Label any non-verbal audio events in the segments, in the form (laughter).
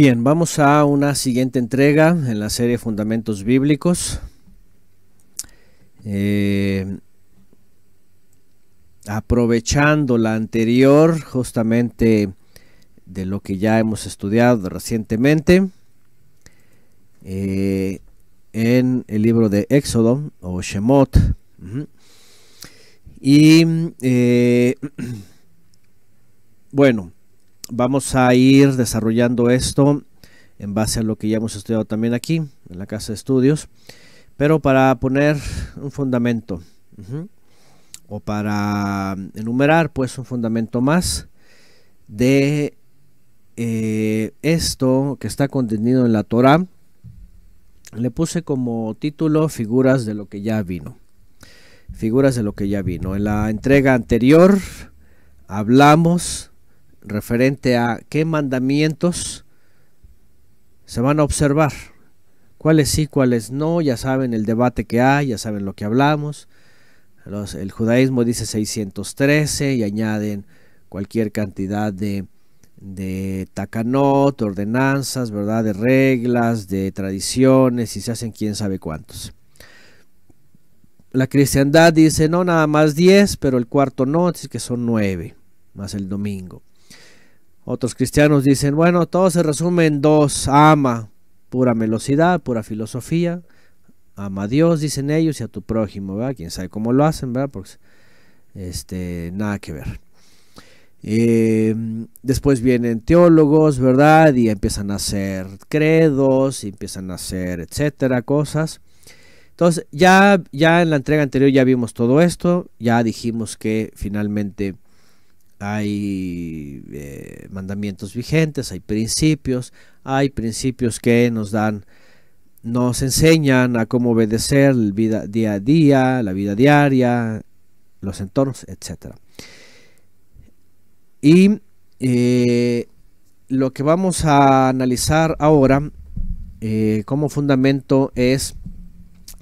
Bien, vamos a una siguiente entrega en la serie Fundamentos Bíblicos. Eh, aprovechando la anterior, justamente de lo que ya hemos estudiado recientemente, eh, en el libro de Éxodo o Shemot. Y eh, (clears throat) bueno, vamos a ir desarrollando esto en base a lo que ya hemos estudiado también aquí, en la casa de estudios, pero para poner un fundamento, o para enumerar pues un fundamento más de eh, esto que está contenido en la Torah, le puse como título Figuras de lo que ya vino. Figuras de lo que ya vino. En la entrega anterior hablamos referente a qué mandamientos se van a observar, cuáles sí, cuáles no, ya saben el debate que hay, ya saben lo que hablamos. el judaísmo dice 613 y añaden cualquier cantidad de, de ordenanzas, ¿verdad? de reglas, de tradiciones y se hacen quién sabe cuántos. La cristiandad dice no, nada más 10, pero el cuarto no, dice que son 9, más el domingo. Otros cristianos dicen, bueno, todo se resume en dos, ama, pura melosidad, pura filosofía, ama a Dios, dicen ellos, y a tu prójimo, ¿verdad? Quién sabe cómo lo hacen, ¿verdad? Porque este, nada que ver. Em, después vienen teólogos, ¿verdad? Y empiezan a hacer credos, y empiezan a hacer, etcétera, cosas. Entonces, ya, ya en la entrega anterior ya vimos todo esto, ya dijimos que finalmente hay eh, mandamientos vigentes, hay principios, hay principios que nos dan, nos enseñan a cómo obedecer la vida, día a día, la vida diaria, los entornos, etc. Y eh, lo que vamos a analizar ahora eh, como fundamento es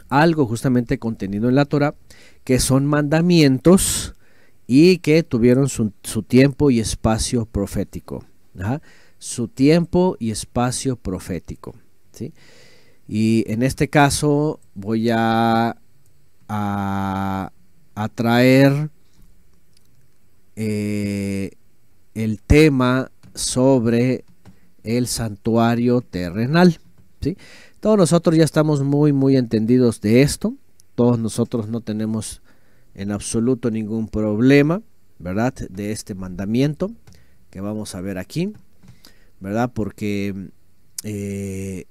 algo justamente contenido en la Torah, que son mandamientos y que tuvieron su, tiempo y espacio profético. Su tiempo y espacio profético. Y en este caso voy a, a, traer eh, el tema sobre el santuario terrenal. Todos nosotros ya estamos muy, muy entendidos de esto. Todos nosotros no tenemos en absoluto ningún problema, ¿verdad? De este mandamiento que vamos a ver aquí, ¿verdad? Porque eh,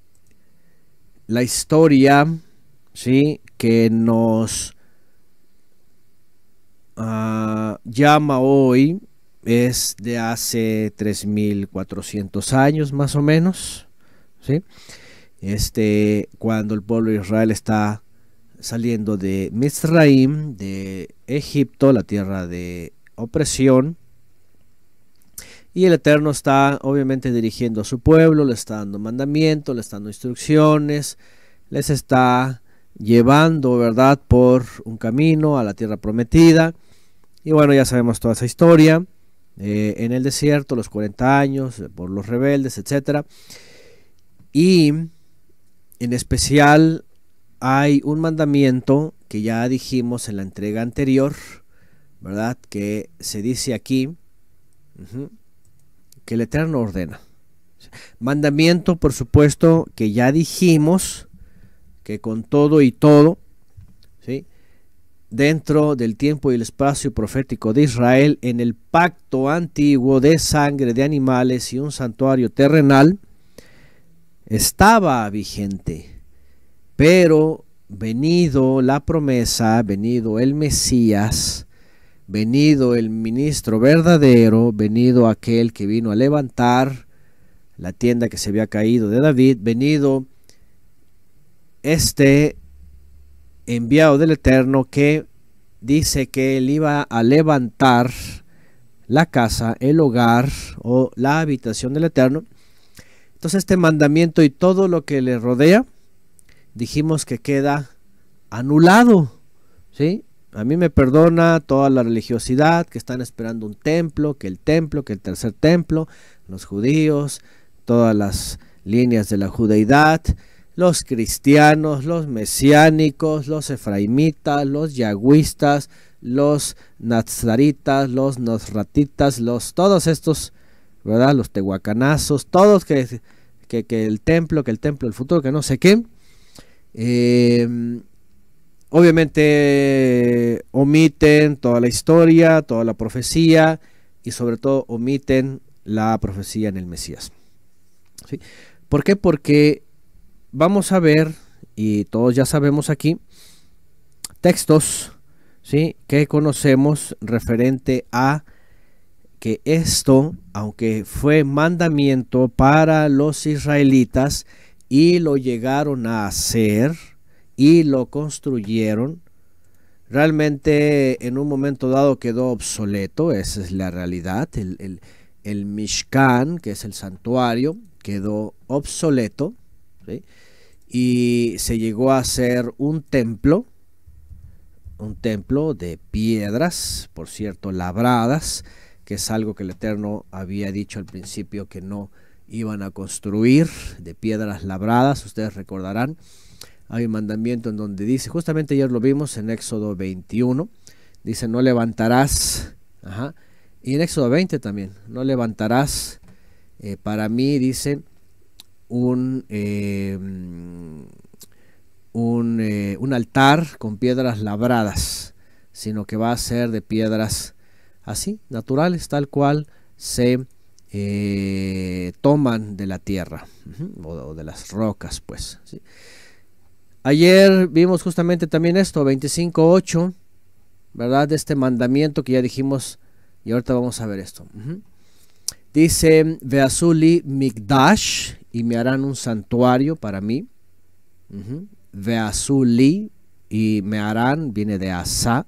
la historia, ¿sí? Que nos ah, llama hoy es de hace 3.400 años más o menos, ¿sí? Este, cuando el pueblo de Israel está saliendo de Mizraim, de Egipto, la tierra de opresión. Y el Eterno está obviamente dirigiendo a su pueblo, le está dando mandamientos, le está dando instrucciones, les está llevando, ¿verdad?, por un camino a la tierra prometida. Y bueno, ya sabemos toda esa historia. Eh, en el desierto, los 40 años, eh, por los rebeldes, etc. Y en especial hay un mandamiento que ya dijimos en la entrega anterior, ¿verdad? Que se dice aquí que el Eterno ordena. Mandamiento, por supuesto, que ya dijimos que con todo y todo, dentro del tiempo y el espacio profético de Israel, en el pacto antiguo de sangre de animales y un santuario terrenal, estaba vigente. Pero venido la promesa, venido el Mesías, venido el ministro verdadero, venido aquel que vino a levantar la tienda que se había caído de David, venido este enviado del Eterno que dice que él iba a levantar la casa, el hogar o la habitación del Eterno. Entonces este mandamiento y todo lo que le rodea dijimos que queda anulado. ¿Sí? A mí me perdona toda la religiosidad que están esperando un templo, que el templo, que el tercer templo, los judíos, todas las líneas de la judeidad, los cristianos, los mesiánicos, los efraimitas, los yagüistas, los nazaritas, los nosratitas, los todos estos, ¿verdad? Los tehuacanazos, todos que, que, que el templo, que el templo, el futuro, que no sé qué. Em, obviamente omiten toda la historia, toda la profecía y sobre todo omiten la profecía en el Mesías. ¿Sí? ¿Por qué? Porque vamos a ver, y todos ya sabemos aquí, textos ¿sí? que conocemos referente a que esto, aunque fue mandamiento para los israelitas, y lo llegaron a hacer y lo construyeron, realmente en un momento dado quedó obsoleto, esa es la realidad. El, el, Mishkan, que es el santuario, quedó obsoleto y se llegó a hacer un templo, un templo de piedras, por cierto, labradas, que es algo que el Eterno había dicho al principio que no iban a construir de piedras labradas, ustedes recordarán. Hay un mandamiento en donde dice, justamente ayer lo vimos en Éxodo 21, dice, no levantarás, y en Éxodo 20 también, no levantarás eh, para mí, dice, un, eh, un, eh, un altar con piedras labradas, sino que va a ser de piedras así, naturales, tal cual se eh, toman de la tierra o de las rocas, pues. Ayer vimos justamente también esto, 25.8, ¿verdad? De este mandamiento que ya dijimos y ahorita vamos a ver esto. Dice, Veazuli Migdash y me harán un santuario para mí. Veazuli y me harán, viene de Asa.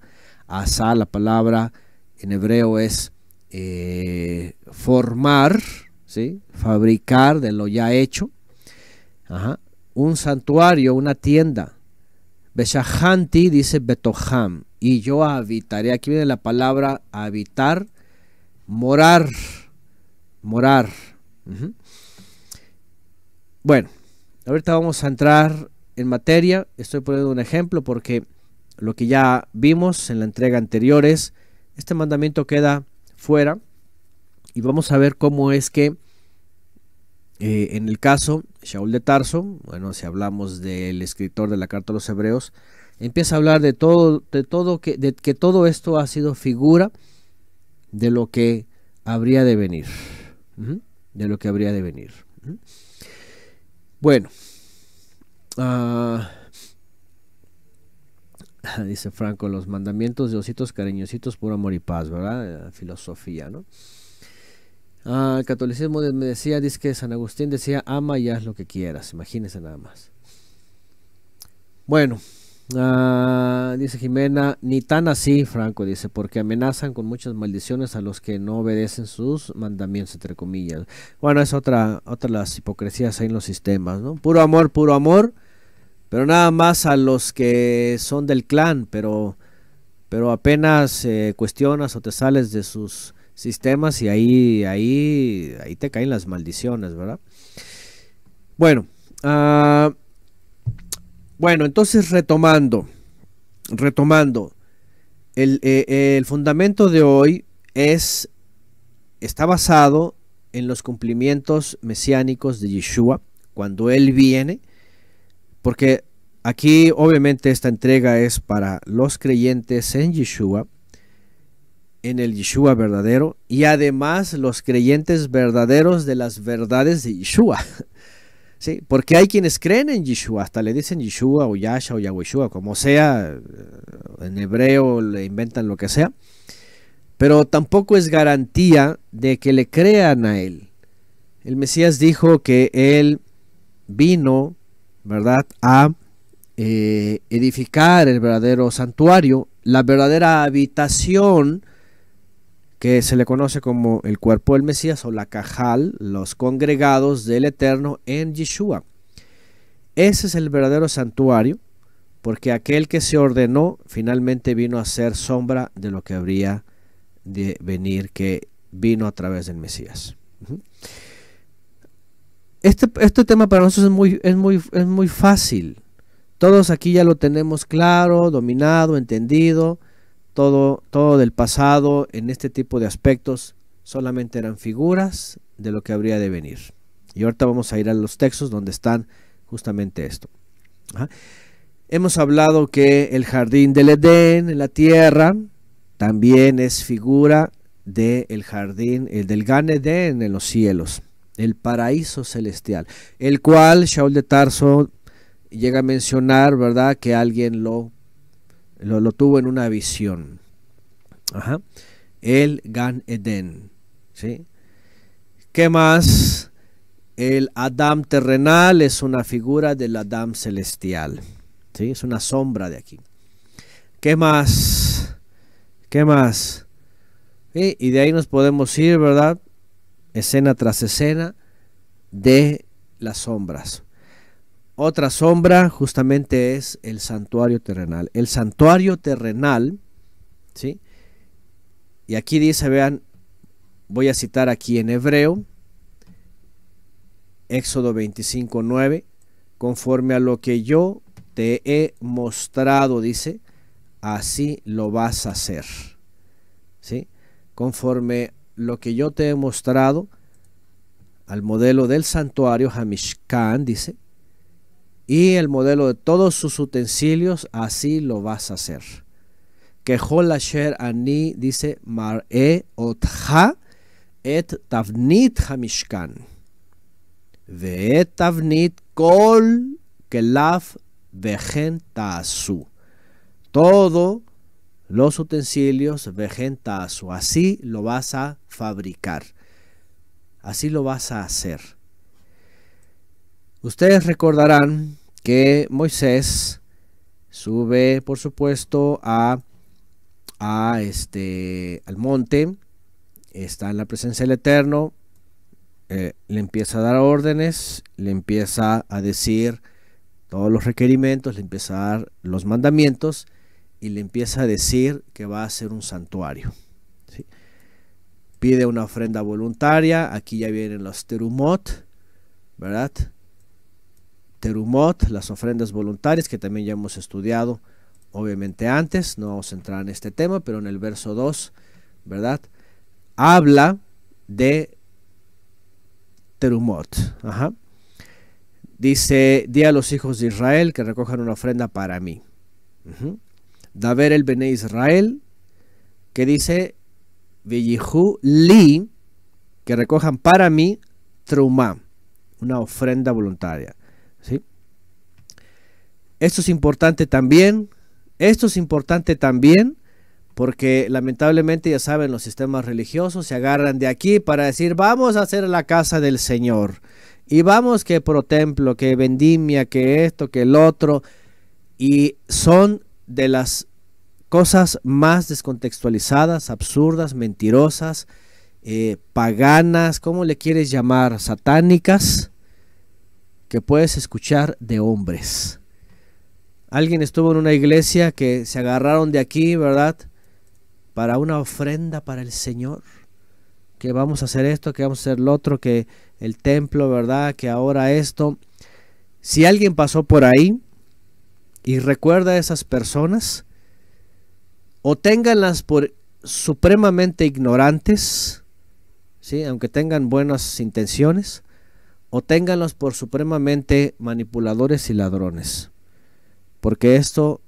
Asa, la palabra en hebreo es eh, formar, ¿sí? fabricar de lo ya hecho, un santuario, una tienda. Beshahanti dice Betoham, y yo habitaré. Aquí viene la palabra habitar, morar, morar. Bueno, ahorita vamos a entrar en materia. Estoy poniendo un ejemplo porque lo que ya vimos en la entrega anterior es, este mandamiento queda fuera y vamos a ver cómo es que eh, en el caso Shaul de Tarso, bueno, si hablamos del escritor de la carta a los hebreos, empieza a hablar de todo, de todo que, de que todo esto ha sido figura de lo que habría de venir, de lo que habría de venir. Bueno, ah (laughs) dice Franco, los mandamientos de ositos cariñositos, puro amor y paz, ¿verdad? Eh, filosofía, ¿no? Ah, el catolicismo me decía, dice que San Agustín decía, ama y haz lo que quieras, imagínense nada más. Bueno, ah, dice Jimena, ni tan así, Franco, dice, porque amenazan con muchas maldiciones a los que no obedecen sus mandamientos, entre comillas. Bueno, es otra, otra las hipocresías hay en los sistemas, ¿no? Puro amor, puro amor pero nada más a los que son del clan, pero, pero apenas eh, cuestionas o te sales de sus sistemas y ahí, ahí, ahí te caen las maldiciones, ¿verdad? Bueno, ah, bueno, entonces retomando, retomando, el, eh, el fundamento de hoy es, está basado en los cumplimientos mesiánicos de Yeshua, cuando Él viene porque aquí obviamente esta entrega es para los creyentes en Yeshua, en el Yeshua verdadero, y además los creyentes verdaderos de las verdades de Yeshua. (laughs) ¿Sí? Porque hay quienes creen en Yeshua, hasta le dicen Yeshua o Yasha o Yahweh, como sea, eh, en hebreo le inventan lo que sea, pero tampoco es garantía de que le crean a él. El Mesías dijo que él vino ¿verdad? A eh, edificar el verdadero santuario, la verdadera habitación que se le conoce como el cuerpo del Mesías o la cajal, los congregados del Eterno en Yeshua. Ese es el verdadero santuario, porque aquel que se ordenó finalmente vino a ser sombra de lo que habría de venir, que vino a través del Mesías. Este, este, tema para nosotros es muy, muy, muy fácil. Todos aquí ya lo tenemos claro, dominado, entendido. Todo, todo del pasado en este tipo de aspectos solamente eran figuras de lo que habría de venir. Y ahorita vamos a ir a los textos donde están justamente esto. Hemos hablado que el jardín del Edén, en la tierra, también es figura del jardín, el del Gan en los cielos el paraíso celestial, el cual Shaul de Tarso llega a mencionar, ¿verdad? Que alguien lo, lo, tuvo en una visión. El Gan Eden. ¿sí? ¿Qué más? El Adam terrenal es una figura del Adam celestial. ¿sí? Es una sombra de aquí. ¿Qué más? ¿Qué más? Y de ahí nos podemos ir, ¿verdad? escena tras escena de las sombras. Otra sombra justamente es el santuario terrenal. El santuario terrenal, ¿sí? Y aquí dice, vean, voy a citar aquí en hebreo, Éxodo 25, 9, conforme a lo que yo te he mostrado, dice, así lo vas a hacer. ¿Sí? Conforme lo que yo te he mostrado al modelo del santuario Hamishkan, dice, y el modelo de todos sus utensilios, así lo vas a hacer. Que Holasher Ani dice, Mar'e Otja et Tavnit Hamishkan. Ve Tavnit Kol Kelav. Vejen tasu Todo los utensilios o Así lo vas a fabricar. Así lo vas a hacer. Ustedes recordarán que Moisés sube, por supuesto, a, este, al monte. Está en la presencia del Eterno. Eh, le empieza a dar órdenes, le empieza a decir todos los requerimientos, le empieza a dar los mandamientos y le empieza a decir que va a ser un santuario. Pide una ofrenda voluntaria, aquí ya vienen los terumot, ¿verdad? Terumot, las ofrendas voluntarias que también ya hemos estudiado, obviamente antes, no vamos a entrar en este tema, pero en el verso 2, ¿verdad? Habla de terumot. Ajá. Dice, di a los hijos de Israel que recojan una ofrenda para mí. Daver el Bene Israel, que dice, Villihu Li, que recojan para mí Truma, una ofrenda voluntaria. ¿sí? Esto es importante también, esto es importante también, porque lamentablemente ya saben, los sistemas religiosos se agarran de aquí para decir, vamos a hacer la casa del Señor, y vamos que pro templo, que vendimia, que esto, que el otro, y son de las cosas más descontextualizadas, absurdas, mentirosas, eh, paganas, como le quieres llamar, satánicas, que puedes escuchar de hombres. Alguien estuvo en una iglesia que se agarraron de aquí, ¿verdad? Para una ofrenda para el Señor. Que vamos a hacer esto, que vamos a hacer lo otro, que el templo, ¿verdad? Que ahora esto. Si alguien pasó por ahí y recuerda a esas personas, o ténganlas por supremamente ignorantes, ¿sí? aunque tengan buenas intenciones, o ténganlas por supremamente manipuladores y ladrones. Porque esto,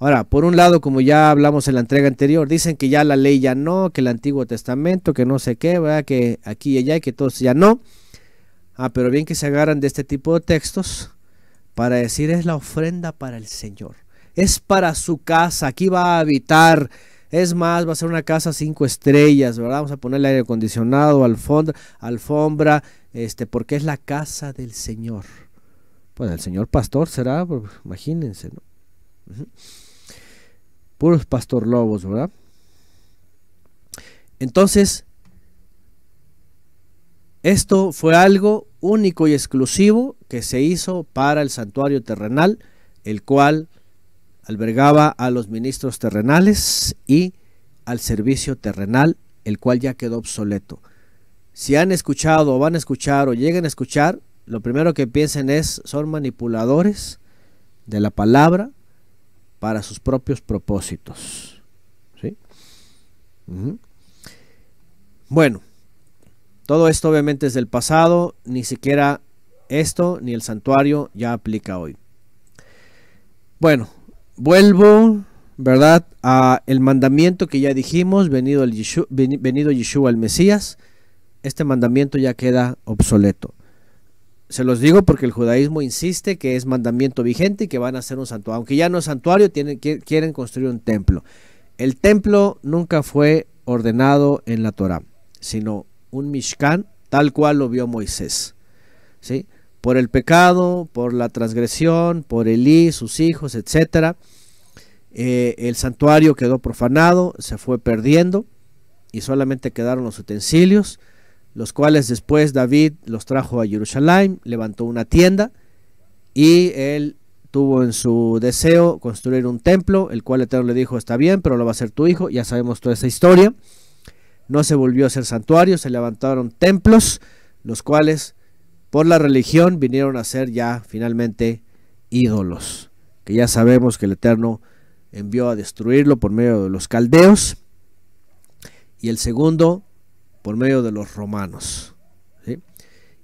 ahora, por un lado, como ya hablamos en la entrega anterior, dicen que ya la ley ya no, que el Antiguo Testamento, que no sé qué, que aquí y allá, que todos ya no. Ah, pero bien que se agarran de este tipo de textos para decir es la ofrenda para el Señor es para su casa, aquí va a habitar. Es más, va a ser una casa cinco estrellas, ¿verdad? Vamos a ponerle aire acondicionado, alfombra, alfombra, este, porque es la casa del Señor. Pues el Señor pastor será, pues, imagínense, ¿no? Puros pastor lobos, ¿verdad? Entonces, esto fue algo único y exclusivo que se hizo para el santuario terrenal, el cual albergaba a los ministros terrenales y al servicio terrenal, el cual ya quedó obsoleto. Si han escuchado o van a escuchar o lleguen a escuchar, lo primero que piensen es, son manipuladores de la palabra para sus propios propósitos. Bueno, todo esto obviamente es del pasado, ni siquiera esto ni el santuario ya aplica hoy. Bueno, vuelvo, ¿verdad? A el mandamiento que ya dijimos, venido, el Yeshua, venido el Mesías, este mandamiento ya queda obsoleto. Se los digo porque el judaísmo insiste que es mandamiento vigente y que van a hacer un santuario. Aunque ya no es santuario, quieren construir un templo. El templo nunca fue ordenado en la Torah, sino un Mishkan, tal cual lo vio Moisés. ¿Sí? por el pecado, por la transgresión, por Elí, sus hijos, etc. Eh, el santuario quedó profanado, se fue perdiendo y solamente quedaron los utensilios, los cuales después David los trajo a Jerusalén, levantó una tienda y él tuvo en su deseo construir un templo, el cual Eterno le dijo, está bien, pero lo va a hacer tu hijo, ya sabemos toda esa historia. No se volvió a ser santuario, se levantaron templos, los cuales por la religión vinieron a ser ya finalmente ídolos, que ya sabemos que el Eterno envió a destruirlo por medio de los caldeos y el segundo por medio de los romanos.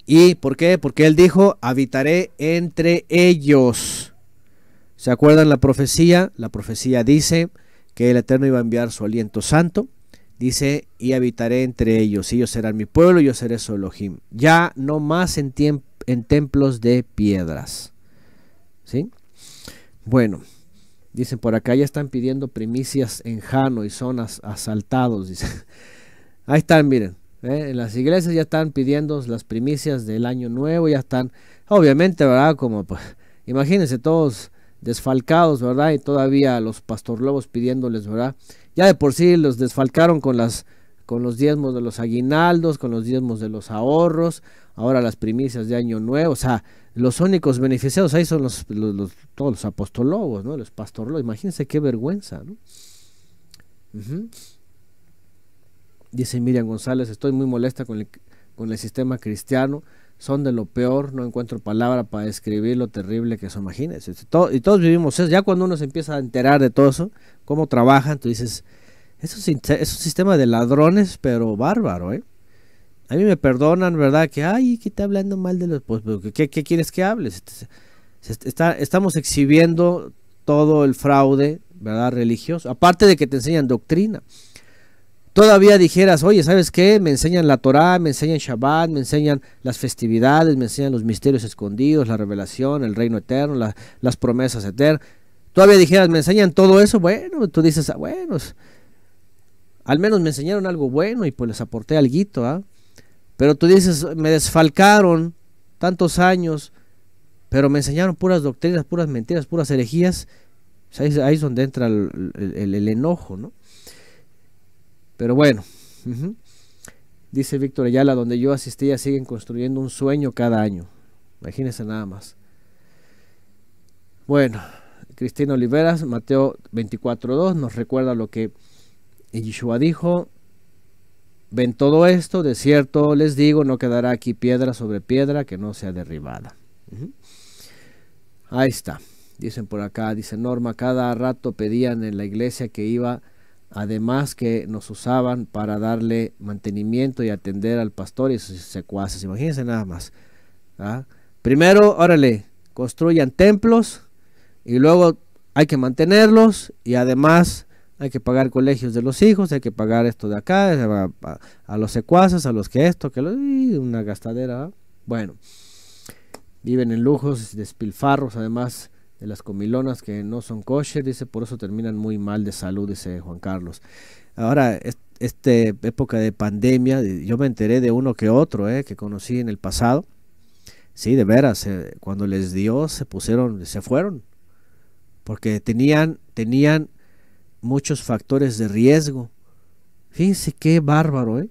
¿Y por qué? Porque él dijo, habitaré entre ellos. ¿Se acuerdan la profecía? La profecía dice que el Eterno iba a enviar su aliento santo Dice, y habitaré entre ellos, ellos serán mi pueblo, yo seré su Elohim. Ya no más en, en templos de piedras. ¿Sí? Bueno, dicen por acá, ya están pidiendo primicias en Jano y son asaltados. Dice. (laughs) Ahí están, miren. ¿eh? En las iglesias ya están pidiendo las primicias del año nuevo, ya están, obviamente, ¿verdad? Como, pues, imagínense todos desfalcados, ¿verdad? Y todavía los pastor lobos pidiéndoles, ¿verdad? Ya de por sí los desfalcaron con las con los diezmos de los aguinaldos, con los diezmos de los ahorros, ahora las primicias de año nuevo, o sea, los únicos beneficiados ahí son los, todos los apostólogos, ¿no? Los pastorlogos, imagínense qué vergüenza, ¿no? Dice Miriam González, estoy muy molesta con el, con el sistema cristiano son de lo peor, no encuentro palabra para describir lo terrible que son, imagínense. y todos vivimos eso, ya cuando uno se empieza a enterar de todo eso, cómo trabajan, tú dices, eso es, un sistema de ladrones, pero bárbaro, ¿eh? A mí me perdonan, ¿verdad? Que, ay, que está hablando mal de los... Pues, ¿qué, quieres que hables? Está, estamos exhibiendo todo el fraude, ¿verdad? Religioso, aparte de que te enseñan doctrina todavía dijeras, oye, ¿sabes qué? Me enseñan la Torah, me enseñan Shabbat, me enseñan las festividades, me enseñan los misterios escondidos, la revelación, el reino eterno, las promesas eternas. Todavía dijeras, me enseñan todo eso, bueno, tú dices, ah, bueno, al menos me enseñaron algo bueno y pues les aporté algo, ¿ah? Pero tú dices, me desfalcaron tantos años, pero me enseñaron puras doctrinas, puras mentiras, puras herejías. Pues, ahí es donde entra el enojo, ¿no? Pero bueno, dice Víctor Ayala, donde yo asistía siguen construyendo un sueño cada año. Imagínense nada más. Bueno, Cristina Oliveras, Mateo 24.2 nos recuerda lo que Yeshua dijo. Ven todo esto, de cierto les digo, no quedará aquí piedra sobre piedra que no sea derribada. Ahí está. Dicen por acá, dice Norma, cada rato pedían en la iglesia que iba además que nos usaban para darle mantenimiento y atender al pastor y sus secuaces. Imagínense nada más. ¿ah? Primero, órale, construyan templos y luego hay que mantenerlos y además hay que pagar colegios de los hijos, hay que pagar esto de acá, a, los secuaces, a los que esto, que lo, una gastadera. ¿ah? Bueno, viven en lujos, despilfarros, además de las comilonas que no son kosher, dice, por eso terminan muy mal de salud, dice Juan Carlos. Ahora, esta época de pandemia, yo me enteré de uno que otro, eh, que conocí en el pasado. Sí, de veras, eh, cuando les dio, se pusieron, se fueron, porque tenían, tenían muchos factores de riesgo. Fíjense qué bárbaro, ¿eh?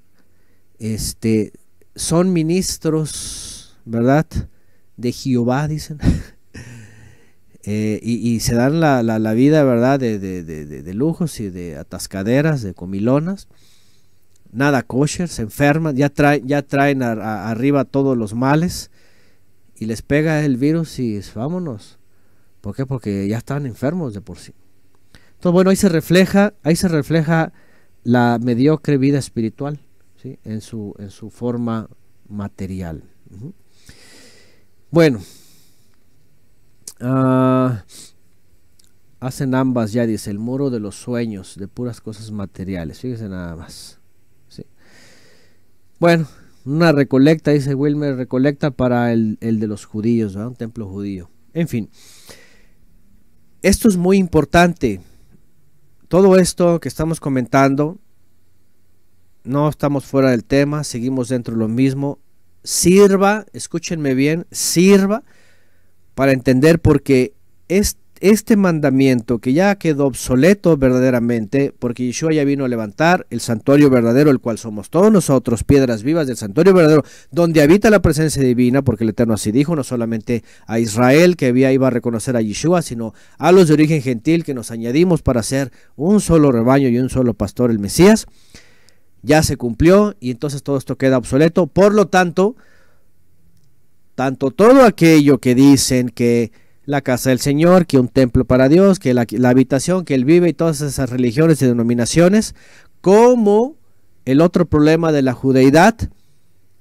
Este, son ministros, ¿verdad? De Jehová, dicen. (laughs) Eh, y, se dan la, vida, ¿verdad?, de, lujos y de atascaderas, de comilonas. Nada kosher, se enferman, ya, ya traen arriba todos los males y les pega el virus y vámonos. ¿Por qué? Porque ya están enfermos de por sí. Entonces, bueno, ahí se refleja, ahí se refleja la mediocre vida espiritual, en, su, en su forma material. Bueno, Ah, hacen ambas ya, dice, el muro de los sueños, de puras cosas materiales. Fíjese nada más. Bueno, una recolecta, dice Wilmer, recolecta para el, de los judíos, un templo judío. En fin, esto es muy importante. Todo esto que estamos comentando, no estamos fuera del tema, seguimos dentro de lo mismo. Sirva, escúchenme bien, sirva para entender porque es este mandamiento que ya quedó obsoleto verdaderamente, porque Yeshua ya vino a levantar el santuario verdadero, el cual somos todos nosotros, piedras vivas del santuario verdadero, donde habita la presencia divina, porque el Eterno así dijo, no solamente a Israel que había iba a reconocer a Yeshua, sino a los de origen gentil que nos añadimos para ser un solo rebaño y un solo pastor, el Mesías. Ya se cumplió y entonces todo esto queda obsoleto. Por lo tanto, tanto todo aquello que dicen que la casa del Señor, que un templo para Dios, que la, habitación que Él vive y todas esas religiones y denominaciones, como el otro problema de la judeidad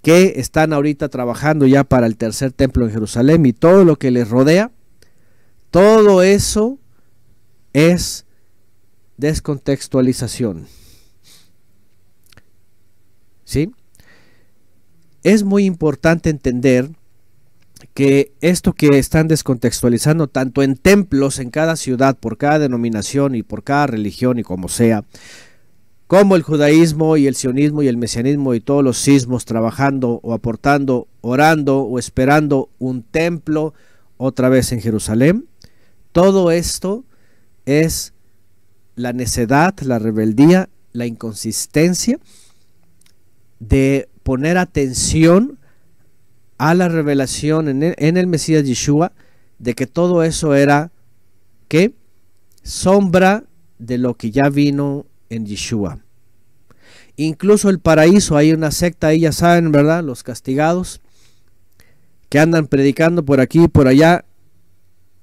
que están ahorita trabajando ya para el tercer templo en Jerusalén y todo lo que les rodea, todo eso es descontextualización. ¿Sí? Es muy importante entender que esto que están descontextualizando tanto en templos en cada ciudad, por cada denominación y por cada religión y como sea, como el judaísmo y el sionismo y el mesianismo y todos los sismos trabajando o aportando, orando o esperando un templo otra vez en Jerusalén, todo esto es la necedad, la rebeldía, la inconsistencia de poner atención a la revelación en el, Mesías Yeshua de que todo eso era que sombra de lo que ya vino en Yeshua. Incluso el paraíso, hay una secta ahí, ya saben, ¿verdad? Los castigados que andan predicando por aquí y por allá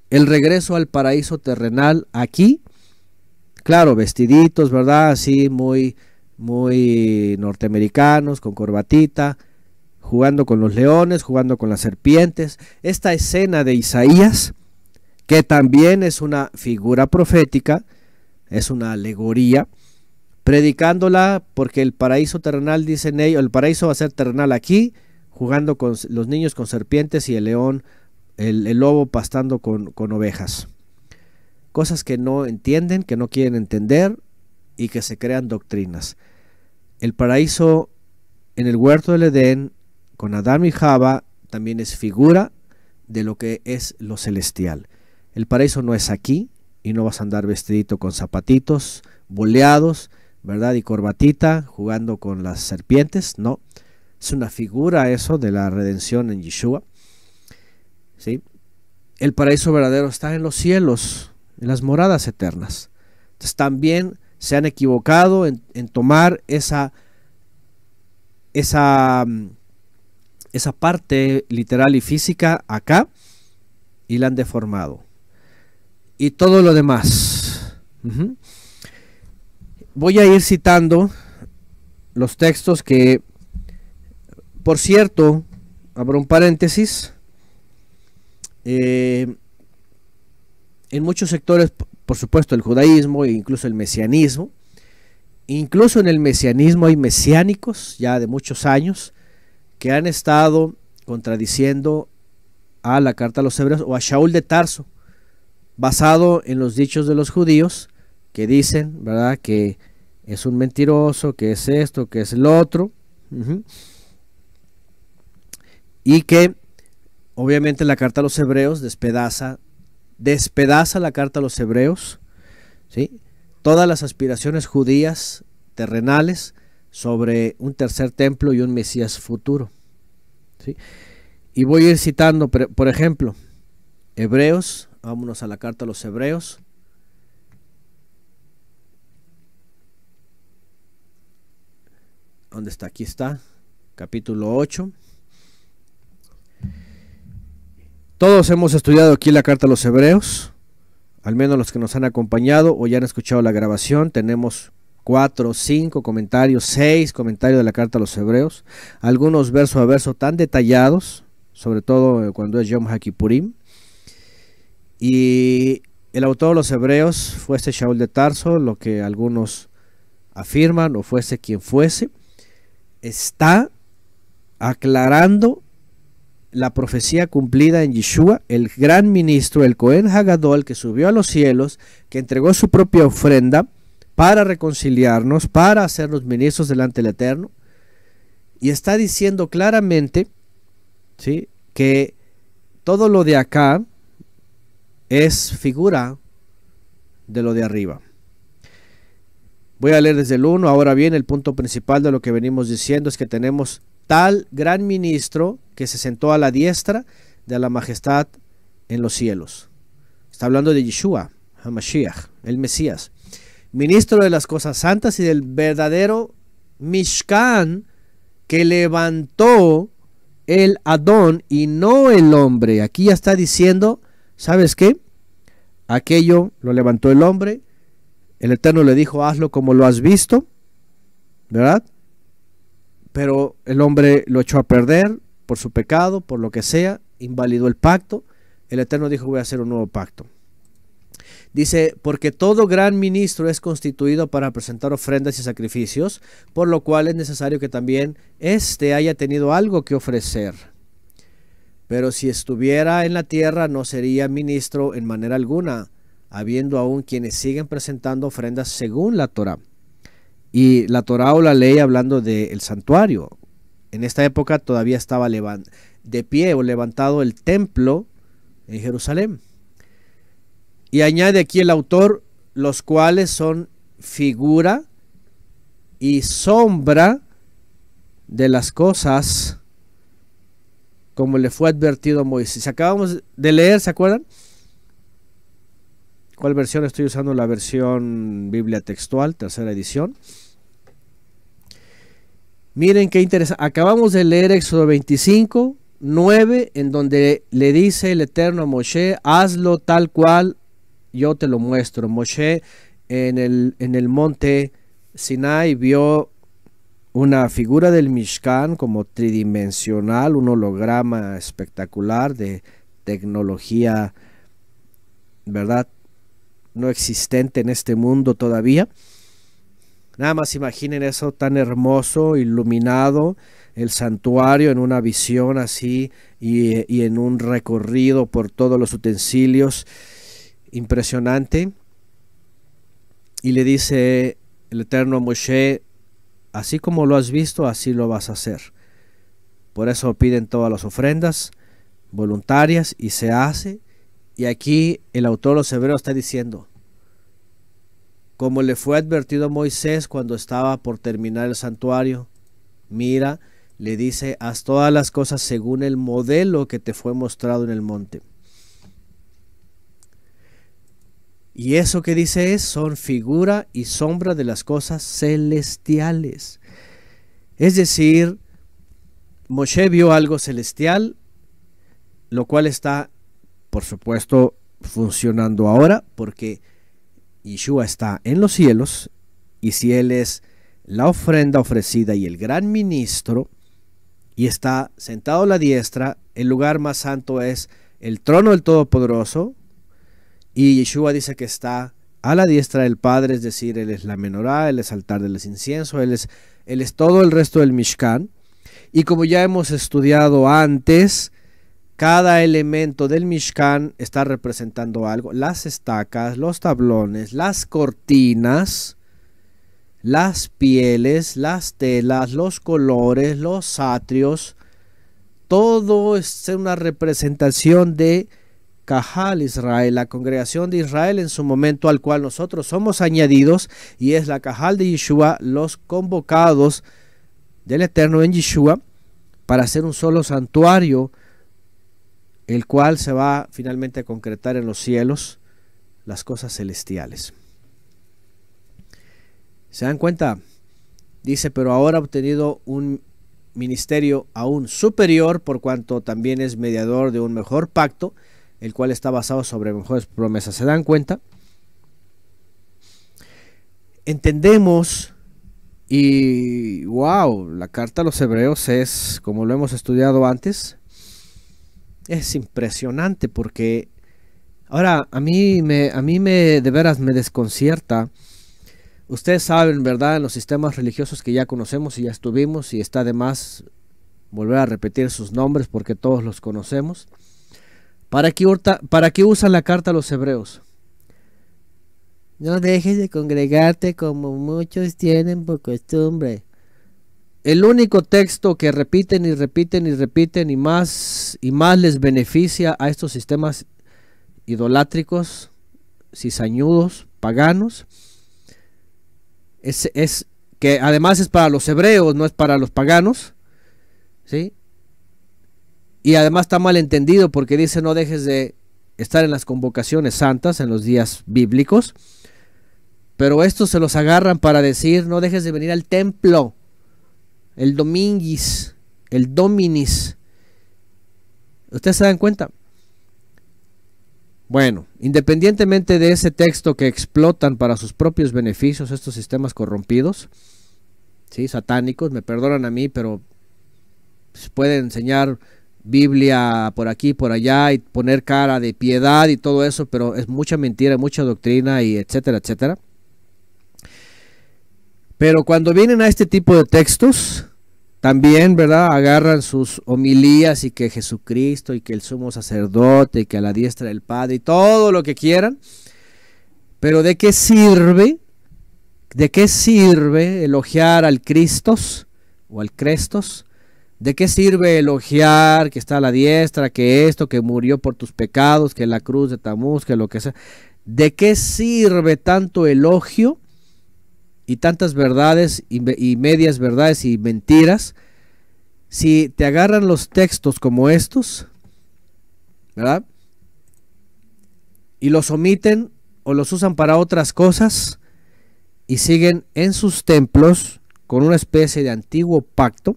el regreso al paraíso terrenal aquí. Claro, vestiditos, ¿verdad? Así muy muy norteamericanos con corbatita, jugando con los leones, jugando con las serpientes. Esta escena de Isaías, que también es una figura profética, es una alegoría, predicándola porque el paraíso terrenal, dicen ellos, el paraíso va a ser terrenal aquí, jugando con los niños con serpientes y el león, el, lobo pastando con ovejas. Cosas que no entienden, que no quieren entender y que se crean doctrinas. El paraíso en el huerto del Edén con Adán y Java también es figura de lo que es lo celestial. El paraíso no es aquí y no vas a andar vestidito con zapatitos, boleados, ¿verdad? Y corbatita, jugando con las serpientes, no. Es una figura eso de la redención en Yeshua. ¿Sí? El paraíso verdadero está en los cielos, en las moradas eternas. Entonces también se han equivocado en, tomar esa, esa mm, esa parte literal y física acá y la han deformado. Y todo lo demás. Voy a ir citando los textos que, por cierto, abro un paréntesis, eh, en muchos sectores, por supuesto, el judaísmo e incluso el mesianismo, incluso en el mesianismo hay mesiánicos ya de muchos años, que han estado contradiciendo a la carta a los hebreos o a Shaul de Tarso, basado en los dichos de los judíos que dicen, ¿verdad?, que es un mentiroso, que es esto, que es lo otro, y que obviamente la carta a los hebreos despedaza, despedaza la carta a los hebreos, ¿sí? todas las aspiraciones judías terrenales sobre un tercer templo y un Mesías futuro. ¿sí? Y voy a ir citando, por ejemplo, Hebreos, vámonos a la carta a los Hebreos. ¿Dónde está? Aquí está, capítulo 8. Todos hemos estudiado aquí la carta a los Hebreos, al menos los que nos han acompañado o ya han escuchado la grabación, tenemos cuatro cinco comentarios, seis comentarios de la carta a los hebreos, algunos verso a verso tan detallados, sobre todo eh, cuando es Yom Hakipurim. Y el autor de los hebreos fue este Shaul de Tarso, lo que algunos afirman, o fuese quien fuese, está aclarando la profecía cumplida en Yeshua, el gran ministro, el Cohen Hagadol, que subió a los cielos, que entregó su propia ofrenda, para reconciliarnos, para hacernos ministros delante del Eterno. Y está diciendo claramente ¿sí? que todo lo de acá es figura de lo de arriba. Voy a leer desde el 1. Ahora bien, el punto principal de lo que venimos diciendo es que tenemos tal gran ministro que se sentó a la diestra de la majestad en los cielos. Está hablando de Yeshua, Hamashiach, el Mesías ministro de las cosas santas y del verdadero Mishkan que levantó el Adón y no el hombre. Aquí ya está diciendo, ¿sabes qué? Aquello lo levantó el hombre. El Eterno le dijo, hazlo como lo has visto, ¿verdad? Pero el hombre lo echó a perder por su pecado, por lo que sea, invalidó el pacto. El Eterno dijo, voy a hacer un nuevo pacto. Dice, porque todo gran ministro es constituido para presentar ofrendas y sacrificios, por lo cual es necesario que también éste haya tenido algo que ofrecer. Pero si estuviera en la tierra no sería ministro en manera alguna, habiendo aún quienes siguen presentando ofrendas según la Torah. Y la Torah o la ley hablando del santuario. En esta época todavía estaba de pie o levantado el templo en Jerusalén. Y añade aquí el autor, los cuales son figura y sombra de las cosas como le fue advertido a Moisés. Acabamos de leer, ¿se acuerdan? ¿Cuál versión estoy usando? La versión Biblia textual, tercera edición. Miren qué interesante. Acabamos de leer Éxodo 25, 9, en donde le dice el Eterno a Moshe, hazlo tal cual yo te lo muestro. Moshe en el, en el monte Sinai vio una figura del Mishkan como tridimensional, un holograma espectacular de tecnología, ¿verdad? No existente en este mundo todavía. Nada más imaginen eso tan hermoso, iluminado, el santuario en una visión así y, y en un recorrido por todos los utensilios impresionante. Y le dice el Eterno a Moshe, así como lo has visto, así lo vas a hacer. Por eso piden todas las ofrendas voluntarias y se hace. Y aquí el autor de los Hebreos está diciendo, como le fue advertido a Moisés cuando estaba por terminar el santuario, mira, le dice, haz todas las cosas según el modelo que te fue mostrado en el monte. Y eso que dice es, son figura y sombra de las cosas celestiales. Es decir, Moshe vio algo celestial, lo cual está, por supuesto, funcionando ahora, porque Yeshua está en los cielos, y si Él es la ofrenda ofrecida y el gran ministro, y está sentado a la diestra, el lugar más santo es el trono del Todopoderoso, y Yeshua dice que está a la diestra del Padre, es decir, Él es la menorá, Él es altar, del incienso, Él es, él es todo el resto del Mishkan. Y como ya hemos estudiado antes, cada elemento del Mishkan está representando algo. Las estacas, los tablones, las cortinas, las pieles, las telas, los colores, los atrios, todo es una representación de Cajal Israel, la congregación de Israel en su momento al cual nosotros somos añadidos y es la Cajal de Yeshua, los convocados del Eterno en Yeshua para hacer un solo santuario, el cual se va finalmente a concretar en los cielos las cosas celestiales. ¿Se dan cuenta? Dice, pero ahora ha obtenido un ministerio aún superior por cuanto también es mediador de un mejor pacto el cual está basado sobre mejores promesas. ¿Se dan cuenta? Entendemos y wow, la carta a los hebreos es, como lo hemos estudiado antes, es impresionante porque ahora a mí me a mí me de veras me desconcierta. Ustedes saben, ¿verdad?, en los sistemas religiosos que ya conocemos y ya estuvimos y está de más volver a repetir sus nombres porque todos los conocemos. ¿Para qué, usan la carta a los hebreos? No dejes de congregarte como muchos tienen por costumbre. El único texto que repiten y repiten y repiten y más y más les beneficia a estos sistemas idolátricos, cizañudos, paganos, es que además es para los hebreos, no es para los paganos. ¿sí? Y además está mal entendido porque dice no dejes de estar en las convocaciones santas, en los días bíblicos. Pero estos se los agarran para decir no dejes de venir al templo. El dominguis, el dominis. ¿Ustedes se dan cuenta? Bueno, independientemente de ese texto que explotan para sus propios beneficios estos sistemas corrompidos, ¿sí? satánicos, me perdonan a mí, pero se pues, pueden enseñar Biblia por aquí, por allá, y poner cara de piedad y todo eso, pero es mucha mentira, mucha doctrina y etcétera, etcétera. Pero cuando vienen a este tipo de textos, también, ¿verdad? Agarran sus homilías y que Jesucristo y que el sumo sacerdote y que a la diestra del Padre y todo lo que quieran. Pero ¿de qué sirve? ¿De qué sirve elogiar al Cristos o al Crestos? ¿De qué sirve elogiar que está a la diestra, que esto, que murió por tus pecados, que la cruz de Tamuz, que lo que sea? ¿De qué sirve tanto elogio y tantas verdades y, y medias verdades y mentiras si te agarran los textos como estos, ¿verdad? Y los omiten o los usan para otras cosas y siguen en sus templos con una especie de antiguo pacto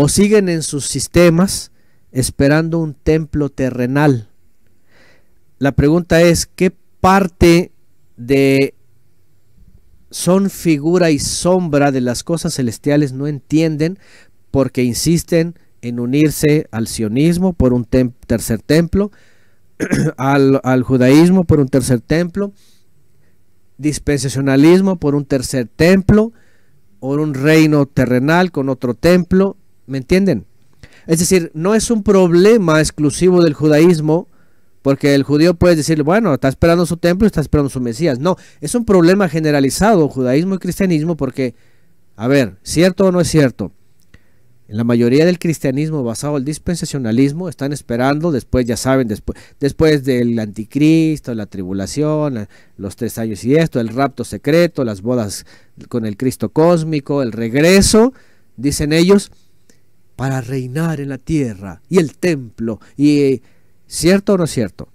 o siguen en sus sistemas esperando un templo terrenal. La pregunta es, ¿qué parte de son figura y sombra de las cosas celestiales no entienden porque insisten en unirse al sionismo por un tercer templo, (clears throat) al, judaísmo por un tercer templo, dispensacionalismo por un tercer templo, o un reino terrenal con otro templo, ¿Me entienden? Es decir, no es un problema exclusivo del judaísmo, porque el judío puede decir, bueno, está esperando su templo, está esperando su Mesías. No, es un problema generalizado, judaísmo y cristianismo, porque, a ver, cierto o no es cierto, en la mayoría del cristianismo basado en el dispensacionalismo están esperando, después ya saben, después, después del anticristo, la tribulación, los tres años y esto, el rapto secreto, las bodas con el Cristo cósmico, el regreso, dicen ellos, para reinar en la tierra y el templo. Y cierto o no cierto,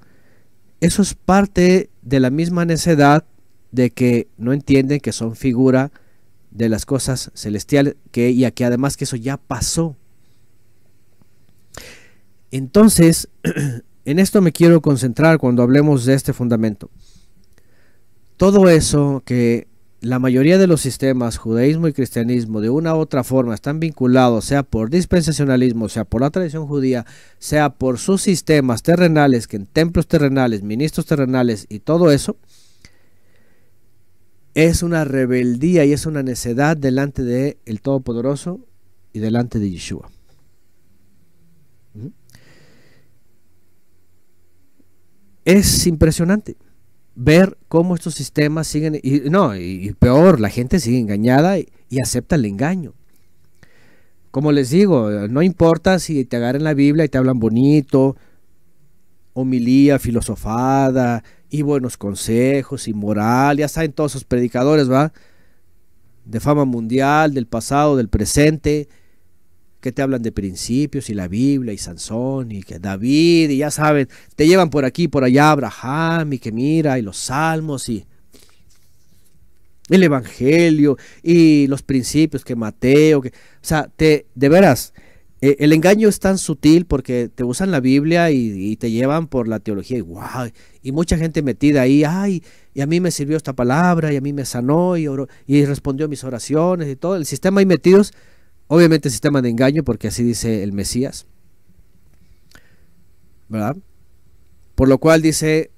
eso es parte de la misma necedad de que no entienden que son figura de las cosas celestiales que, y aquí además que eso ya pasó. Entonces, (clears throat) en esto me quiero concentrar cuando hablemos de este fundamento. Todo eso que la mayoría de los sistemas, judaísmo y cristianismo, de una u otra forma están vinculados, sea por dispensacionalismo, sea por la tradición judía, sea por sus sistemas terrenales, que en templos terrenales, ministros terrenales y todo eso, es una rebeldía y es una necedad delante de el Todopoderoso y delante de Yeshua. Es impresionante ver cómo estos sistemas siguen, y no, y, peor, la gente sigue engañada y, acepta el engaño. Como les digo, no importa si te agarran la Biblia y te hablan bonito, homilía filosofada y buenos consejos y moral, ya saben todos esos predicadores, ¿va? De fama mundial, del pasado, del presente, que te hablan de principios y la Biblia y Sansón y que David y ya saben, te llevan por aquí, por allá, Abraham y que mira y los salmos y el Evangelio y los principios que Mateo, que, o sea, te, de veras, e, el engaño es tan sutil porque te usan la Biblia y, te llevan por la teología y wow, y mucha gente metida ahí, ay, y a mí me sirvió esta palabra y a mí me sanó y, oró, y respondió mis oraciones y todo, el sistema ahí metidos Obviamente sistema de engaño, porque así dice el Mesías. ¿Verdad? Por lo cual dice,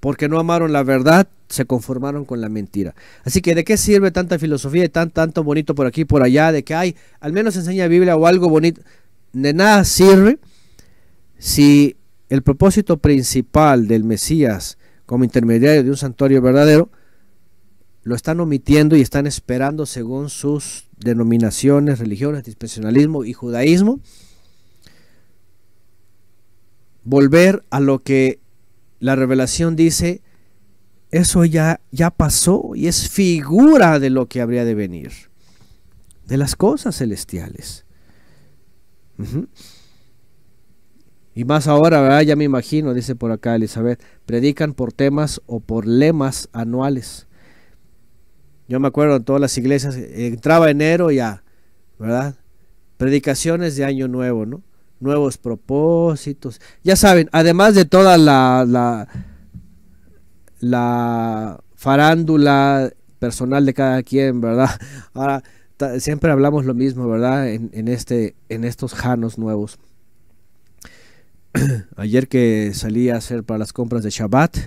porque no amaron la verdad, se conformaron con la mentira. Así que, ¿de qué sirve tanta filosofía y tan, tanto bonito por aquí y por allá? De que hay, al menos enseña Biblia o algo bonito. De nada sirve si el propósito principal del Mesías como intermediario de un santuario verdadero lo están omitiendo y están esperando según sus denominaciones, religiones, dispensacionalismo y judaísmo, volver a lo que la revelación dice, eso ya, ya pasó y es figura de lo que habría de venir, de las cosas celestiales. Y más ahora, ya me imagino, dice por acá Elizabeth, predican por temas o por lemas anuales. Yo me acuerdo en todas las iglesias, entraba enero ya, ¿verdad? Predicaciones de año nuevo, ¿no? Nuevos propósitos. Ya saben, además de toda la, la, farándula personal de cada quien, ¿verdad? (laughs) Ahora, siempre hablamos lo mismo, ¿verdad? En, este, en estos janos nuevos. (clears throat) Ayer que salí a hacer para las compras de Shabbat,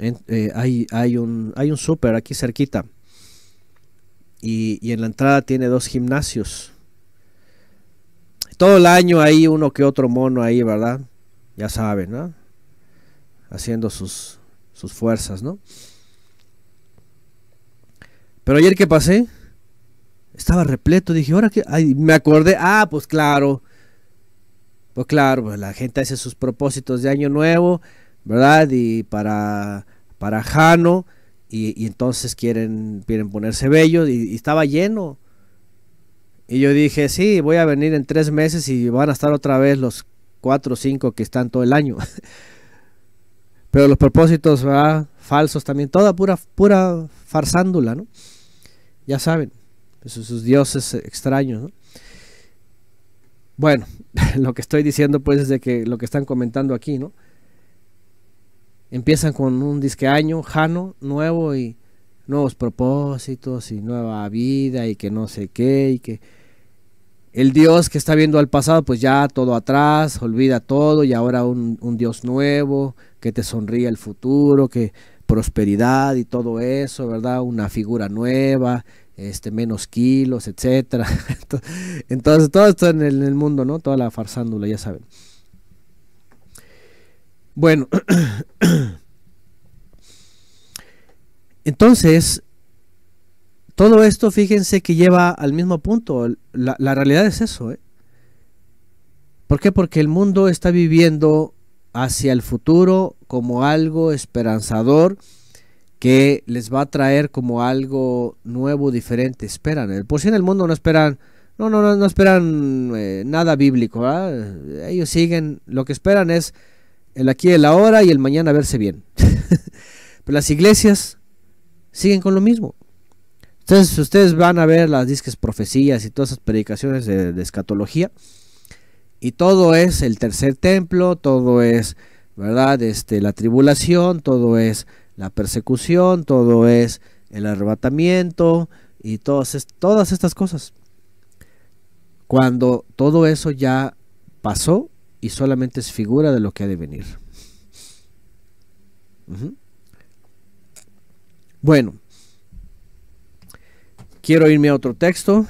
eh, hay, hay un, hay un súper aquí cerquita. Y, en la entrada tiene dos gimnasios. Todo el año hay uno que otro mono ahí, ¿verdad? Ya saben, ¿no? Haciendo sus, sus fuerzas, ¿no? Pero ayer que pasé, estaba repleto. Dije, ¿ahora qué? me acordé, ah, pues claro. Pues claro, pues la gente hace sus propósitos de año nuevo. ¿verdad? Y para, para Jano, y, entonces quieren, quieren ponerse bellos, y, estaba lleno. Y yo dije, sí, voy a venir en tres meses y van a estar otra vez los cuatro o cinco que están todo el año. (laughs) Pero los propósitos, ¿verdad? Falsos también, toda pura, pura farsándula, ¿no? Ya saben, esos dioses extraños, ¿no? Bueno, (laughs) lo que estoy diciendo pues es de que lo que están comentando aquí, ¿no? empiezan con un disque año, jano, nuevo y nuevos propósitos y nueva vida y que no sé qué y que el Dios que está viendo al pasado pues ya todo atrás, olvida todo y ahora un, Dios nuevo que te sonríe el futuro, que prosperidad y todo eso, ¿verdad? Una figura nueva, este, menos kilos, etcétera. (laughs) Entonces, todo esto en el, en el mundo, ¿no? Toda la farsándula, ya saben. Bueno, entonces, todo esto, fíjense que lleva al mismo punto. La, realidad es eso. ¿eh? ¿Por qué? Porque el mundo está viviendo hacia el futuro como algo esperanzador que les va a traer como algo nuevo, diferente. Esperan. ¿eh? Por si en el mundo no esperan, no, no, no, no esperan eh, nada bíblico. Ellos siguen, lo que esperan es el aquí, el ahora y el mañana verse bien. (laughs) Pero las iglesias siguen con lo mismo. Entonces, ustedes van a ver las disques profecías y todas esas predicaciones de, escatología. Y todo es el tercer templo, todo es, ¿verdad? Este, la tribulación, todo es la persecución, todo es el arrebatamiento y todas, todas estas cosas. Cuando todo eso ya pasó y solamente es figura de lo que ha de venir. Bueno, quiero irme a otro texto.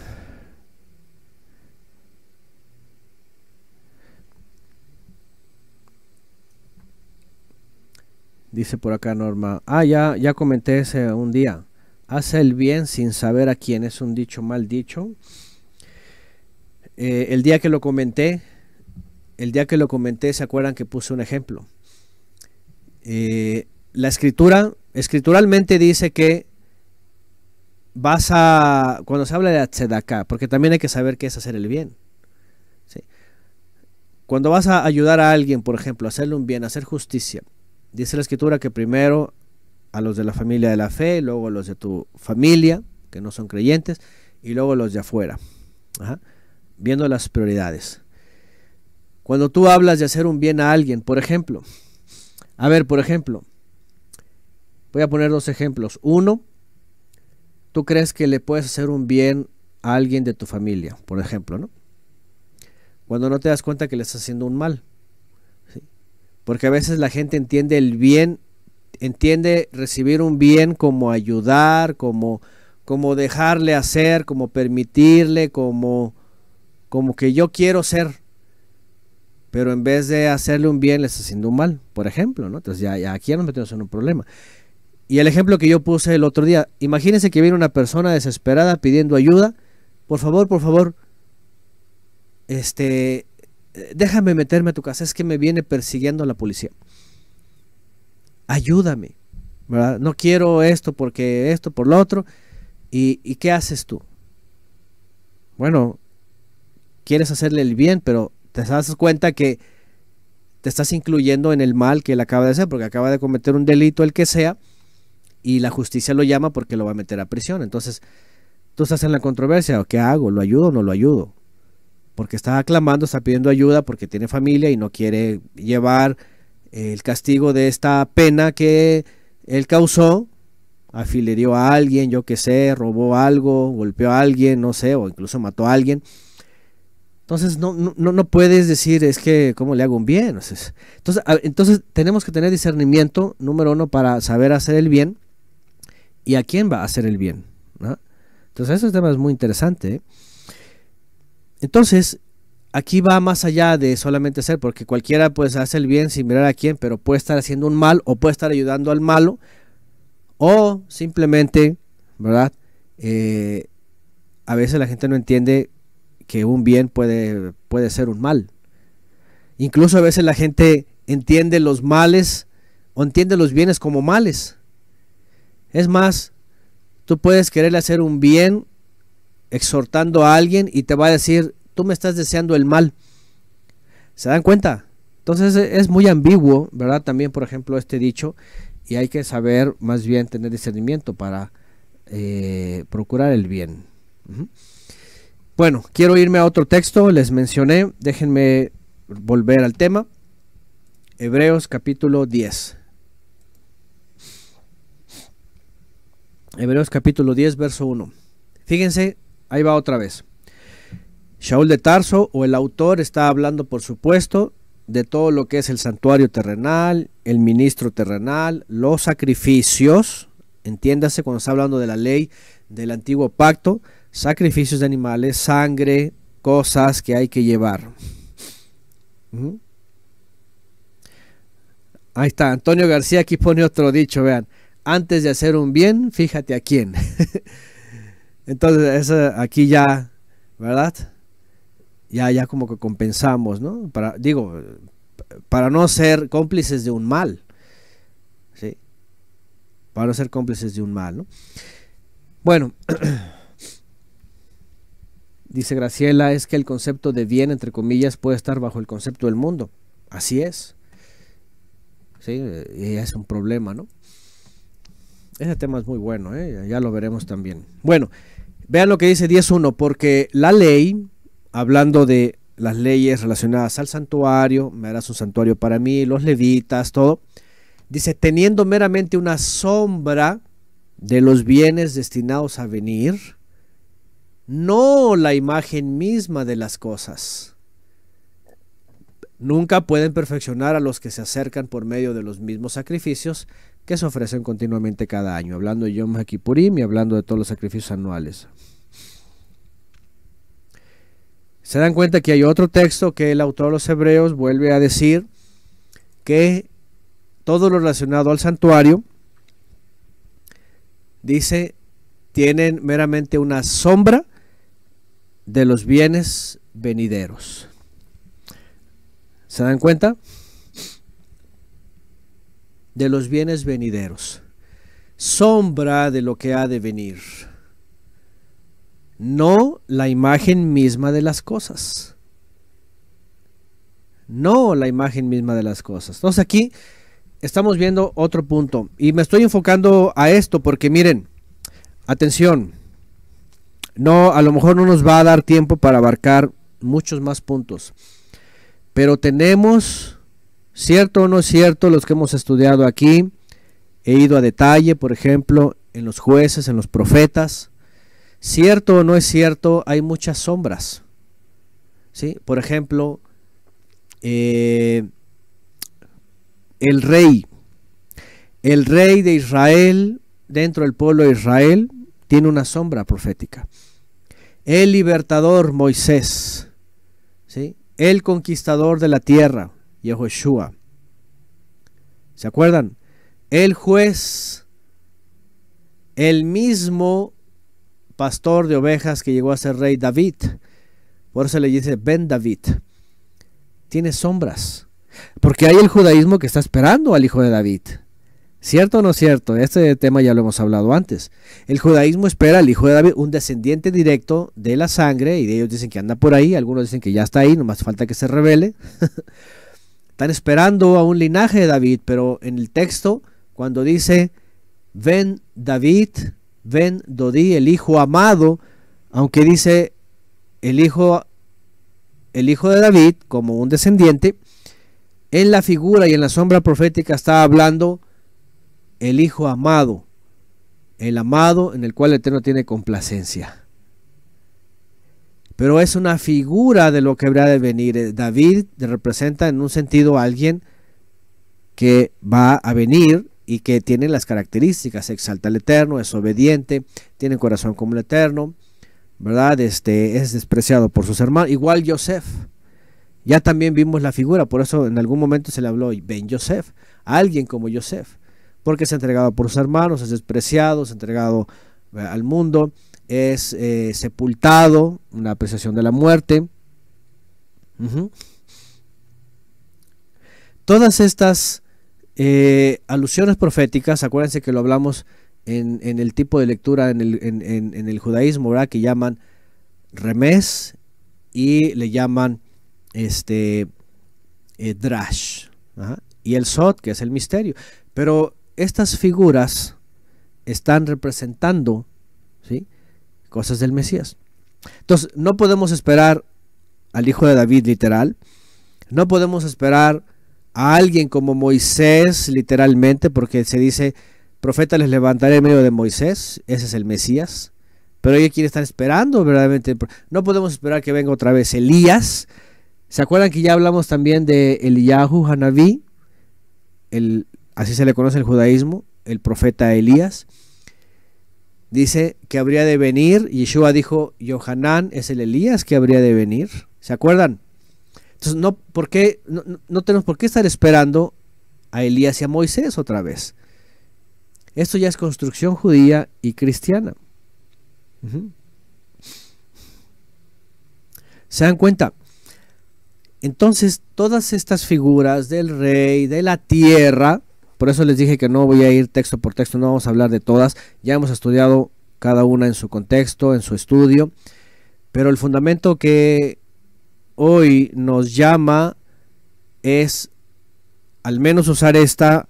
Dice por acá Norma, ah, ya, comenté ese un día. Hace el bien sin saber a quién es un dicho mal dicho. Eh, el día que lo comenté, el día que lo comenté, ¿se acuerdan que puse un ejemplo? Eh, la escritura, escrituralmente dice que vas a, cuando se habla de Atsedaka, porque también hay que saber qué es hacer el bien. Cuando vas a ayudar a alguien, por ejemplo, a hacerle un bien, a hacer justicia, dice la escritura que primero a los de la familia de la fe, luego a los de tu familia, que no son creyentes, y luego a los de afuera, viendo las prioridades. Cuando tú hablas de hacer un bien a alguien, por ejemplo, a ver, por ejemplo, voy a poner dos ejemplos. Uno, tú crees que le puedes hacer un bien a alguien de tu familia, por ejemplo, ¿no? Cuando no te das cuenta que le estás haciendo un mal. Porque a veces la gente entiende el bien, entiende recibir un bien como ayudar, como, como dejarle hacer, como permitirle, como, como que yo quiero ser pero en vez de hacerle un bien, le está haciendo un mal, por ejemplo, ¿no? Entonces ya, aquí ya nos metemos en un problema. Y el ejemplo que yo puse el otro día, imagínense que viene una persona desesperada pidiendo ayuda, por favor, por favor, este, déjame meterme a tu casa, es que me viene persiguiendo la policía. Ayúdame, ¿verdad? No quiero esto porque esto, por lo otro. ¿Y qué haces tú? Bueno, quieres hacerle el bien, pero te das cuenta que te estás incluyendo en el mal que él acaba de hacer, porque acaba de cometer un delito, el que sea, y la justicia lo llama porque lo va a meter a prisión. Entonces, tú estás en la controversia, ¿qué hago? ¿Lo ayudo o no lo ayudo? Porque está aclamando, está pidiendo ayuda porque tiene familia y no quiere llevar el castigo de esta pena que él causó, afilerió a alguien, yo qué sé, robó algo, golpeó a alguien, no sé, o incluso mató a alguien. Entonces no, no, no puedes decir, es que, ¿cómo le hago un bien? Entonces, entonces tenemos que tener discernimiento, número uno, para saber hacer el bien y a quién va a hacer el bien. ¿no? Entonces, ese tema es muy interesante. ¿eh? Entonces, aquí va más allá de solamente ser, porque cualquiera puede hace el bien sin mirar a quién, pero puede estar haciendo un mal o puede estar ayudando al malo o simplemente, ¿verdad? Eh, a veces la gente no entiende que un bien puede, puede ser un mal. Incluso a veces la gente entiende los males o entiende los bienes como males. Es más, tú puedes querer hacer un bien exhortando a alguien y te va a decir, tú me estás deseando el mal. ¿Se dan cuenta? Entonces e, es muy ambiguo, ¿verdad? También, por ejemplo, este dicho, y hay que saber más bien tener discernimiento para eh, procurar el bien. Bueno, quiero irme a otro texto, les mencioné, déjenme volver al tema. Hebreos capítulo 10. Hebreos capítulo 10, verso 1. Fíjense, ahí va otra vez. Shaul de Tarso o el autor está hablando, por supuesto, de todo lo que es el santuario terrenal, el ministro terrenal, los sacrificios, entiéndase cuando está hablando de la ley del antiguo pacto, sacrificios de animales, sangre, cosas que hay que llevar. Ahí está, Antonio García aquí pone otro dicho, vean, antes de hacer un bien, fíjate a quién. (laughs) Entonces, aquí ya, ¿verdad? Ya, ya como que compensamos, ¿no? Para, digo, para no ser cómplices de un mal. ¿sí? Para no ser cómplices de un mal, ¿no? Bueno. (clears throat) Dice Graciela, es que el concepto de bien, entre comillas, puede estar bajo el concepto del mundo. Así es. Sí, eh, es un problema, ¿no? Ese tema es muy bueno, ¿eh? ya lo veremos también. Bueno, vean lo que dice 10.1, porque la ley, hablando de las leyes relacionadas al santuario, me harás un santuario para mí, los levitas, todo, dice, teniendo meramente una sombra de los bienes destinados a venir, no la imagen misma de las cosas. Nunca pueden perfeccionar a los que se acercan por medio de los mismos sacrificios que se ofrecen continuamente cada año, hablando de Yom Hakipurim y hablando de todos los sacrificios anuales. Se dan cuenta que hay otro texto que el autor de los Hebreos vuelve a decir que todo lo relacionado al santuario, dice, tienen meramente una sombra de los bienes venideros. ¿Se dan cuenta? De los bienes venideros. Sombra de lo que ha de venir. No la imagen misma de las cosas. No la imagen misma de las cosas. Entonces aquí estamos viendo otro punto. Y me estoy enfocando a esto porque miren, atención no, a lo mejor no nos va a dar tiempo para abarcar muchos más puntos. Pero tenemos, cierto o no es cierto, los que hemos estudiado aquí, he ido a detalle, por ejemplo, en los jueces, en los profetas. Cierto o no es cierto, hay muchas sombras. ¿Sí? Por ejemplo, eh, el rey, el rey de Israel, dentro del pueblo de Israel, tiene una sombra profética el libertador Moisés, ¿sí? el conquistador de la tierra, Yehoshua. ¿Se acuerdan? El juez, el mismo pastor de ovejas que llegó a ser rey David. Por eso le dice Ben David. Tiene sombras. Porque hay el judaísmo que está esperando al hijo de David. ¿Cierto o no cierto? Este tema ya lo hemos hablado antes. El judaísmo espera al hijo de David, un descendiente directo de la sangre, y de ellos dicen que anda por ahí, algunos dicen que ya está ahí, nomás falta que se revele. (laughs) Están esperando a un linaje de David, pero en el texto, cuando dice, ven David, ven Dodí, el hijo amado, aunque dice el hijo, el hijo de David como un descendiente, en la figura y en la sombra profética está hablando el Hijo amado, el amado en el cual el Eterno tiene complacencia. Pero es una figura de lo que habrá de venir. Eh, David representa en un sentido a alguien que va a venir y que tiene las características, exalta al Eterno, es obediente, tiene corazón como el Eterno, ¿verdad? Este, es despreciado por sus hermanos. Igual Joseph. Ya también vimos la figura, por eso en algún momento se le habló Ven Joseph, alguien como Joseph porque se ha entregado por sus hermanos, es despreciado, se ha entregado eh, al mundo, es eh, sepultado, una apreciación de la muerte. Todas estas eh, alusiones proféticas, acuérdense que lo hablamos en, el tipo de lectura en el, judaísmo, ¿verdad? que llaman remés y le llaman este drash. Y el sot, que es el misterio. Pero estas figuras están representando ¿sí? cosas del Mesías. Entonces, no podemos esperar al Hijo de David literal, no podemos esperar a alguien como Moisés literalmente, porque se dice, profeta les levantaré en medio de Moisés, ese es el Mesías, pero ellos quieren estar esperando verdaderamente, no podemos esperar que venga otra vez Elías, ¿se acuerdan que ya hablamos también de El Eliyahu Hanabí, el así se le conoce el judaísmo, el profeta Elías, dice que habría de venir, Yeshua dijo, Yohanan es el Elías que habría de venir, ¿se acuerdan? Entonces, no, ¿por no, tenemos por qué estar esperando a Elías y a Moisés otra vez. Esto ya es construcción judía y cristiana. ¿Se dan cuenta? Entonces, todas estas figuras del rey, de la tierra, por eso les dije que no voy a ir texto por texto, no vamos a hablar de todas. Ya hemos estudiado cada una en su contexto, en su estudio. Pero el fundamento que hoy nos llama es al menos usar esta,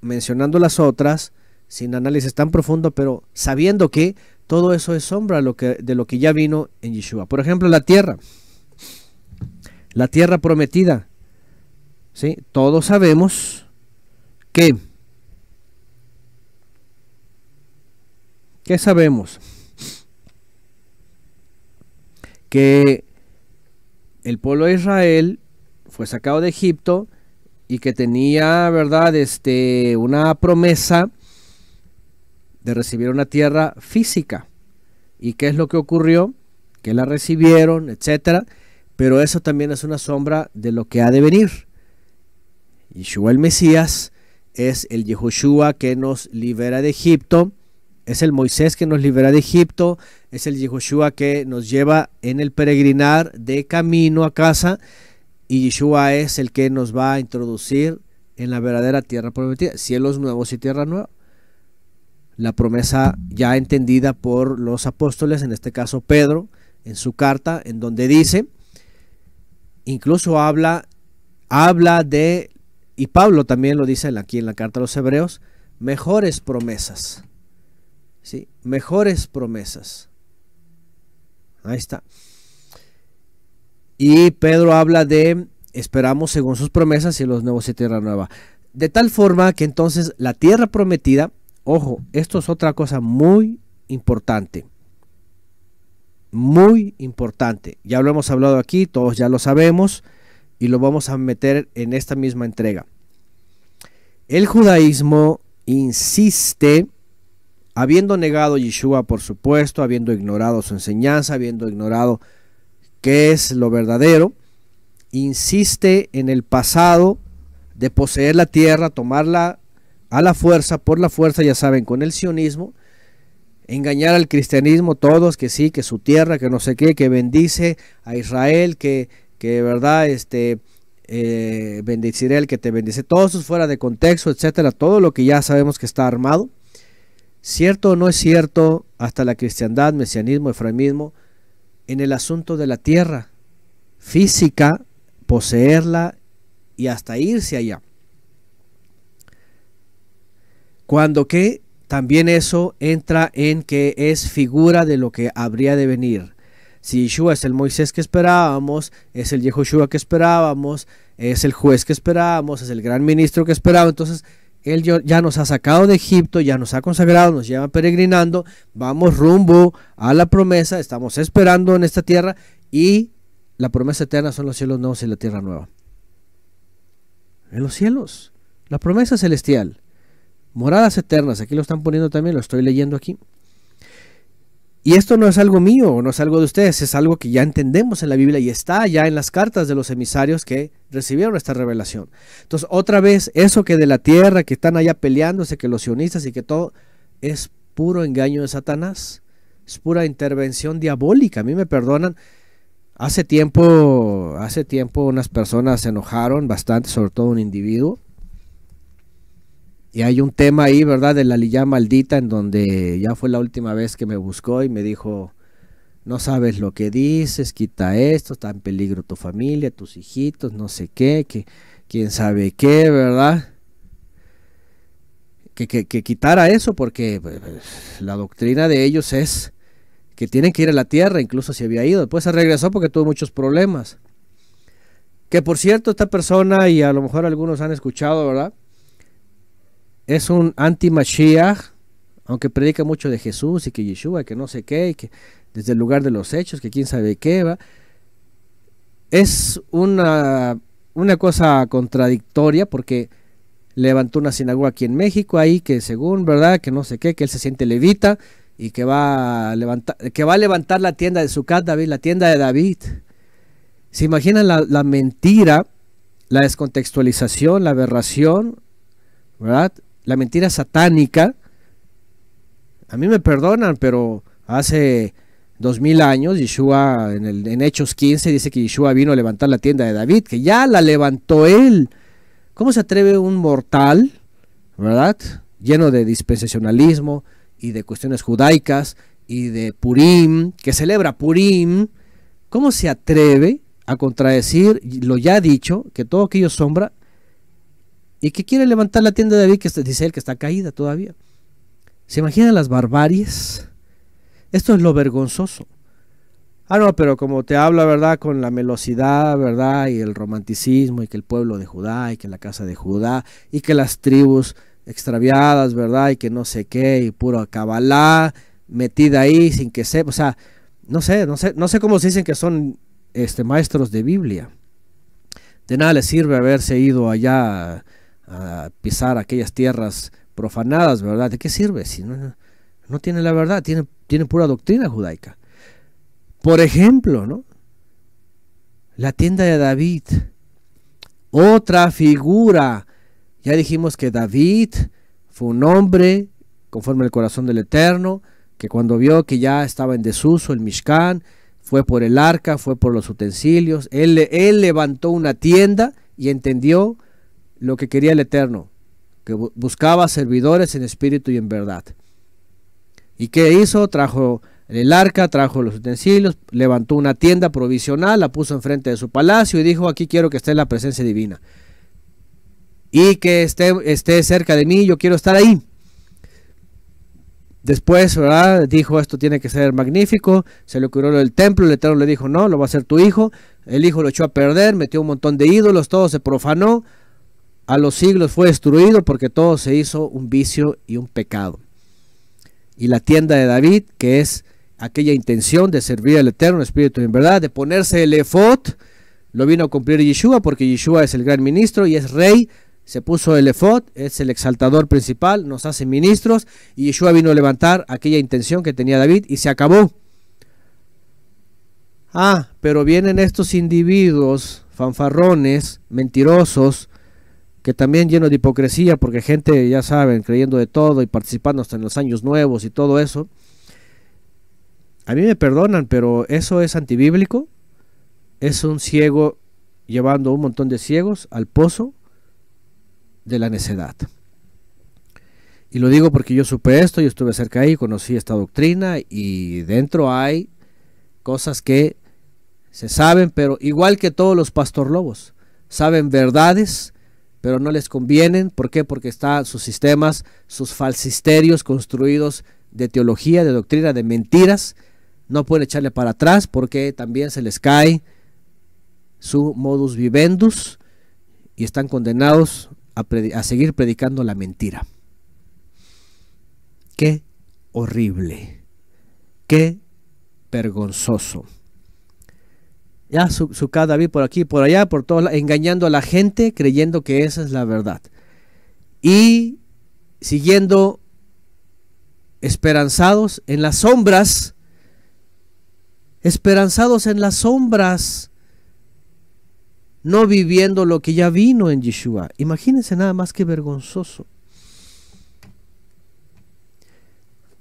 mencionando las otras, sin análisis tan profundo, pero sabiendo que todo eso es sombra de lo que ya vino en Yeshua. Por ejemplo, la tierra. La tierra prometida. ¿sí? Todos sabemos ¿Qué? sabemos? Que el pueblo de Israel fue sacado de Egipto y que tenía, ¿verdad?, este, una promesa de recibir una tierra física. ¿Y qué es lo que ocurrió? Que la recibieron, etcétera, pero eso también es una sombra de lo que ha de venir. Yeshua el Mesías es el Yehoshua que nos libera de Egipto, es el Moisés que nos libera de Egipto, es el Yehoshua que nos lleva en el peregrinar de camino a casa y Yeshua es el que nos va a introducir en la verdadera tierra prometida, cielos nuevos y tierra nueva. La promesa ya entendida por los apóstoles, en este caso Pedro, en su carta, en donde dice, incluso habla, habla de y Pablo también lo dice aquí en la carta a los hebreos, mejores promesas. ¿Sí? Mejores promesas. Ahí está. Y Pedro habla de, esperamos según sus promesas y los nuevos y tierra nueva. De tal forma que entonces la tierra prometida, ojo, esto es otra cosa muy importante. Muy importante. Ya lo hemos hablado aquí, todos ya lo sabemos y lo vamos a meter en esta misma entrega. El judaísmo insiste, habiendo negado Yeshua, por supuesto, habiendo ignorado su enseñanza, habiendo ignorado qué es lo verdadero, insiste en el pasado de poseer la tierra, tomarla a la fuerza, por la fuerza, ya saben, con el sionismo, engañar al cristianismo todos, que sí, que su tierra, que no sé qué, que bendice a Israel, que que de verdad este, eh, bendeciré el que te bendice. todos eso fuera de contexto, etcétera, todo lo que ya sabemos que está armado. Cierto o no es cierto, hasta la cristiandad, mesianismo, efraimismo, en el asunto de la tierra física, poseerla y hasta irse allá. Cuando que también eso entra en que es figura de lo que habría de venir. Si Yeshua es el Moisés que esperábamos, es el Yehoshua que esperábamos, es el juez que esperábamos, es el gran ministro que esperábamos, entonces Él ya nos ha sacado de Egipto, ya nos ha consagrado, nos lleva peregrinando, vamos rumbo a la promesa, estamos esperando en esta tierra y la promesa eterna son los cielos nuevos y la tierra nueva. En los cielos, la promesa celestial, moradas eternas, aquí lo están poniendo también, lo estoy leyendo aquí. Y esto no es algo mío, no es algo de ustedes, es algo que ya entendemos en la Biblia y está ya en las cartas de los emisarios que recibieron esta revelación. Entonces, otra vez, eso que de la tierra, que están allá peleándose, que los sionistas y que todo, es puro engaño de Satanás, es pura intervención diabólica. A mí me perdonan. Hace tiempo, hace tiempo unas personas se enojaron bastante, sobre todo un individuo, y hay un tema ahí, ¿verdad? De la lilla maldita, en donde ya fue la última vez que me buscó y me dijo, no sabes lo que dices, quita esto, está en peligro tu familia, tus hijitos, no sé qué, que quién sabe qué, ¿verdad? Que, que, quitara eso, porque pues, la doctrina de ellos es que tienen que ir a la tierra, incluso si había ido. Después se regresó porque tuvo muchos problemas. Que por cierto, esta persona, y a lo mejor algunos han escuchado, ¿verdad? es un anti-Mashiach, aunque predica mucho de Jesús y que Yeshua, que no sé qué, y que desde el lugar de los hechos, que quién sabe qué va. Es una, una cosa contradictoria porque levantó una sinagoga aquí en México, ahí que según, ¿verdad? Que no sé qué, que él se siente levita y que va a levantar, que va a levantar la tienda de su David, la tienda de David. ¿Se imaginan la, la mentira, la descontextualización, la aberración, ¿verdad? la mentira satánica, a mí me perdonan, pero hace dos mil años, Yeshua, en, en Hechos 15, dice que Yeshua vino a levantar la tienda de David, que ya la levantó él. ¿Cómo se atreve un mortal, verdad? Lleno de dispensacionalismo y de cuestiones judaicas y de Purim, que celebra Purim, ¿cómo se atreve a contradecir lo ya dicho, que todo aquello sombra y que quiere levantar la tienda de David, que dice él que está caída todavía. ¿Se imaginan las barbaries? Esto es lo vergonzoso. Ah, no, pero como te habla, ¿verdad? Con la melosidad, ¿verdad? Y el romanticismo, y que el pueblo de Judá, y que la casa de Judá, y que las tribus extraviadas, ¿verdad? Y que no sé qué, y puro cabalá metida ahí sin que sepa. O sea, no sé, no sé, no sé cómo se dicen que son este, maestros de Biblia. De nada les sirve haberse ido allá a pisar aquellas tierras profanadas, ¿verdad? ¿De qué sirve? Si no, no tiene la verdad, tiene, tiene pura doctrina judaica. Por ejemplo, ¿no? La tienda de David, otra figura. Ya dijimos que David fue un hombre conforme al corazón del Eterno, que cuando vio que ya estaba en desuso el Mishkan, fue por el arca, fue por los utensilios, él, él levantó una tienda y entendió lo que quería el Eterno, que buscaba servidores en espíritu y en verdad. ¿Y qué hizo? Trajo el arca, trajo los utensilios, levantó una tienda provisional, la puso enfrente de su palacio y dijo, aquí quiero que esté la presencia divina. Y que esté, cerca de mí, yo quiero estar ahí. Después, ¿verdad? Dijo, esto tiene que ser magnífico. Se le ocurrió el templo, el Eterno le dijo, no, lo va a hacer tu hijo. El hijo lo echó a perder, metió un montón de ídolos, todo se profanó a los siglos fue destruido porque todo se hizo un vicio y un pecado. Y la tienda de David, que es aquella intención de servir al Eterno Espíritu en verdad, de ponerse el efot, lo vino a cumplir Yeshua porque Yeshua es el gran ministro y es rey, se puso el efod, es el exaltador principal, nos hace ministros y Yeshua vino a levantar aquella intención que tenía David y se acabó. Ah, pero vienen estos individuos fanfarrones, mentirosos, que también lleno de hipocresía, porque gente, ya saben, creyendo de todo y participando hasta en los años nuevos y todo eso. A mí me perdonan, pero eso es antibíblico. Es un ciego llevando un montón de ciegos al pozo de la necedad. Y lo digo porque yo supe esto, yo estuve cerca ahí, conocí esta doctrina y dentro hay cosas que se saben, pero igual que todos los pastor lobos, saben verdades pero no les convienen. ¿Por qué? Porque están sus sistemas, sus falsisterios construidos de teología, de doctrina, de mentiras. No pueden echarle para atrás porque también se les cae su modus vivendus y están condenados a, a seguir predicando la mentira. Qué horrible, qué vergonzoso. Ya, su, cada David por aquí, por allá, por todos engañando a la gente, creyendo que esa es la verdad. Y siguiendo esperanzados en las sombras, esperanzados en las sombras, no viviendo lo que ya vino en Yeshua. Imagínense nada más que vergonzoso.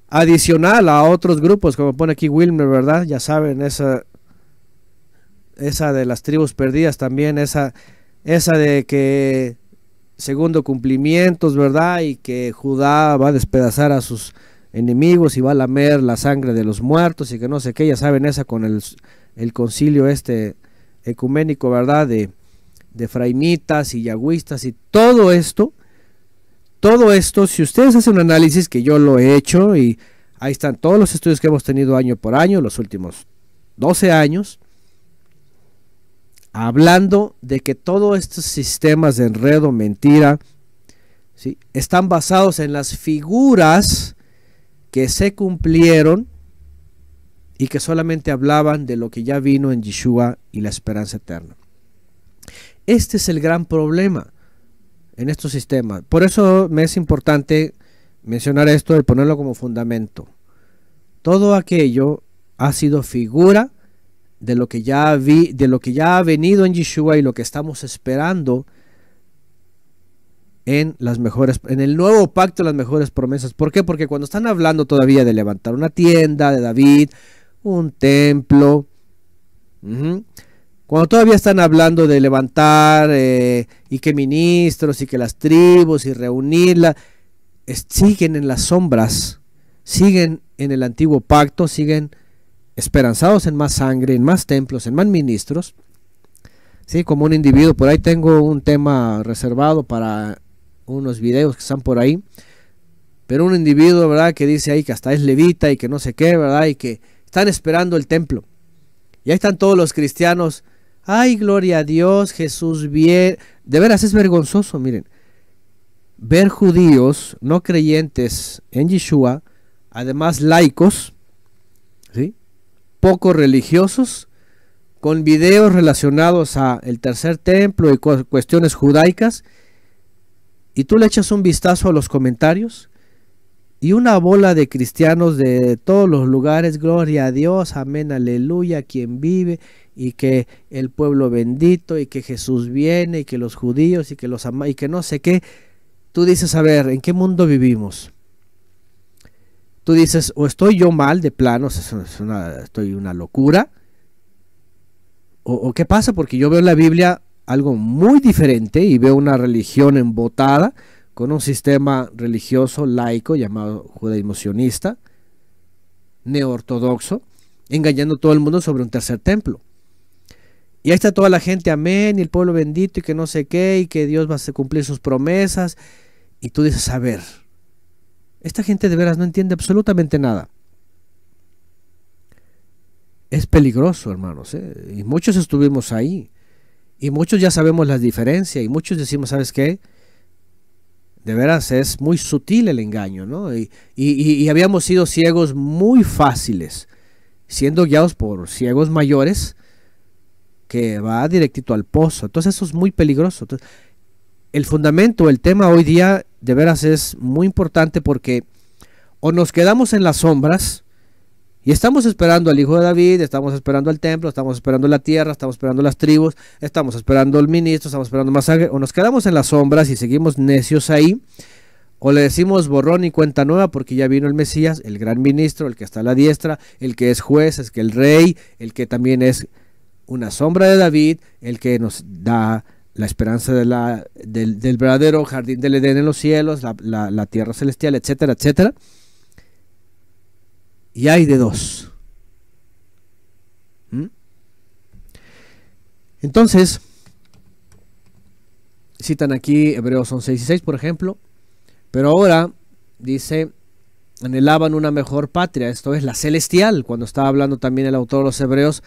Adicional a otros grupos, como pone aquí Wilmer, ¿verdad? Ya saben, esa, esa de las tribus perdidas también, esa, esa de que segundo cumplimientos, ¿verdad? Y que Judá va a despedazar a sus enemigos y va a lamer la sangre de los muertos y que no sé qué, ya saben esa con el, concilio este ecuménico, ¿verdad? De, de fraimitas y yagüistas y todo esto, todo esto, si ustedes hacen un análisis que yo lo he hecho y ahí están todos los estudios que hemos tenido año por año, los últimos 12 años, hablando de que todos estos sistemas de enredo, mentira, ¿sí? están basados en las figuras que se cumplieron y que solamente hablaban de lo que ya vino en Yeshua y la esperanza eterna. Este es el gran problema en estos sistemas. Por eso me es importante mencionar esto y ponerlo como fundamento. Todo aquello ha sido figura de lo que ya vi, de lo que ya ha venido en Yeshua y lo que estamos esperando en las mejores en el nuevo pacto las mejores promesas. ¿Por qué? Porque cuando están hablando todavía de levantar una tienda de David, un templo, cuando todavía están hablando de levantar eh, y que ministros y que las tribus y reunirlas, siguen en las sombras, siguen en el antiguo pacto, siguen esperanzados en más sangre, en más templos, en más ministros. Sí, como un individuo, por ahí tengo un tema reservado para unos videos que están por ahí. Pero un individuo, ¿verdad? Que dice ahí que hasta es levita y que no sé qué, ¿verdad? Y que están esperando el templo. Y ahí están todos los cristianos. Ay, gloria a Dios, Jesús bien. De veras es vergonzoso, miren. Ver judíos no creyentes en Yeshua, además laicos, poco religiosos, con videos relacionados a el tercer templo y cuestiones judaicas, y tú le echas un vistazo a los comentarios, y una bola de cristianos de todos los lugares, gloria a Dios, amén, aleluya, quien vive, y que el pueblo bendito, y que Jesús viene, y que los judíos, y que los ama, y que no sé qué, tú dices, a ver, ¿en qué mundo vivimos? tú dices, o estoy yo mal de plano, es estoy una locura, o, qué pasa, porque yo veo en la Biblia algo muy diferente y veo una religión embotada con un sistema religioso laico llamado judaísmo sionista, neoortodoxo, engañando a todo el mundo sobre un tercer templo. Y ahí está toda la gente, amén, y el pueblo bendito, y que no sé qué, y que Dios va a cumplir sus promesas. Y tú dices, a ver, esta gente de veras no entiende absolutamente nada. Es peligroso, hermanos. ¿eh? Y muchos estuvimos ahí. Y muchos ya sabemos las diferencias. Y muchos decimos, ¿sabes qué? De veras es muy sutil el engaño, ¿no? Y, y habíamos sido ciegos muy fáciles, siendo guiados por ciegos mayores que va directito al pozo. Entonces eso es muy peligroso. el fundamento, el tema hoy día de veras es muy importante porque o nos quedamos en las sombras y estamos esperando al Hijo de David, estamos esperando al templo, estamos esperando la tierra, estamos esperando las tribus, estamos esperando el ministro, estamos esperando más o nos quedamos en las sombras y seguimos necios ahí, o le decimos borrón y cuenta nueva porque ya vino el Mesías, el gran ministro, el que está a la diestra, el que es juez, es que el rey, el que también es una sombra de David, el que nos da la esperanza del, verdadero jardín del Edén en los cielos, la, tierra celestial, etcétera, etcétera. Y hay de dos. ¿Mm? Entonces, citan aquí Hebreos 11 y 6, por ejemplo, pero ahora dice, anhelaban una mejor patria, esto es la celestial, cuando está hablando también el autor de los Hebreos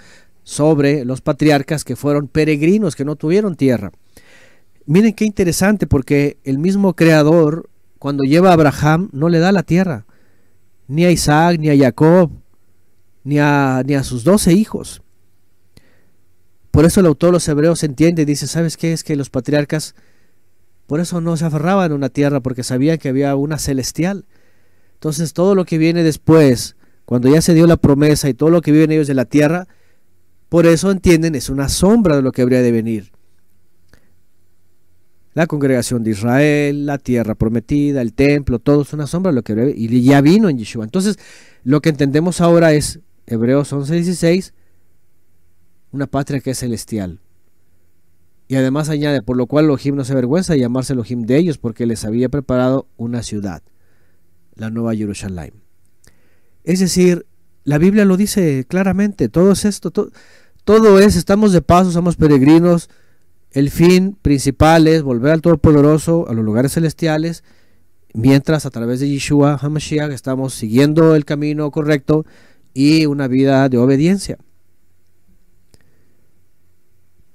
sobre los patriarcas que fueron peregrinos, que no tuvieron tierra. Miren qué interesante, porque el mismo Creador, cuando lleva a Abraham, no le da la tierra, ni a Isaac, ni a Jacob, ni a, ni a sus doce hijos. Por eso el autor los Hebreos entiende y dice, ¿sabes qué? Es que los patriarcas por eso no se aferraban a una tierra, porque sabían que había una celestial. Entonces todo lo que viene después, cuando ya se dio la promesa y todo lo que viven ellos de la tierra, por eso entienden, es una sombra de lo que habría de venir. La congregación de Israel, la tierra prometida, el templo, todo es una sombra de lo que habría de venir. Y ya vino en Yeshua. Entonces, lo que entendemos ahora es Hebreos 11:16, una patria que es celestial. Y además añade, por lo cual los no se avergüenza de llamarse Elohim de ellos, porque les había preparado una ciudad, la nueva Jerusalén. Es decir, la Biblia lo dice claramente, todo es esto, todo es, estamos de paso, somos peregrinos, el fin principal es volver al Todopoderoso, a los lugares celestiales, mientras a través de Yeshua HaMashiach estamos siguiendo el camino correcto y una vida de obediencia.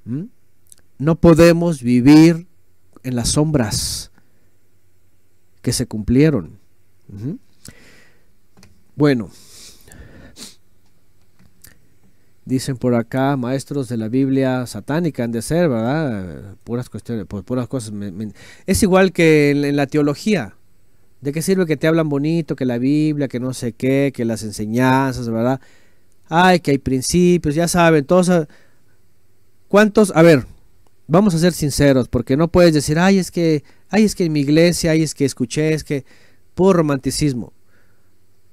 ¿Mm? No podemos vivir en las sombras que se cumplieron. ¿Mm? Bueno. Dicen por acá, maestros de la Biblia satánica han de ser, ¿verdad? Puras cuestiones, pues puras cosas. Es igual que en, la teología. ¿De qué sirve que te hablan bonito, que la Biblia, que no sé qué, que las enseñanzas, ¿verdad? Ay, que hay principios, ya saben, todos. ¿Cuántos? A ver, vamos a ser sinceros, porque no puedes decir, ay, es que, ay, es que en mi iglesia, ay, es que escuché, es que. Puro romanticismo.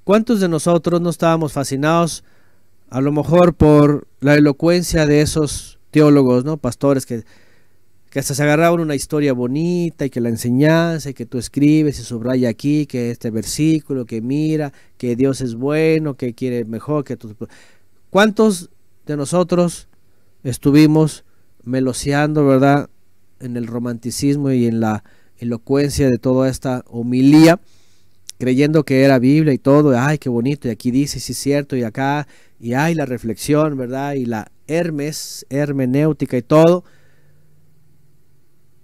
¿Cuántos de nosotros no estábamos fascinados? a lo mejor por la elocuencia de esos teólogos, ¿no? Pastores que, hasta se agarraban una historia bonita y que la enseñanza y que tú escribes y subraya aquí que este versículo, que mira, que Dios es bueno, que quiere mejor, que tú... ¿Cuántos de nosotros estuvimos meloseando, verdad, en el romanticismo y en la elocuencia de toda esta homilía, creyendo que era Biblia y todo, ay, qué bonito, y aquí dice, sí es cierto, y acá y hay la reflexión, ¿verdad? Y la Hermes, hermenéutica y todo.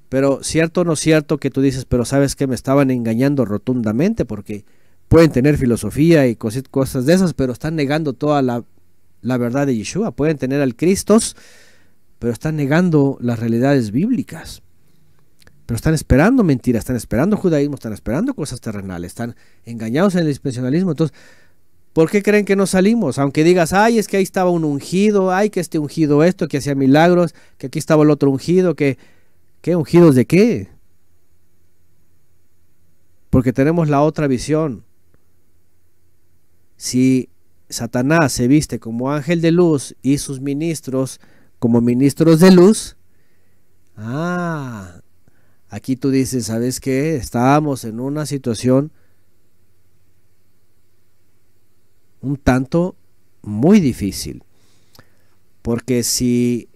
Pero cierto o no cierto que tú dices, pero sabes que me estaban engañando rotundamente porque pueden tener filosofía y cosas de esas, pero están negando toda la, verdad de Yeshua. Pueden tener al Cristo, pero están negando las realidades bíblicas. Pero están esperando mentiras, están esperando judaísmo, están esperando cosas terrenales, están engañados en el dispensionalismo. Entonces, ¿Por qué creen que no salimos? Aunque digas, ay, es que ahí estaba un ungido, ay, que este ungido esto, que hacía milagros, que aquí estaba el otro ungido, que... ¿Qué ungidos de qué? Porque tenemos la otra visión. Si Satanás se viste como ángel de luz y sus ministros como ministros de luz, ah, aquí tú dices, ¿sabes qué? Estábamos en una situación un tanto muy difícil. Porque si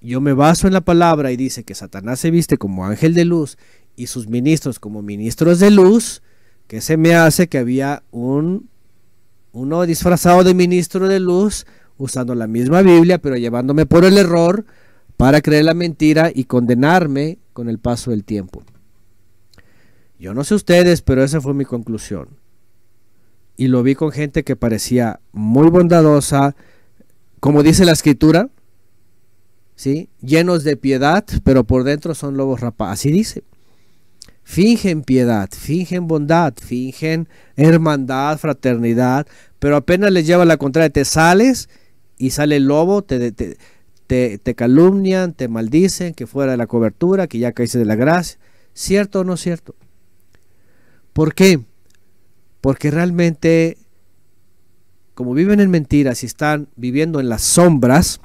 yo me baso en la palabra y dice que Satanás se viste como ángel de luz y sus ministros como ministros de luz, que se me hace que había un uno disfrazado de ministro de luz usando la misma Biblia, pero llevándome por el error para creer la mentira y condenarme con el paso del tiempo. Yo no sé ustedes, pero esa fue mi conclusión y lo vi con gente que parecía muy bondadosa, como dice la escritura, ¿sí? llenos de piedad, pero por dentro son lobos rapaces. Así dice. Fingen piedad, fingen bondad, fingen hermandad, fraternidad, pero apenas les lleva la contraria, te sales y sale el lobo, te, te calumnian, te maldicen, que fuera de la cobertura, que ya caíste de la gracia. ¿Cierto o no cierto? ¿Por qué? porque realmente, como viven en mentiras y están viviendo en las sombras,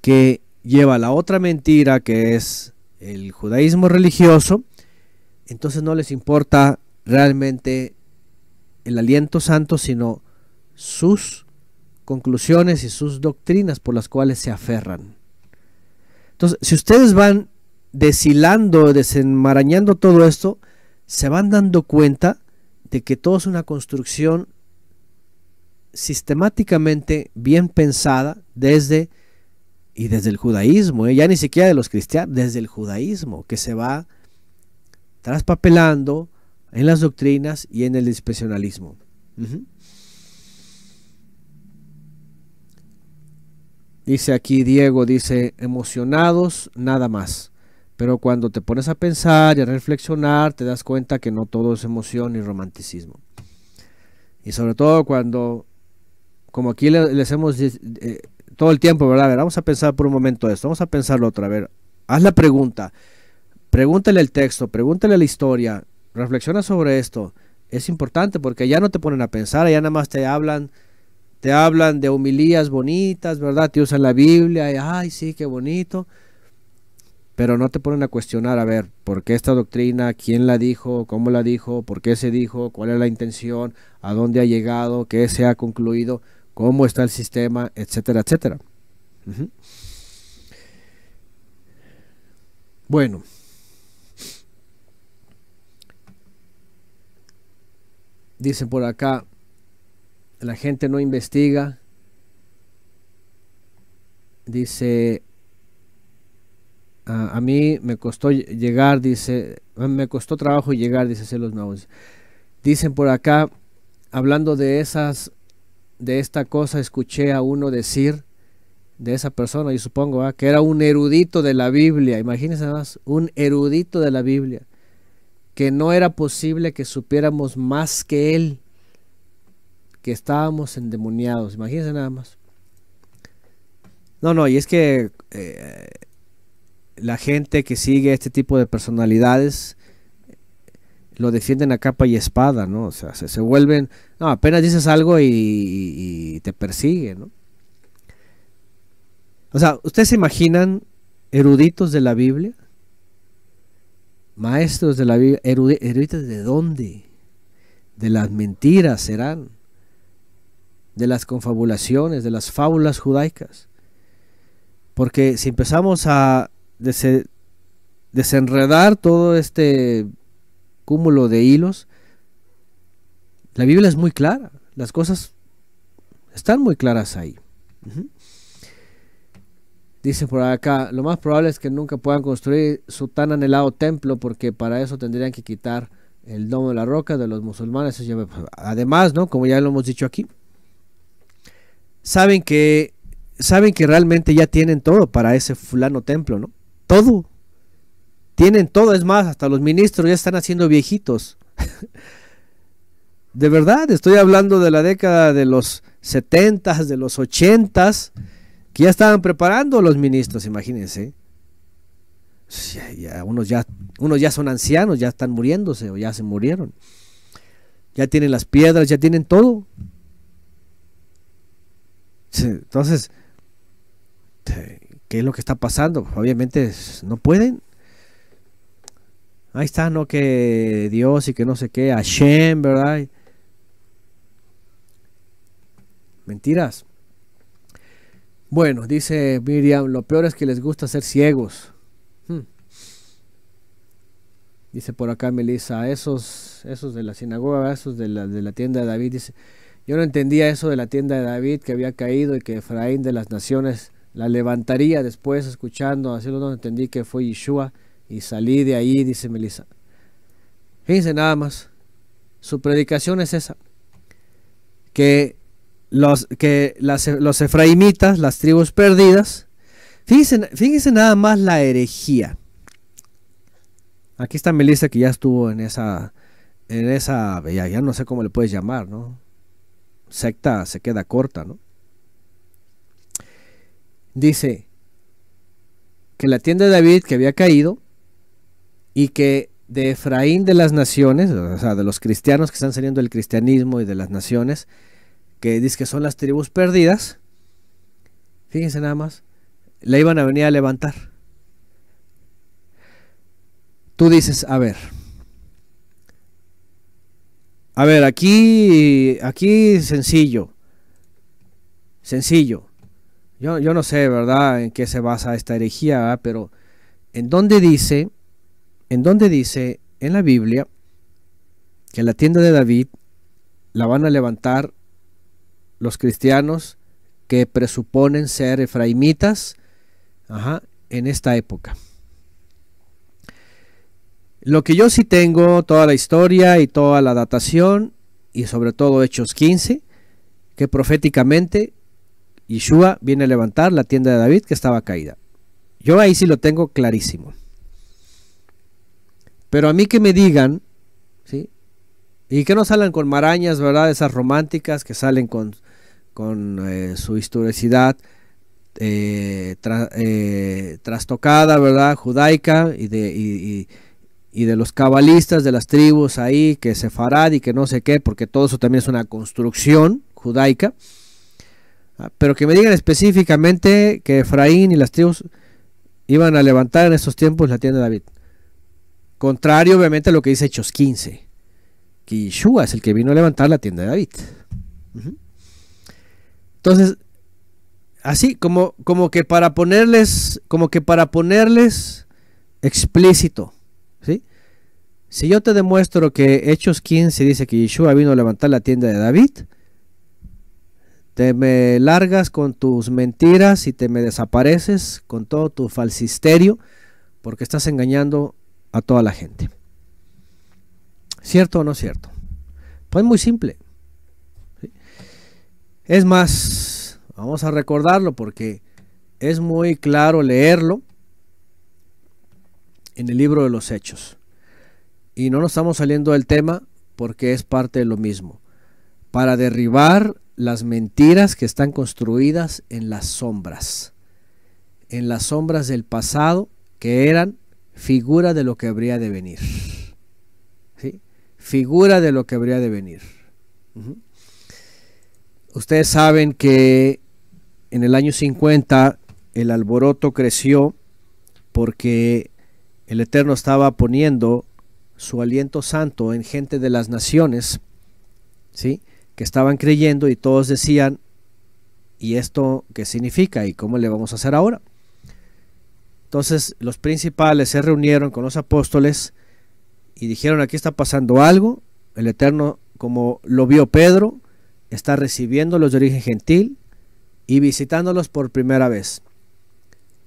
que lleva la otra mentira que es el judaísmo religioso, entonces no les importa realmente el aliento santo, sino sus conclusiones y sus doctrinas por las cuales se aferran. Entonces, si ustedes van deshilando, desenmarañando todo esto, se van dando cuenta de que todo es una construcción sistemáticamente bien pensada desde y desde el judaísmo, ¿eh? ya ni siquiera de los cristianos, desde el judaísmo, que se va traspapelando en las doctrinas y en el dispensionalismo. Dice aquí Diego, dice, emocionados, nada más. Pero cuando te pones a pensar y a reflexionar, te das cuenta que no todo es emoción y romanticismo. Y sobre todo cuando, como aquí les hemos dicho eh, todo el tiempo, ¿verdad? ver, vamos a pensar por un momento esto, vamos a pensarlo otra. A haz la pregunta, pregúntale el texto, pregúntale la historia, reflexiona sobre esto. Es importante porque ya no te ponen a pensar, ya nada más te hablan te hablan de humilías bonitas, ¿verdad? Te usan la Biblia ay, sí, qué bonito pero no te ponen a cuestionar, a ver, ¿por qué esta doctrina? ¿Quién la dijo? ¿Cómo la dijo? ¿Por qué se dijo? ¿Cuál es la intención? ¿A dónde ha llegado? ¿Qué se ha concluido? ¿Cómo está el sistema? Etcétera, etcétera. Bueno. Dicen por acá, la gente no investiga. Dice a mí me costó llegar, dice, me costó trabajo llegar, dice Celos nuevos Dicen por acá, hablando de esas, de esta cosa, escuché a uno decir, de esa persona, yo supongo, que era un erudito de la Biblia, imagínense nada más, un erudito de la Biblia, que no era posible que supiéramos más que él, que estábamos endemoniados, imagínense nada más. No, no, y es que eh, la gente que sigue este tipo de personalidades lo defienden a capa y espada, ¿no? O sea, se, vuelven, no, apenas dices algo y, te persigue, ¿no? O sea, ¿ustedes se imaginan eruditos de la Biblia? Maestros de la Biblia, eruditos de dónde? De las mentiras serán, de las confabulaciones, de las fábulas judaicas. Porque si empezamos a desenredar todo este cúmulo de hilos, la Biblia es muy clara, las cosas están muy claras ahí. Dicen Dice por acá, lo más probable es que nunca puedan construir su tan anhelado templo porque para eso tendrían que quitar el domo de la roca de los musulmanes. Además, ¿no? Como ya lo hemos dicho aquí, saben que saben que realmente ya tienen todo para ese fulano templo, ¿no? todo. Tienen todo, es más, hasta los ministros ya están haciendo viejitos. (laughs) de verdad, estoy hablando de la década de los 70, de los 80, que ya estaban preparando los ministros, imagínense. ya, unos, ya, unos ya son ancianos, ya están muriéndose o ya se murieron. Ya tienen las piedras, ya tienen todo. Entonces, es lo que está pasando. Obviamente no pueden. Ahí está, ¿no? Que Dios y que no sé qué, Hashem, ¿verdad? Mentiras. Bueno, dice Miriam, lo peor es que les gusta ser ciegos. Hmm. Dice por acá Melissa, esos, esos de la sinagoga, esos de la, de la tienda de David, dice, yo no entendía eso de la tienda de David que había caído y que Efraín de las naciones la levantaría después escuchando, así lo entendí que fue Yeshua y salí de ahí, dice Melissa. Fíjense nada más, su predicación es esa, que los, que e, los efraimitas, las tribus perdidas, fíjense, fíjense nada más la herejía. Aquí está Melissa que ya estuvo en esa, en esa, ya no sé cómo le puedes llamar, ¿no? Secta se queda corta, ¿no? dice que la tienda de David que había caído y que de Efraín de las naciones, o sea, de los cristianos que están saliendo del cristianismo y de las naciones, que dice que son las tribus perdidas, fíjense nada más, la iban a venir a levantar. Tú dices, a ver, a ver, aquí, aquí sencillo, sencillo. Yo, no sé, ¿verdad?, en qué se basa esta herejía, pero en dónde dice, en dónde dice en la Biblia que la tienda de David la van a levantar los cristianos que presuponen ser efraimitas en esta época. Lo que yo sí tengo, toda la historia y toda la datación, y sobre todo Hechos 15, que proféticamente Yeshua viene a levantar la tienda de David que estaba caída. Yo ahí sí lo tengo clarísimo. Pero a mí que me digan, ¿sí? Y que no salen con marañas, ¿verdad? Esas románticas que salen con, con eh, su historicidad eh, eh, trastocada, ¿verdad? Judaica y de, y, de los cabalistas de las tribus ahí, que farad y que no sé qué, porque todo eso también es una construcción judaica. Ah, pero que me digan específicamente que Efraín y las tribus iban a levantar en estos tiempos la tienda de David. Contrario, obviamente, a lo que dice Hechos 15, que Yeshua es el que vino a levantar la tienda de David. Entonces, así como, como que para ponerles, como que para ponerles explícito, Si yo te demuestro que Hechos 15 dice que Yeshua vino a levantar la tienda de David, te me largas con tus mentiras y te me desapareces con todo tu falsisterio porque estás engañando a toda la gente. ¿Cierto o no cierto? Pues muy simple. Es más, vamos a recordarlo porque es muy claro leerlo en el libro de los hechos. Y no nos estamos saliendo del tema porque es parte de lo mismo. Para derribar las mentiras que están construidas en las sombras, en las sombras del pasado que eran figura de lo que habría de venir. ¿Sí? Figura de lo que habría de venir. Ustedes saben que en el año 50 el alboroto creció porque el Eterno estaba poniendo su aliento santo en gente de las naciones, ¿sí? que estaban creyendo y todos decían, ¿y esto qué significa y cómo le vamos a hacer ahora? Entonces los principales se reunieron con los apóstoles y dijeron, aquí está pasando algo, el Eterno, como lo vio Pedro, está recibiendo los de origen gentil y visitándolos por primera vez.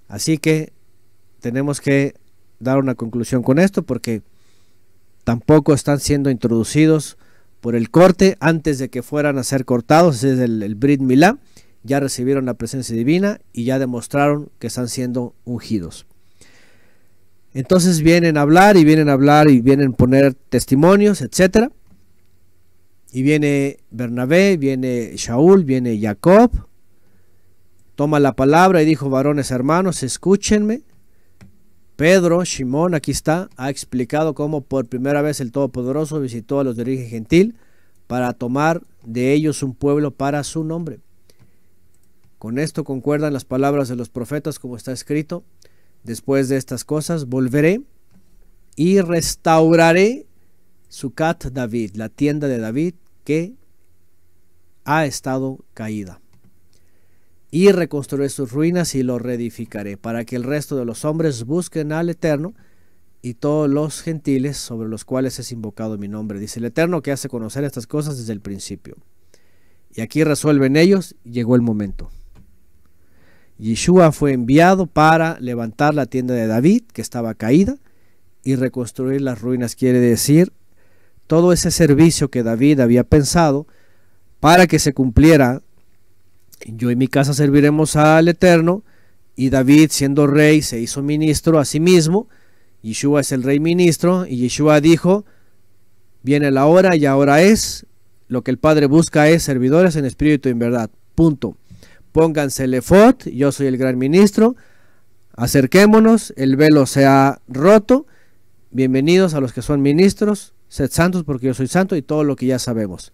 Así que tenemos que dar una conclusión con esto porque tampoco están siendo introducidos por el corte antes de que fueran a ser cortados, es el, el Brit Milá, ya recibieron la presencia divina y ya demostraron que están siendo ungidos. Entonces vienen a hablar y vienen a hablar y vienen a poner testimonios, etc. Y viene Bernabé, viene Shaul, viene Jacob, toma la palabra y dijo, varones hermanos, escúchenme, Pedro, Shimón, aquí está, ha explicado cómo por primera vez el Todopoderoso visitó a los de origen gentil para tomar de ellos un pueblo para su nombre. Con esto concuerdan las palabras de los profetas como está escrito. Después de estas cosas volveré y restauraré su cat David, la tienda de David que ha estado caída y reconstruiré sus ruinas y lo reedificaré, para que el resto de los hombres busquen al Eterno y todos los gentiles sobre los cuales es invocado mi nombre. Dice el Eterno que hace conocer estas cosas desde el principio. Y aquí resuelven ellos, llegó el momento. Yeshua fue enviado para levantar la tienda de David, que estaba caída, y reconstruir las ruinas, quiere decir, todo ese servicio que David había pensado para que se cumpliera yo y mi casa serviremos al Eterno, y David siendo rey se hizo ministro a sí mismo, Yeshua es el rey ministro, y Yeshua dijo, viene la hora y ahora es, lo que el Padre busca es servidores en espíritu y en verdad, punto. Pónganse el yo soy el gran ministro, acerquémonos, el velo se ha roto, bienvenidos a los que son ministros, sed santos porque yo soy santo y todo lo que ya sabemos.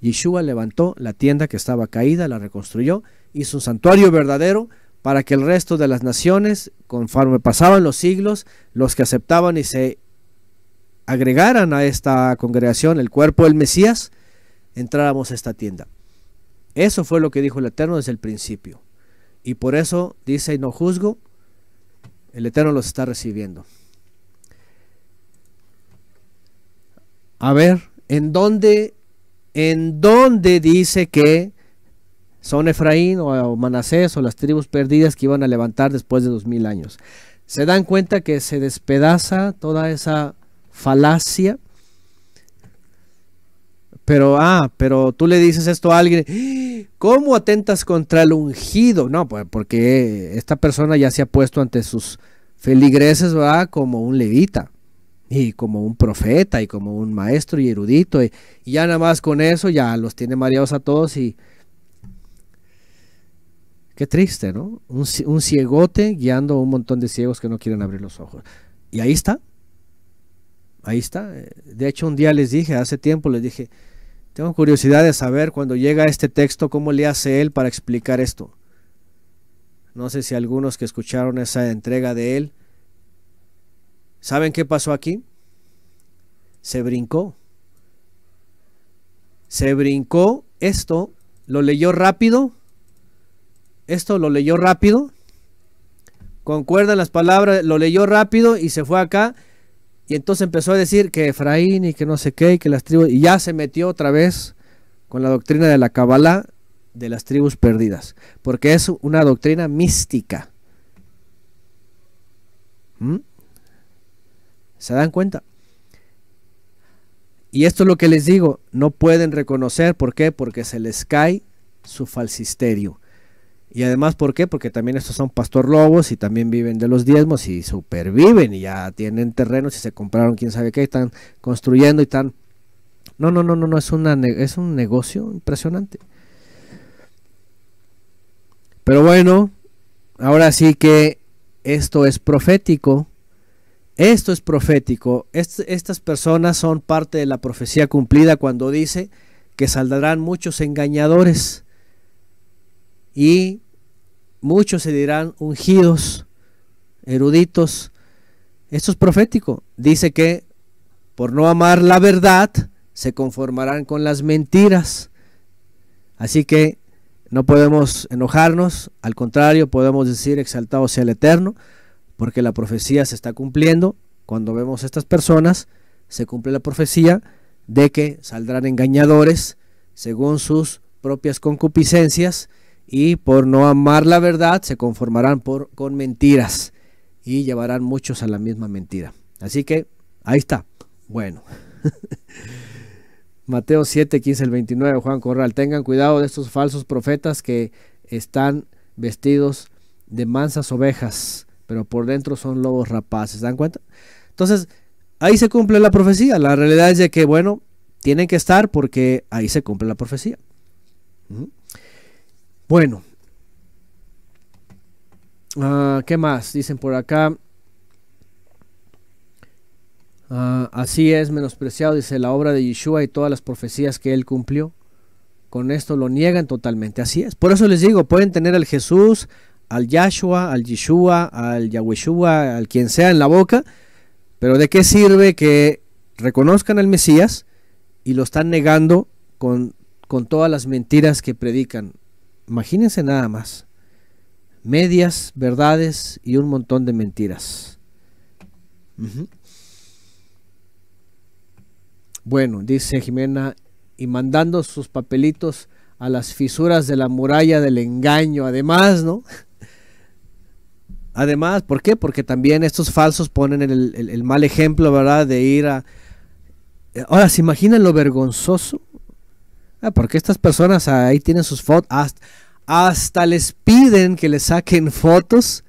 Yeshua levantó la tienda que estaba caída, la reconstruyó, hizo un santuario verdadero para que el resto de las naciones, conforme pasaban los siglos, los que aceptaban y se agregaran a esta congregación el cuerpo del Mesías, entráramos a esta tienda. Eso fue lo que dijo el Eterno desde el principio. Y por eso dice, no juzgo, el Eterno los está recibiendo. A ver, ¿en dónde en donde dice que son Efraín o Manasés o las tribus perdidas que iban a levantar después de dos mil años. Se dan cuenta que se despedaza toda esa falacia. Pero, ah, pero tú le dices esto a alguien, ¿cómo atentas contra el ungido? No, pues porque esta persona ya se ha puesto ante sus feligreses, Como un levita y como un profeta y como un maestro y erudito. Y, ya nada más con eso ya los tiene mareados a todos y qué triste, ¿no? Un, un ciegote guiando a un montón de ciegos que no quieren abrir los ojos. Y ahí está. Ahí está. De hecho, un día les dije, hace tiempo les dije, tengo curiosidad de saber cuando llega este texto cómo le hace él para explicar esto. No sé si algunos que escucharon esa entrega de él ¿Saben qué pasó aquí? Se brincó. Se brincó esto, lo leyó rápido. Esto lo leyó rápido. Concuerdan las palabras, lo leyó rápido y se fue acá. Y entonces empezó a decir que Efraín y que no sé qué, y que las tribus. Y ya se metió otra vez con la doctrina de la Kabbalah de las tribus perdidas. Porque es una doctrina mística. ¿Mm? ¿Se dan cuenta? Y esto es lo que les digo, no pueden reconocer, ¿por qué? Porque se les cae su falsisterio. Y además, ¿por qué? Porque también estos son pastor lobos y también viven de los diezmos y superviven y ya tienen terrenos y se compraron quién sabe qué, están construyendo y están... No, no, no, no, no, es, una, es un negocio impresionante. Pero bueno, ahora sí que esto es profético esto es profético. estas personas son parte de la profecía cumplida cuando dice que saldrán muchos engañadores y muchos se dirán ungidos, eruditos. Esto es profético. Dice que por no amar la verdad se conformarán con las mentiras. Así que no podemos enojarnos, al contrario, podemos decir exaltado sea el Eterno porque la profecía se está cumpliendo. Cuando vemos a estas personas, se cumple la profecía de que saldrán engañadores según sus propias concupiscencias y por no amar la verdad se conformarán por, con mentiras y llevarán muchos a la misma mentira. Así que ahí está. Bueno. (laughs) Mateo 7, 15 al 29, Juan Corral, tengan cuidado de estos falsos profetas que están vestidos de mansas ovejas, pero por dentro son lobos rapaces, ¿se dan cuenta? Entonces, ahí se cumple la profecía. La realidad es de que, bueno, tienen que estar porque ahí se cumple la profecía. Bueno, ah, ¿qué más? Dicen por acá. Ah, así es menospreciado, dice la obra de Yeshua y todas las profecías que él cumplió. Con esto lo niegan totalmente, así es. Por eso les digo, pueden tener al Jesús al Yahshua, al Yeshua, al Yahweh, al quien sea en la boca, pero ¿de qué sirve que reconozcan al Mesías y lo están negando con, todas las mentiras que predican? Imagínense nada más. Medias, verdades y un montón de mentiras. Bueno, dice Jimena, y mandando sus papelitos a las fisuras de la muralla del engaño, además, ¿no? Además, ¿por qué? Porque también estos falsos ponen el, mal ejemplo, ¿verdad? De ir a... Eh, ahora, ¿se imaginan lo vergonzoso? Ah, porque estas personas ahí tienen sus fotos, hasta, hasta, les piden que les saquen fotos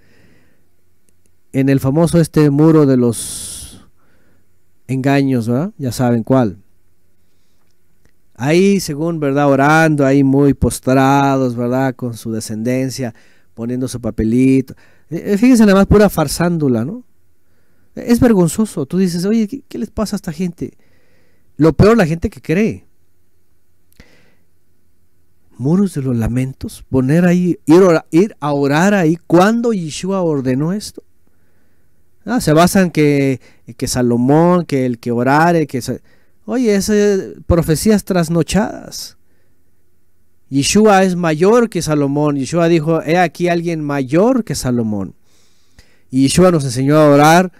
en el famoso este muro de los engaños, ¿verdad? Ya saben cuál. Ahí, según, ¿verdad? Orando, ahí muy postrados, ¿verdad? Con su descendencia, poniendo su papelito. Eh, eh, fíjense nada más pura farsándula, ¿no? Eh, es vergonzoso. Tú dices, oye, ¿qué, les pasa a esta gente? Lo peor, la gente que cree. Muros de los lamentos, poner ahí, ir, a orar ahí. ¿Cuándo Yeshua ordenó esto? Ah, se basan que, que Salomón, que el que orare, que... Oye, es profecías trasnochadas. Yeshua es mayor que Salomón. Yeshua dijo, he aquí alguien mayor que Salomón. Y Yeshua nos enseñó a orar.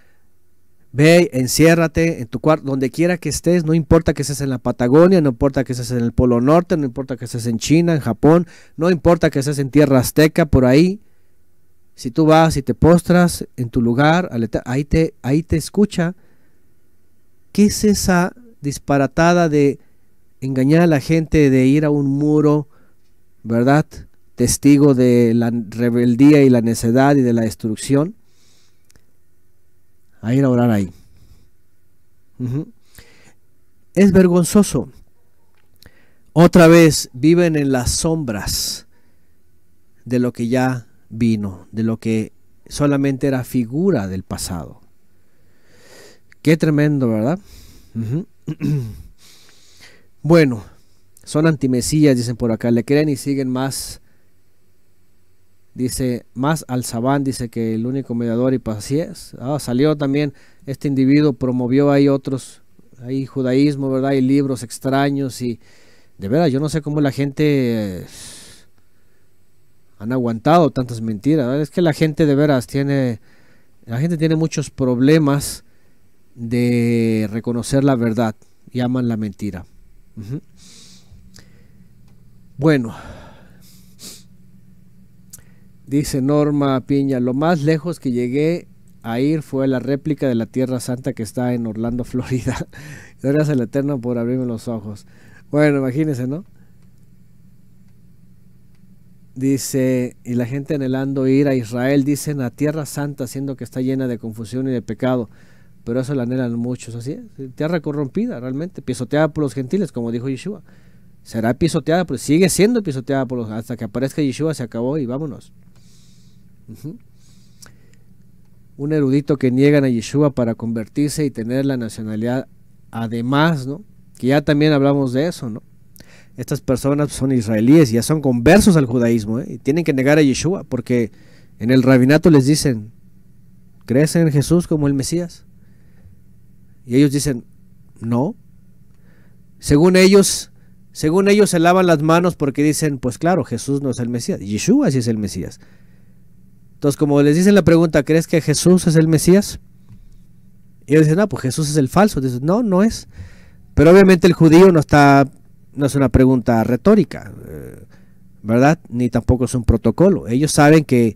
Ve, enciérrate en tu cuarto, donde quiera que estés, no importa que estés en la Patagonia, no importa que estés en el Polo Norte, no importa que estés en China, en Japón, no importa que estés en tierra azteca, por ahí. Si tú vas y te postras en tu lugar, ahí te, ahí te escucha. ¿Qué es esa disparatada de engañar a la gente, de ir a un muro, ¿verdad? Testigo de la rebeldía y la necedad y de la destrucción, a ir a orar ahí. Es vergonzoso. Otra vez viven en las sombras de lo que ya vino, de lo que solamente era figura del pasado. Qué tremendo, ¿verdad? (clears throat) bueno, son antimesías, dicen por acá. Le creen y siguen más. Dice, más al dice que el único mediador y paz. Pues es. Ah, salió también este individuo, promovió ahí otros, ahí judaísmo, ¿verdad? Y libros extraños y... De veras, yo no sé cómo la gente... Eh, han aguantado tantas mentiras. Es que la gente de veras tiene... La gente tiene muchos problemas de reconocer la verdad. Llaman la mentira. Bueno, dice Norma Piña, lo más lejos que llegué a ir fue la réplica de la Tierra Santa que está en Orlando, (laughs) Florida. Gracias al Eterno por abrirme los ojos. Bueno, imagínense, ¿no? Dice, y la gente anhelando ir a Israel, dicen a Tierra Santa, siendo que está llena de confusión y de pecado. Pero eso la anhelan muchos, así Tierra corrompida, realmente, pisoteada por los gentiles, como dijo Yeshua. Será pisoteada, pero pues sigue siendo pisoteada por los, hasta que aparezca Yeshua, se acabó y vámonos. Un erudito que niegan a Yeshua para convertirse y tener la nacionalidad, además, ¿no? Que ya también hablamos de eso, ¿no? Estas personas son israelíes, ya son conversos al judaísmo, ¿eh? y tienen que negar a Yeshua, porque en el rabinato les dicen, ¿crees en Jesús como el Mesías? Y ellos dicen, no. Según ellos, según ellos se lavan las manos porque dicen, pues claro, Jesús no es el Mesías, Yeshua sí es el Mesías. Entonces, como les dicen la pregunta, ¿crees que Jesús es el Mesías? Y ellos dicen, no, pues Jesús es el falso. Dicen, no, no es. Pero obviamente el judío no está, no es una pregunta retórica, eh, ¿verdad? Ni tampoco es un protocolo. Ellos saben que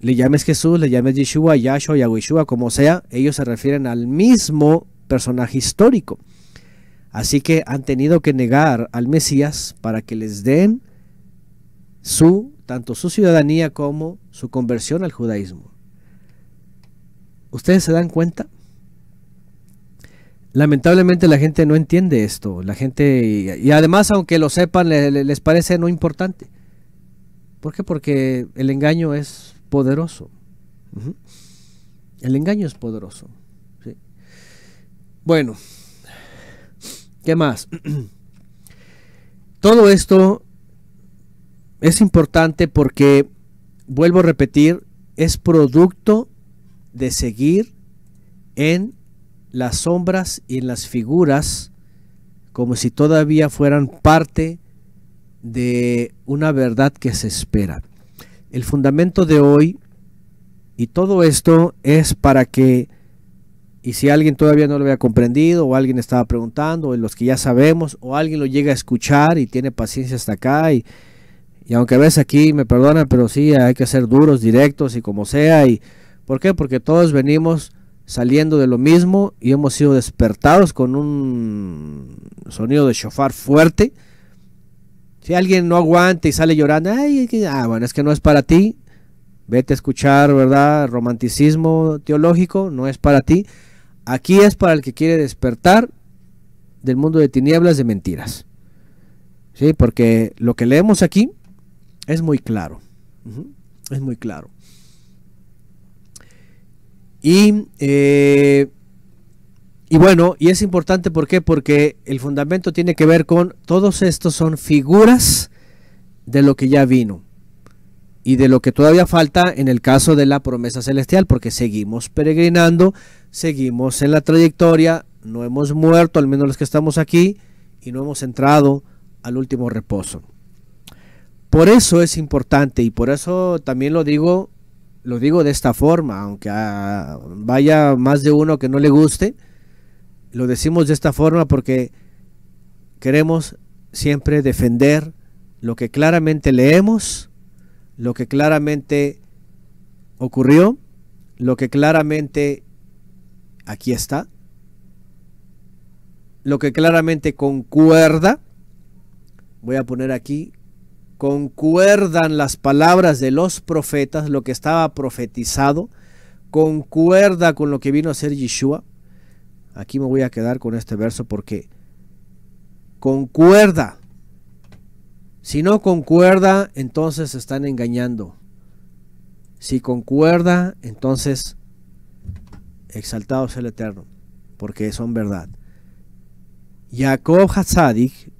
le llames Jesús, le llames Yeshua, Yahshua, Yahweh, como sea, ellos se refieren al mismo personaje histórico. Así que han tenido que negar al Mesías para que les den su tanto su ciudadanía como su conversión al judaísmo. ¿Ustedes se dan cuenta? Lamentablemente la gente no entiende esto. La gente, y además, aunque lo sepan, les parece no importante. ¿Por qué? Porque el engaño es poderoso. El engaño es poderoso. Bueno, ¿Qué más? (clears throat) Todo esto es importante porque, vuelvo a repetir, es producto de seguir en las sombras y en las figuras como si todavía fueran parte de una verdad que se espera. El fundamento de hoy y todo esto es para que y si alguien todavía no lo había comprendido, o alguien estaba preguntando, o los que ya sabemos, o alguien lo llega a escuchar y tiene paciencia hasta acá, y, y aunque ves aquí me perdonan, pero sí hay que ser duros, directos y como sea. Y, ¿Por qué? Porque todos venimos saliendo de lo mismo y hemos sido despertados con un sonido de shofar fuerte. Si alguien no aguanta y sale llorando, Ay, ah, bueno, es que no es para ti. Vete a escuchar, ¿verdad? Romanticismo teológico, no es para ti. Aquí es para el que quiere despertar del mundo de tinieblas de mentiras. Sí, porque lo que leemos aquí es muy claro. Es muy claro. Eh, y, bueno, y es importante porque el fundamento tiene que ver con todos estos son figuras de lo que ya vino y de lo que todavía falta en el caso de la promesa celestial, porque seguimos peregrinando, seguimos en la trayectoria, no hemos muerto, al menos los que estamos aquí, y no hemos entrado al último reposo. Por eso es importante y por eso también lo digo, lo digo de esta forma, aunque ah, vaya más de uno que no le guste, lo decimos de esta forma porque queremos siempre defender lo que claramente leemos, lo que claramente ocurrió, lo que claramente aquí está, lo que claramente concuerda, voy a poner aquí, concuerdan las palabras de los profetas, lo que estaba profetizado, concuerda con lo que vino a ser Yeshua. Aquí me voy a quedar con este verso porque concuerda si no concuerda, entonces están engañando. Si concuerda, entonces exaltado el Eterno, porque son verdad. Jacob Hatzadik,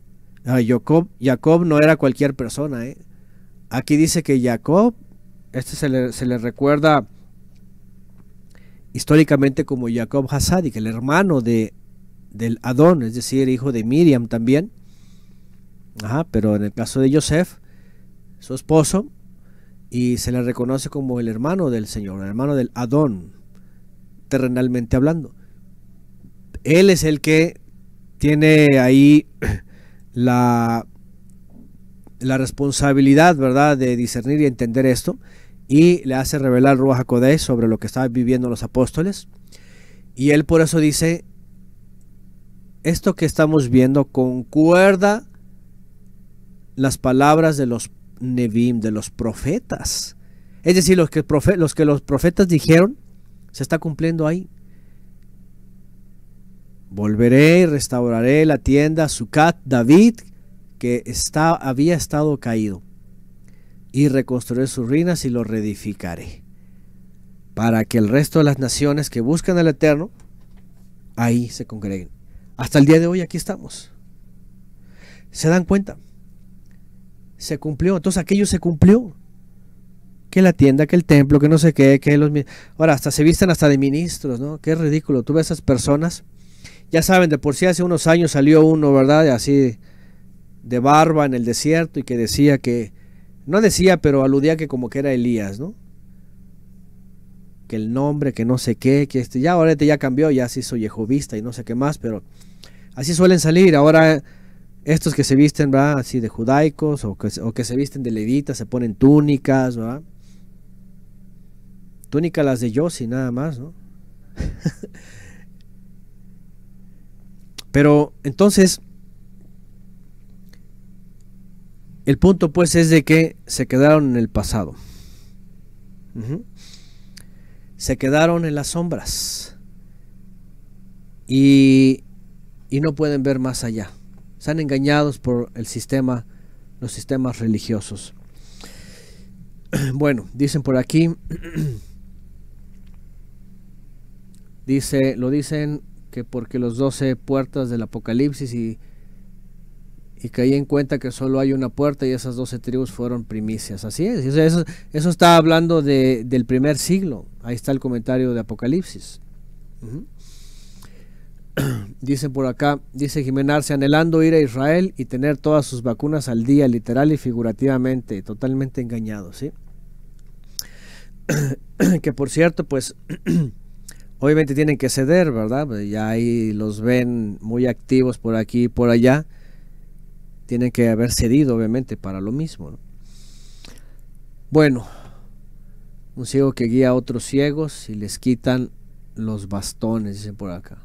ah, Jacob, Jacob no era cualquier persona. ¿eh? Aquí dice que Jacob, este se le, recuerda históricamente como Jacob Hatzadik, el hermano de, del Adón, es decir, hijo de Miriam también pero en el caso de Joseph, su esposo, y se le reconoce como el hermano del Señor, el hermano del Adón, terrenalmente hablando. Él es el que tiene ahí (clears throat) la, la responsabilidad, ¿verdad?, de discernir y entender esto, y le hace revelar Ruach HaKodesh sobre lo que estaban viviendo los apóstoles. Y él por eso dice, esto que estamos viendo concuerda las palabras de los Nevim, de los profetas. Es decir, los que, los que los profetas dijeron se está cumpliendo ahí. Volveré y restauraré la tienda sukat David, que está, había estado caído, y reconstruiré sus ruinas y lo reedificaré, para que el resto de las naciones que buscan al Eterno, ahí se congreguen. Hasta el día de hoy aquí estamos. ¿Se dan cuenta? se cumplió. Entonces aquello se cumplió. Que la tienda, que el templo, que no sé qué, que los... Ahora, hasta se visten hasta de ministros, ¿no? Qué ridículo. Tú ves a esas personas. Ya saben, de por sí hace unos años salió uno, ¿verdad? Así de barba en el desierto y que decía que... No decía, pero aludía que como que era Elías, ¿no? Que el nombre, que no sé qué, que este... Ya ahora este ya cambió, ya se hizo yehovista y no sé qué más, pero... Así suelen salir. Ahora estos que se visten, Así de judaicos o que, se visten de levitas, se ponen túnicas, Túnicas las de Yossi, nada más, ¿no? (laughs) Pero entonces, el punto pues es de que se quedaron en el pasado. Se quedaron en las sombras. y no pueden ver más allá. Están engañados por el sistema, los sistemas religiosos. (clears throat) Bueno, dicen por aquí, (clears throat) dice, lo dicen que porque los doce puertas del Apocalipsis y, y caí en cuenta que solo hay una puerta y esas doce tribus fueron primicias. Así es, eso, está hablando del primer siglo. Ahí está el comentario de Apocalipsis. (clears throat) Dicen por acá, dice Jimena Arce, anhelando ir a Israel y tener todas sus vacunas al día, literal y figurativamente, totalmente engañado, ¿sí? (clears throat) que por cierto, pues (clears throat) obviamente tienen que ceder, ¿verdad? Pues, ya ahí los ven muy activos por aquí y por allá. Tienen que haber cedido, obviamente, para lo mismo. Bueno, un ciego que guía a otros ciegos y les quitan los bastones, dicen por acá.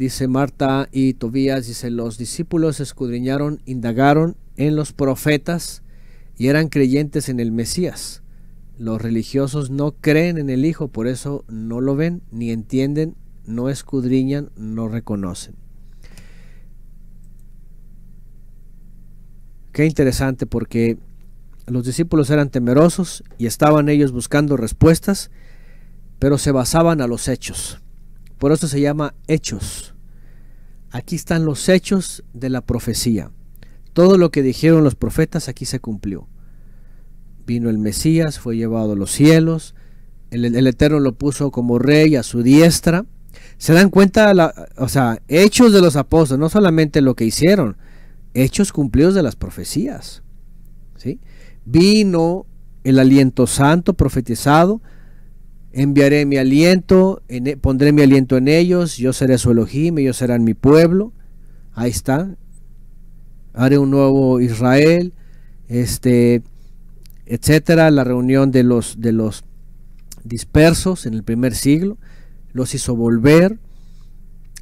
Dice Marta y Tobías, dice, los discípulos escudriñaron, indagaron en los profetas y eran creyentes en el Mesías. Los religiosos no creen en el Hijo, por eso no lo ven, ni entienden, no escudriñan, no reconocen. Qué interesante porque los discípulos eran temerosos y estaban ellos buscando respuestas, pero se basaban a los hechos. Por eso se llama hechos. Aquí están los hechos de la profecía. Todo lo que dijeron los profetas aquí se cumplió. Vino el Mesías, fue llevado a los cielos, el, Eterno lo puso como rey a su diestra. Se dan cuenta, o sea, hechos de los apóstoles, no solamente lo que hicieron, hechos cumplidos de las profecías. ¿sí? Vino el aliento santo profetizado, enviaré mi aliento, e, pondré mi aliento en ellos, yo seré su Elohim, ellos serán mi pueblo. Ahí está. Haré un nuevo Israel, este, etcétera, la reunión de los de los dispersos en el primer siglo, los hizo volver.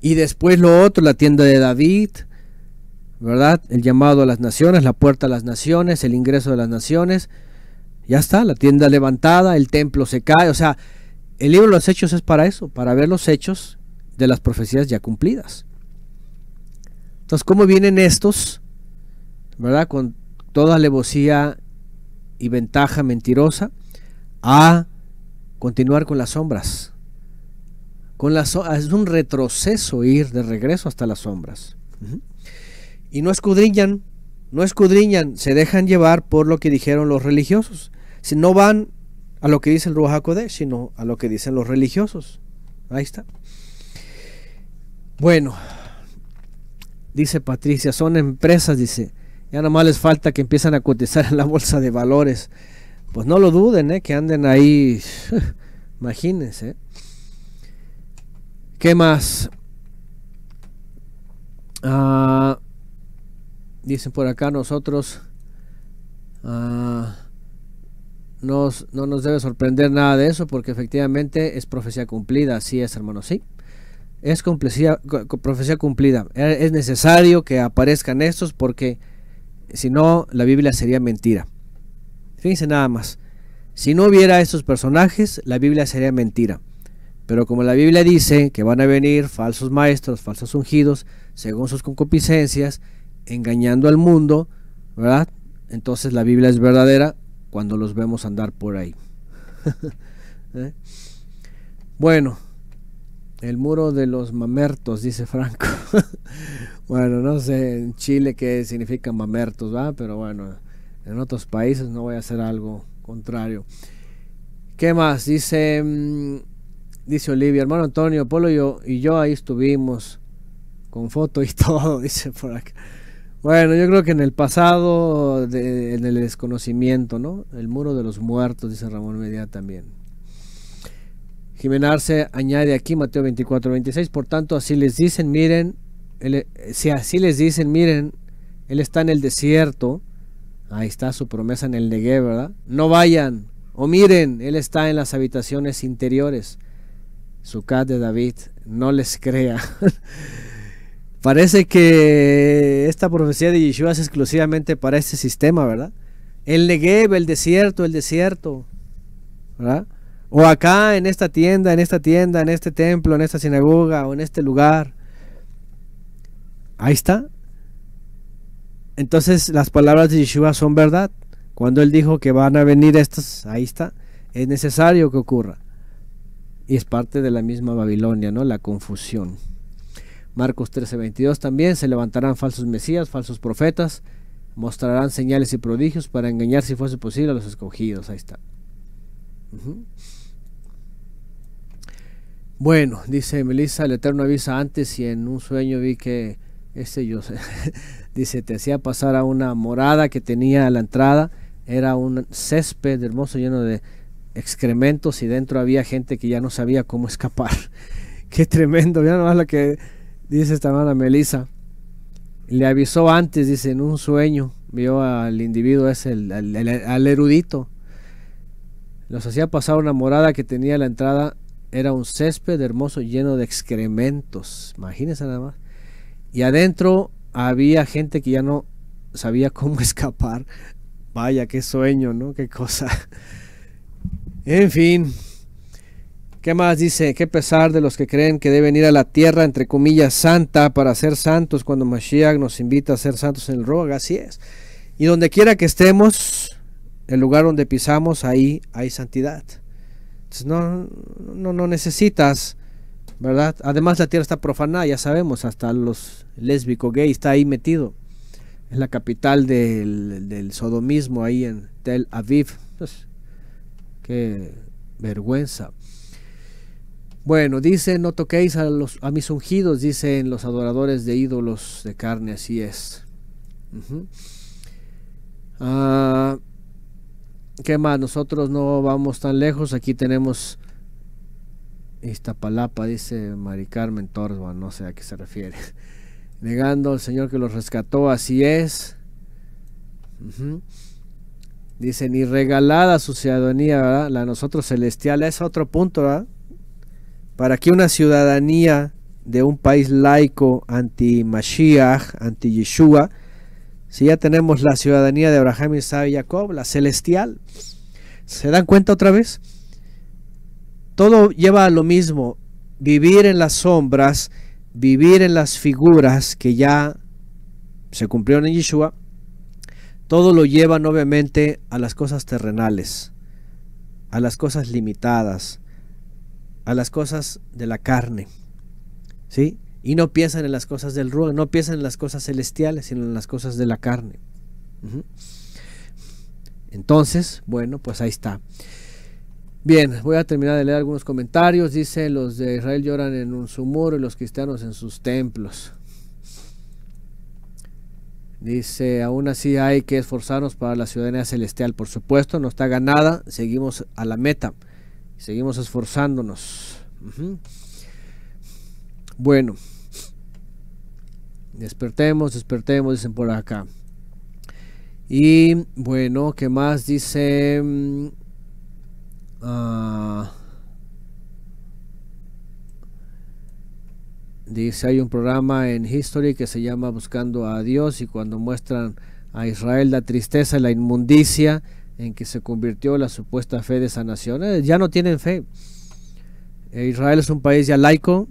Y después lo otro, la tienda de David, ¿verdad? El llamado a las naciones, la puerta a las naciones, el ingreso de las naciones. Ya está, la tienda levantada, el templo se cae, o sea, el libro de los hechos es para eso, para ver los hechos de las profecías ya cumplidas. Entonces, ¿cómo vienen estos? ¿Verdad? Con toda alevosía y ventaja mentirosa a continuar con las sombras. Con las, es un retroceso ir de regreso hasta las sombras. Y no escudriñan, no escudriñan, se dejan llevar por lo que dijeron los religiosos. Si no van a lo que dice el Ruach sino a lo que dicen los religiosos. Ahí está. Bueno, dice Patricia, son empresas, dice, ya nomás les falta que empiezan a cotizar en la bolsa de valores. Pues no lo duden, ¿eh? que anden ahí, (laughs) imagínense. ¿Qué más? Ah, dicen por acá nosotros... Ah, no nos debe sorprender nada de eso porque efectivamente es profecía cumplida, así es hermano, sí. Es profecía cumplida. E, es necesario que aparezcan estos porque si no la Biblia sería mentira. Fíjense nada más. Si no hubiera estos personajes, la Biblia sería mentira. Pero como la Biblia dice que van a venir falsos maestros, falsos ungidos, según sus concupiscencias, engañando al mundo, ¿verdad? Entonces la Biblia es verdadera cuando los vemos andar por ahí. (laughs) ¿Eh? Bueno, el muro de los mamertos, dice Franco. (laughs) bueno, no sé en Chile qué significa mamertos, ¿va? Pero bueno, en otros países no voy a hacer algo contrario. ¿Qué más? Dice, mm, dice Olivia, hermano Antonio, Polo y yo, y yo ahí estuvimos con foto y (laughs) todo, dice por acá. Bueno, yo creo que en el pasado, en el desconocimiento, ¿no? El muro de los muertos, dice Ramón Medina también. Jimena se añade aquí Mateo 24, 26. Por tanto, así les dicen, miren, eh, si así les dicen, miren, Él está en el desierto. Ahí está su promesa en el Negev, ¿verdad? No vayan. O miren, Él está en las habitaciones interiores. Su casa de David, no les crea. (laughs) Parece que esta profecía de Yeshua es exclusivamente para este sistema, ¿verdad? El Negev, el desierto, el desierto, ¿verdad? O acá, en esta tienda, en esta tienda, en este templo, en esta sinagoga o en este lugar. Ahí está. Entonces las palabras de Yeshua son verdad. Cuando él dijo que van a venir estas, ahí está. Es necesario que ocurra. Y es parte de la misma Babilonia, ¿no? La confusión. Marcos 13:22 también, se levantarán falsos mesías, falsos profetas, mostrarán señales y prodigios para engañar si fuese posible a los escogidos. Ahí está. Bueno, dice Melissa, el Eterno avisa antes y en un sueño vi que, ese yo sé, (laughs) dice, te hacía pasar a una morada que tenía a la entrada, era un césped hermoso lleno de excrementos y dentro había gente que ya no sabía cómo escapar. (laughs) Qué tremendo, ya nomás la que Dice esta hermana Melissa. Le avisó antes, dice, en un sueño, vio al individuo ese, el, al, erudito. Los hacía pasar una morada que tenía la entrada. Era un césped hermoso lleno de excrementos. Imagínense nada más. Y adentro había gente que ya no sabía cómo (laughs) escapar. Vaya, qué sueño, ¿no? Qué cosa. En fin. ¿Qué más dice? Qué pesar de los que creen que deben ir a la tierra, entre comillas, santa para ser santos cuando Mashiach nos invita a ser santos en el roga. Así es. Y donde quiera que estemos, el lugar donde pisamos, ahí hay santidad. Entonces, no, no, necesitas, ¿verdad? Además, la tierra está profanada, ya sabemos, hasta los lésbicos gay está ahí metido. Es la capital del, del sodomismo, ahí en Tel Aviv. Entonces, qué vergüenza. Bueno, dice, no toquéis a, mis ungidos, dicen los adoradores de ídolos de carne, así es. Ah, ¿Qué más? Nosotros no vamos tan lejos, aquí tenemos esta palapa, dice Mari Carmen Torba, no sé a qué se refiere. (laughs) Negando al Señor que los rescató, así es. Dicen, Dice, ni regalada su ciudadanía, La nosotros celestial, es otro punto, ¿verdad? para que una ciudadanía de un país laico anti-Mashiach, anti-Yeshua, si ya tenemos la ciudadanía de Abraham, Isaac y Jacob, la celestial, ¿se dan cuenta otra vez? Todo lleva a lo mismo, vivir en las sombras, vivir en las figuras que ya se cumplieron en Yeshua, todo lo lleva obviamente a las cosas terrenales, a las cosas limitadas, a las cosas de la carne, ¿sí? Y no piensan en las cosas del ruido, no piensan en las cosas celestiales, sino en las cosas de la carne. Entonces, bueno, pues ahí está. Bien, voy a terminar de leer algunos comentarios. Dice, los de Israel lloran en un, su y los cristianos en sus templos. Dice, aún así hay que esforzarnos para la ciudadanía celestial. Por supuesto, no está ganada, seguimos a la meta seguimos esforzándonos. Bueno, despertemos, despertemos, dicen por acá. Y bueno, ¿qué más dice? Mm, ah, dice, hay un programa en History que se llama Buscando a Dios y cuando muestran a Israel la tristeza y la inmundicia, en que se convirtió la supuesta fe de esa nación. Eh, ya no tienen fe. Eh, Israel es un país ya laico,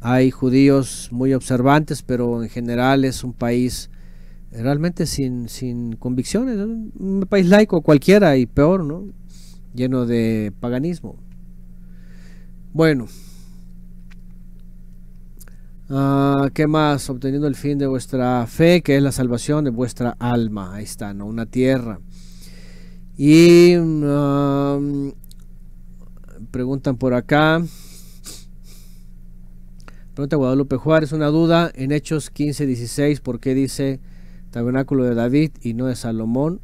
hay judíos muy observantes, pero en general es un país eh, realmente sin, sin convicciones, un país laico cualquiera y peor, ¿no? lleno de paganismo. Bueno, ah, ¿qué más? Obteniendo el fin de vuestra fe, que es la salvación de vuestra alma. Ahí está, ¿no? Una tierra. Y um, preguntan por acá. Pregunta Guadalupe Juárez, una duda en Hechos 15, 16, ¿por qué dice tabernáculo de David y no de Salomón?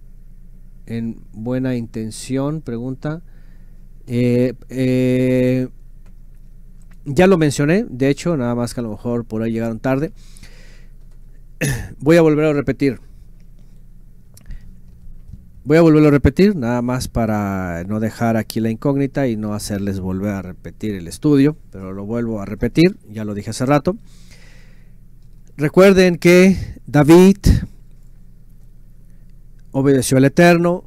En buena intención, pregunta. Eh, eh, ya lo mencioné, de hecho, nada más que a lo mejor por ahí llegaron tarde. (coughs) Voy a volver a repetir. Voy a volverlo a repetir, nada más para no dejar aquí la incógnita y no hacerles volver a repetir el estudio, pero lo vuelvo a repetir, ya lo dije hace rato. Recuerden que David obedeció al Eterno,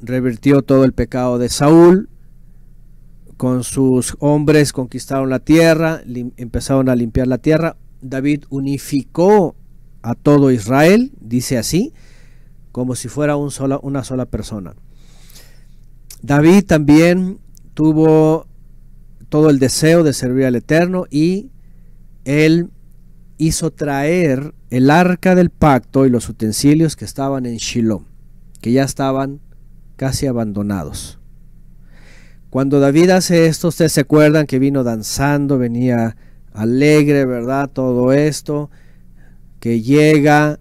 revirtió todo el pecado de Saúl, con sus hombres conquistaron la tierra, empezaron a limpiar la tierra. David unificó a todo Israel, dice así, como si fuera un sola, una sola persona. David también tuvo todo el deseo de servir al Eterno y él hizo traer el arca del pacto y los utensilios que estaban en Shiloh, que ya estaban casi abandonados. Cuando David hace esto, ustedes se acuerdan que vino danzando, venía alegre, ¿verdad? Todo esto, que llega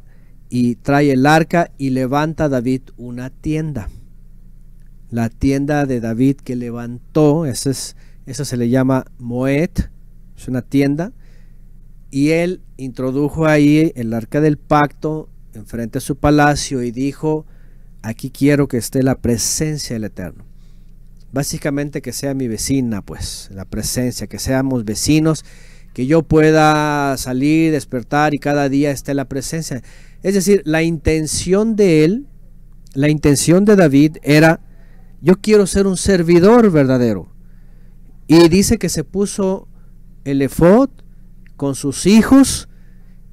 y trae el arca y levanta David una tienda. La tienda de David que levantó, Esa es, eso se le llama Moet, es una tienda. Y él introdujo ahí el arca del pacto enfrente a su palacio y dijo, aquí quiero que esté la presencia del Eterno. Básicamente que sea mi vecina, pues, la presencia, que seamos vecinos, que yo pueda salir, despertar y cada día esté la presencia. Es decir, la intención de él, la intención de David era, yo quiero ser un servidor verdadero. Y dice que se puso el efod con sus hijos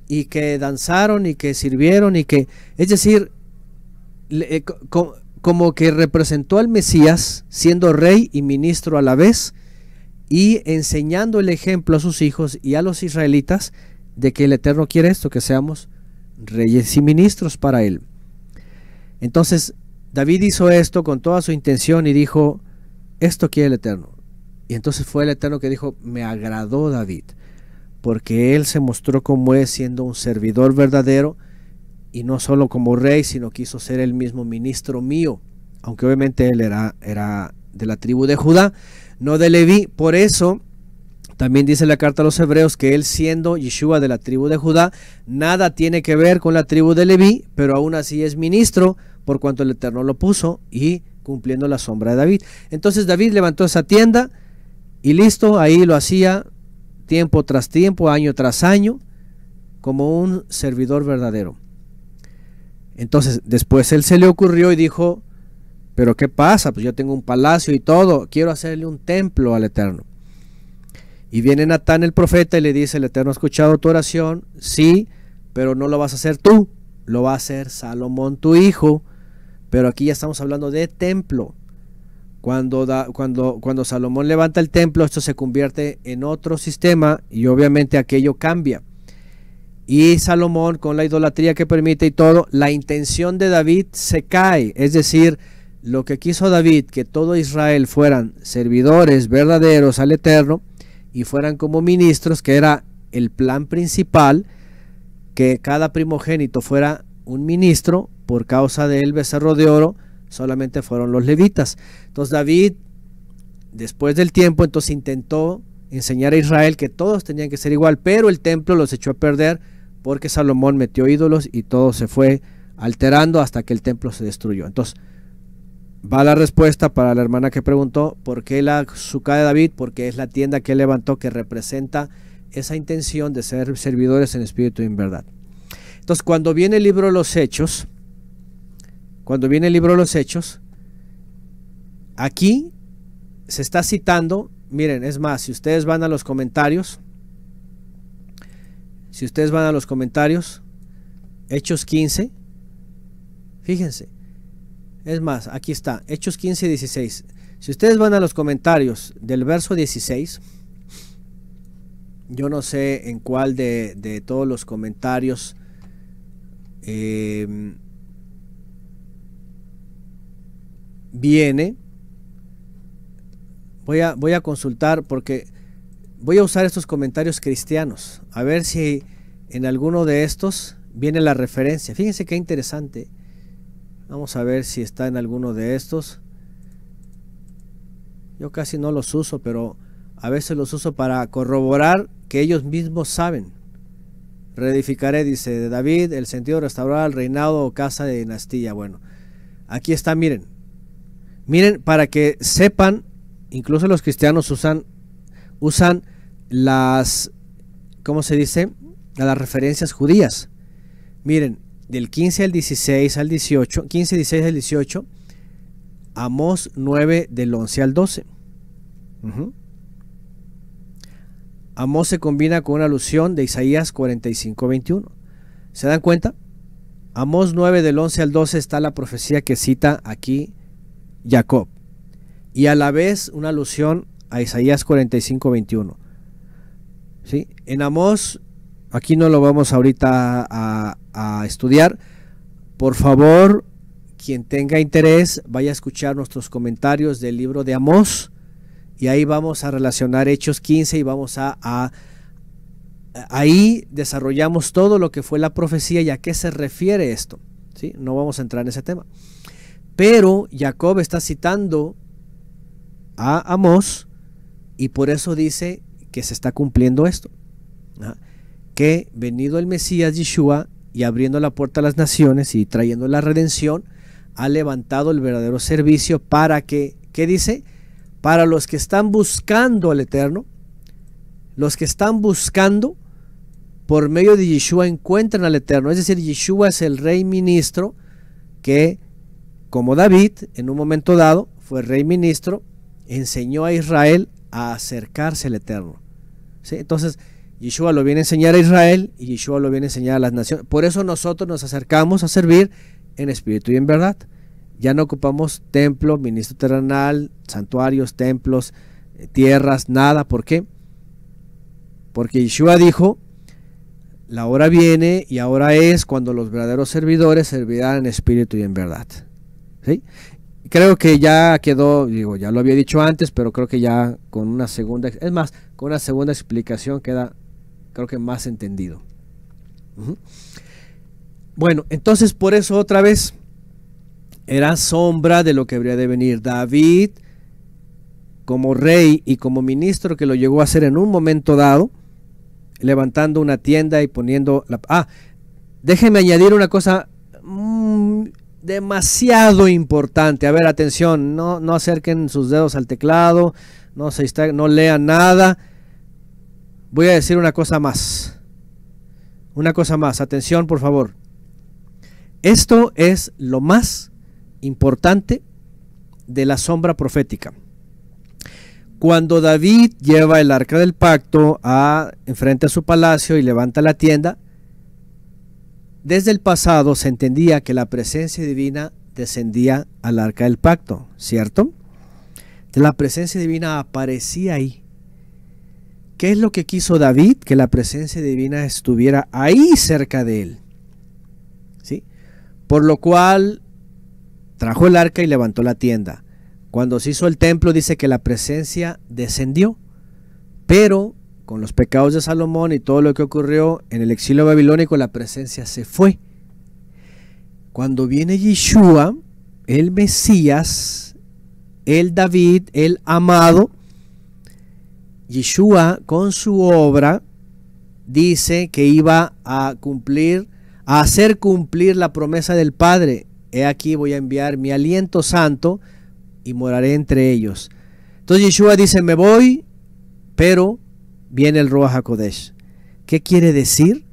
y que danzaron y que sirvieron y que, es decir, eh, como que representó al Mesías siendo rey y ministro a la vez y enseñando el ejemplo a sus hijos y a los israelitas de que el Eterno quiere esto, que seamos reyes y ministros para él. Entonces David hizo esto con toda su intención y dijo, esto quiere el Eterno. Y entonces fue el Eterno que dijo, me agradó David, porque él se mostró como es siendo un servidor verdadero y no solo como rey, sino quiso ser el mismo ministro mío, aunque obviamente él era, era de la tribu de Judá, no de Leví. Por eso también dice la carta a los hebreos que él siendo Yeshua de la tribu de Judá, nada tiene que ver con la tribu de Leví, pero aún así es ministro por cuanto el Eterno lo puso y cumpliendo la sombra de David. Entonces David levantó esa tienda y listo, ahí lo hacía tiempo tras tiempo, año tras año, como un servidor verdadero. Entonces después él se le ocurrió y dijo, pero ¿qué pasa? Pues yo tengo un palacio y todo, quiero hacerle un templo al Eterno. Y viene Natán el profeta y le dice, el Eterno ha escuchado tu oración, sí, pero no lo vas a hacer tú, lo va a hacer Salomón tu hijo. Pero aquí ya estamos hablando de templo. Cuando, cuando, cuando Salomón levanta el templo, esto se convierte en otro sistema y obviamente aquello cambia. Y Salomón, con la idolatría que permite y todo, la intención de David se cae. Es decir, lo que quiso David, que todo Israel fueran servidores verdaderos al Eterno, y fueran como ministros, que era el plan principal, que cada primogénito fuera un ministro, por causa del becerro de oro, solamente fueron los levitas. Entonces David, después del tiempo, entonces intentó enseñar a Israel que todos tenían que ser igual, pero el templo los echó a perder porque Salomón metió ídolos y todo se fue alterando hasta que el templo se destruyó. Entonces, Va la respuesta para la hermana que preguntó, ¿por qué la suca de David? Porque es la tienda que él levantó que representa esa intención de ser servidores en espíritu y en verdad. Entonces, cuando viene el libro de los Hechos, cuando viene el libro de los Hechos, aquí se está citando, miren, es más, si ustedes van a los comentarios, si ustedes van a los comentarios, Hechos 15, fíjense, es más, aquí está, Hechos 15, 16. Si ustedes van a los comentarios del verso 16, yo no sé en cuál de, todos los comentarios em, viene. Voy a, voy a consultar porque voy a usar estos comentarios cristianos. A ver si en alguno de estos viene la referencia. Fíjense qué interesante. Vamos a ver si está en alguno de estos. Yo casi no los uso, pero a veces los uso para corroborar que ellos mismos saben. Reedificaré, dice David, el sentido de restaurar el reinado o casa de dinastía. Bueno, aquí está, miren. Miren, para que sepan, incluso los cristianos usan, usan las, ¿cómo se dice? las referencias judías. Miren, del 15 al 16 al 18, 15, 16 al 18, Amos 9 del 11 al 12. Amos Amós se combina con una alusión de Isaías 45, 21. ¿Se dan cuenta? Amos 9 del 11 al 12 está la profecía que cita aquí Jacob. Y a la vez una alusión a Isaías 45, 21. ¿Sí? En Amós Aquí no lo vamos ahorita a, estudiar. Por favor, quien tenga interés, vaya a escuchar nuestros comentarios del libro de Amós y ahí vamos a relacionar Hechos 15 y vamos a, ahí desarrollamos todo lo que fue la profecía y a qué se refiere esto. ¿sí? No vamos a entrar en ese tema. Pero Jacob está citando a Amós y por eso dice que se está cumpliendo esto que venido el Mesías Yeshua y abriendo la puerta a las naciones y trayendo la redención, ha levantado el verdadero servicio para que, ¿qué dice? Para los que están buscando al Eterno, los que están buscando por medio de Yeshua encuentran al Eterno. Es decir, Yeshua es el rey ministro que, como David, en un momento dado, fue rey ministro, enseñó a Israel a acercarse al Eterno. Entonces, Yeshua lo viene a enseñar a Israel y Yeshua lo viene a enseñar a las naciones. Por eso nosotros nos acercamos a servir en espíritu y en verdad. Ya no ocupamos templo, ministro terrenal, santuarios, templos, eh, tierras, nada. ¿Por qué? Porque Yeshua dijo, la hora viene y ahora es cuando los verdaderos servidores servirán en espíritu y en verdad. ¿Sí? Creo que ya quedó, digo, ya lo había dicho antes, pero creo que ya con una segunda, es más, con una segunda explicación queda creo que más entendido. Bueno, entonces por eso otra vez era sombra de lo que habría de venir. David, como rey y como ministro que lo llegó a hacer en un momento dado, levantando una tienda y poniendo la... Ah, déjenme añadir una cosa mm, demasiado importante. A ver, atención, no, acerquen sus dedos al teclado, no, se no lean nada voy a decir una cosa más. Una cosa más, atención por favor. Esto es lo más importante de la sombra profética. Cuando David lleva el arca del pacto a, enfrente a su palacio y levanta la tienda, desde el pasado se entendía que la presencia divina descendía al arca del pacto, ¿cierto? La presencia divina aparecía ahí ¿Qué es lo que quiso David? Que la presencia divina estuviera ahí cerca de él. ¿Sí? Por lo cual trajo el arca y levantó la tienda. Cuando se hizo el templo dice que la presencia descendió, pero con los pecados de Salomón y todo lo que ocurrió en el exilio babilónico, la presencia se fue. Cuando viene Yeshua, el Mesías, el David, el amado, Yeshua con su obra dice que iba a cumplir, a hacer cumplir la promesa del Padre. He aquí voy a enviar mi aliento santo y moraré entre ellos. Entonces Yeshua dice, me voy, pero viene el Ruach HaKodesh. ¿Qué quiere decir?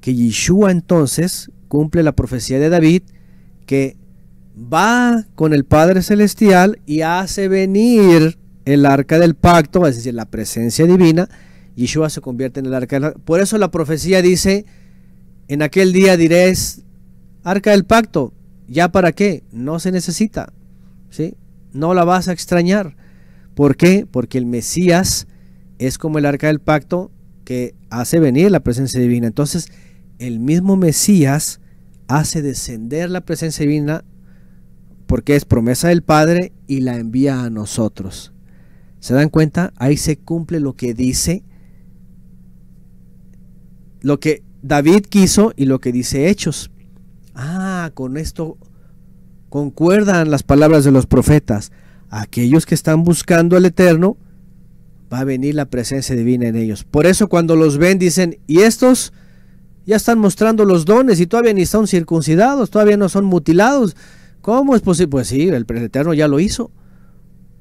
Que Yeshua entonces cumple la profecía de David que va con el Padre Celestial y hace venir el arca del pacto, es decir, la presencia divina, Yeshua se convierte en el arca del Por eso la profecía dice, en aquel día diréis, arca del pacto, ¿ya para qué? No se necesita, ¿sí? No la vas a extrañar. ¿Por qué? Porque el Mesías es como el arca del pacto que hace venir la presencia divina. Entonces, el mismo Mesías hace descender la presencia divina porque es promesa del Padre y la envía a nosotros. ¿Se dan cuenta? Ahí se cumple lo que dice, lo que David quiso y lo que dice Hechos. Ah, con esto concuerdan las palabras de los profetas. Aquellos que están buscando al Eterno, va a venir la presencia divina en ellos. Por eso cuando los ven dicen, y estos ya están mostrando los dones y todavía ni son circuncidados, todavía no son mutilados. ¿Cómo es posible? Pues sí, el Eterno ya lo hizo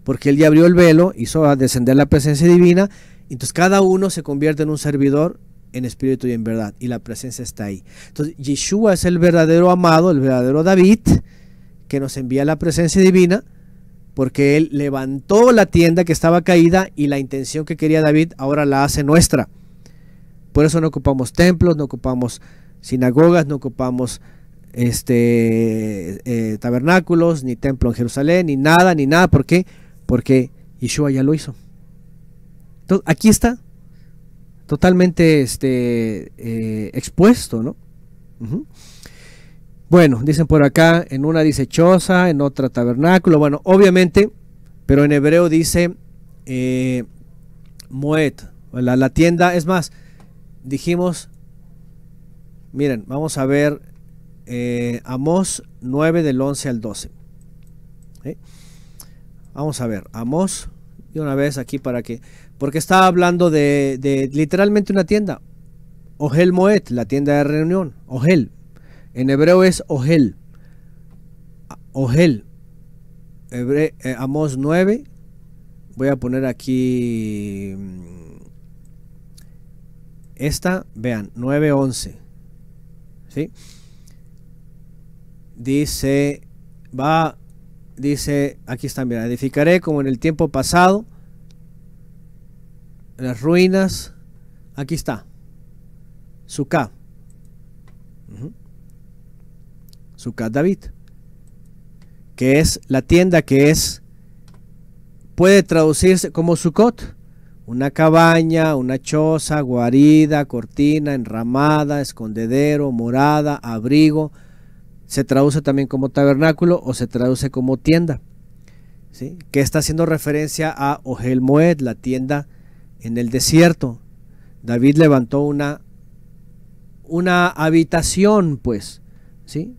porque él ya abrió el velo, hizo descender la presencia divina, entonces cada uno se convierte en un servidor en espíritu y en verdad, y la presencia está ahí. Entonces Yeshua es el verdadero amado, el verdadero David, que nos envía la presencia divina, porque él levantó la tienda que estaba caída y la intención que quería David ahora la hace nuestra. Por eso no ocupamos templos, no ocupamos sinagogas, no ocupamos este, eh, tabernáculos, ni templo en Jerusalén, ni nada, ni nada. ¿Por qué? porque Yeshua ya lo hizo. Entonces, aquí está, totalmente este, eh, expuesto, ¿no? Bueno, dicen por acá, en una dice choza, en otra tabernáculo, bueno, obviamente, pero en hebreo dice eh, moed, la, tienda, es más, dijimos, miren, vamos a ver eh, Amos 9 del 11 al 12. Vamos a ver, Amos, Y una vez aquí para que. Porque estaba hablando de, literalmente una tienda. Ogel Moet, la tienda de reunión. Ogel. En hebreo es Ogel. Ogel. Eh, Amos 9. Voy a poner aquí. Mm, esta, vean, 911. ¿Sí? Dice, va dice, aquí está, mira, edificaré como en el tiempo pasado, las ruinas, aquí está, Sucá, Sukkah David, que es la tienda que es, puede traducirse como Sucot, una cabaña, una choza, guarida, cortina, enramada, escondedero, morada, abrigo, se traduce también como tabernáculo o se traduce como tienda, ¿sí? que está haciendo referencia a Ohel Moed, la tienda en el desierto. David levantó una, una habitación, pues, ¿sí?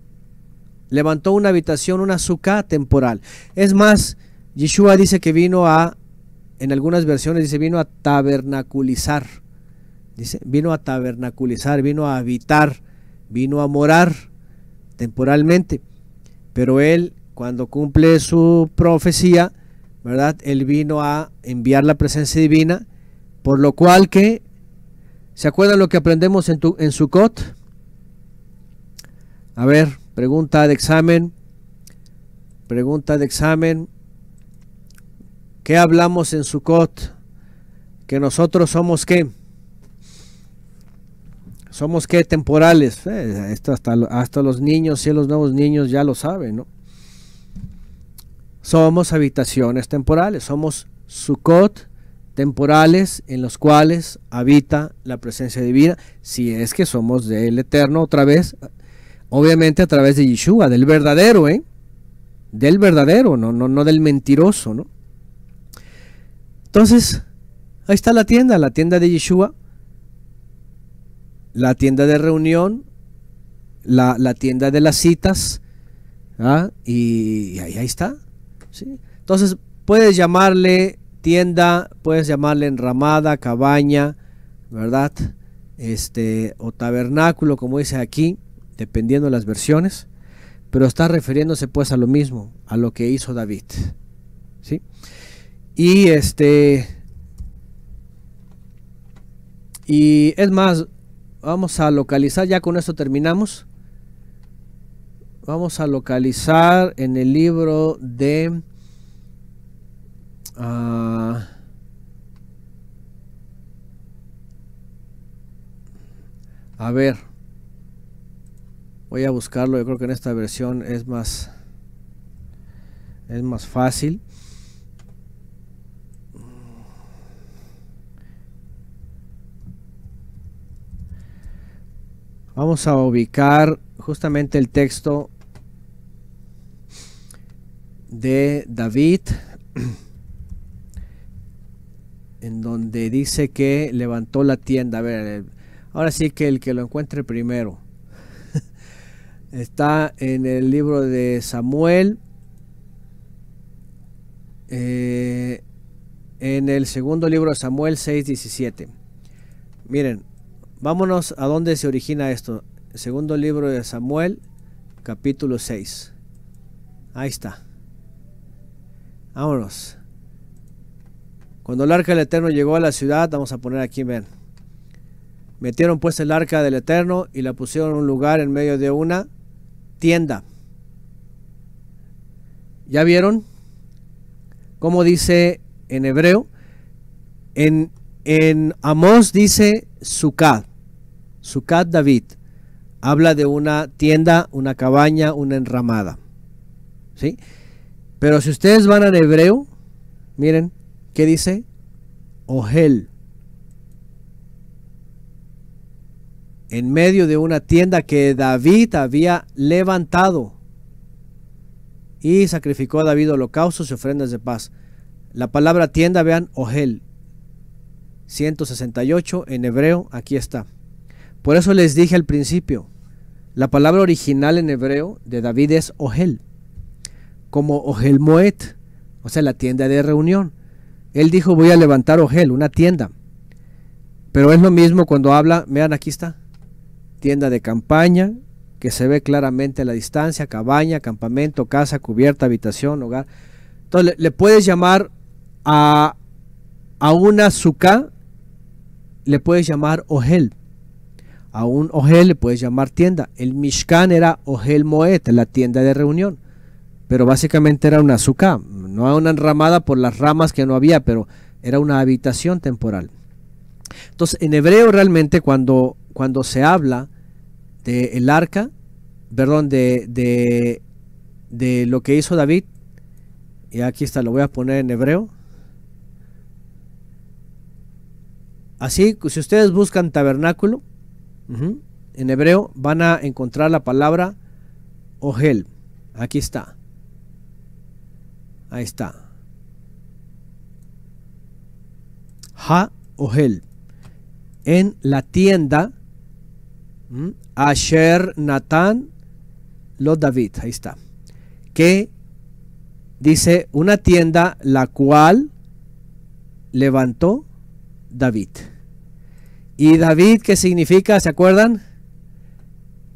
levantó una habitación, una suca temporal. Es más, Yeshua dice que vino a, en algunas versiones dice, vino a tabernaculizar, dice, vino a tabernaculizar, vino a habitar, vino a morar temporalmente. Pero él, cuando cumple su profecía, ¿verdad? Él vino a enviar la presencia divina, por lo cual que, ¿se acuerdan lo que aprendemos en, tu, en Sukkot? A ver, pregunta de examen, pregunta de examen, ¿qué hablamos en Sukkot? Que nosotros somos qué? somos qué temporales. Eh, hasta, hasta los niños y los nuevos niños ya lo saben, ¿no? Somos habitaciones temporales, somos Sukkot temporales en los cuales habita la presencia divina, si es que somos del Eterno otra vez, obviamente a través de Yeshua, del verdadero, ¿eh? Del verdadero, no, no, no del mentiroso, ¿no? Entonces, ahí está la tienda, la tienda de Yeshua, la tienda de reunión, la, tienda de las citas, ¿ah? y, ahí, ahí está. ¿sí? Entonces, puedes llamarle tienda, puedes llamarle enramada, cabaña, ¿verdad? Este, o tabernáculo, como dice aquí, dependiendo de las versiones, pero está refiriéndose pues a lo mismo, a lo que hizo David. ¿Sí? Y este y es más, vamos a localizar, ya con esto terminamos. Vamos a localizar en el libro de... Ah, a ver, voy a buscarlo, yo creo que en esta versión es más, es más fácil. Vamos a ubicar justamente el texto de David, (clears throat) en donde dice que levantó la tienda. A ver, eh, ahora sí que el que lo encuentre primero. (laughs) Está en el libro de Samuel, eh, en el segundo libro de Samuel 6:17. Miren, Vámonos a dónde se origina esto. Segundo libro de Samuel, capítulo 6. Ahí está. Vámonos. Cuando el arca del Eterno llegó a la ciudad, vamos a poner aquí, ven. Metieron pues el arca del Eterno y la pusieron en un lugar en medio de una tienda. ¿Ya vieron? Como dice en hebreo, en, en Amós dice Sukkah, Sukkah David, habla de una tienda, una cabaña, una enramada. ¿Sí? Pero si ustedes van al hebreo, miren, ¿qué dice? Ogel. En medio de una tienda que David había levantado. Y sacrificó a David holocaustos y ofrendas de paz. La palabra tienda, vean, Ogel. 168 en hebreo, aquí está. Por eso les dije al principio, la palabra original en hebreo de David es Ohel, como Ohel Moet, o sea, la tienda de reunión. Él dijo, voy a levantar Ohel, una tienda. Pero es lo mismo cuando habla, vean, aquí está, tienda de campaña, que se ve claramente a la distancia, cabaña, campamento, casa, cubierta, habitación, hogar. Entonces, le, puedes llamar a, a una suká le puedes llamar ojel. A un ojel le puedes llamar tienda. El Mishkan era ojel moet, la tienda de reunión. Pero básicamente era una azúcar no una enramada por las ramas que no había, pero era una habitación temporal. Entonces, en hebreo realmente cuando, cuando se habla del el arca, perdón, de, de, de lo que hizo David, y aquí está, lo voy a poner en hebreo, Así, si ustedes buscan tabernáculo, en hebreo, van a encontrar la palabra Ogel. Aquí está. Ahí está. Ha ohel En la tienda Asher Nathan lo David. Ahí está. Que dice una tienda la cual levantó David. ¿Y David qué significa? ¿Se acuerdan?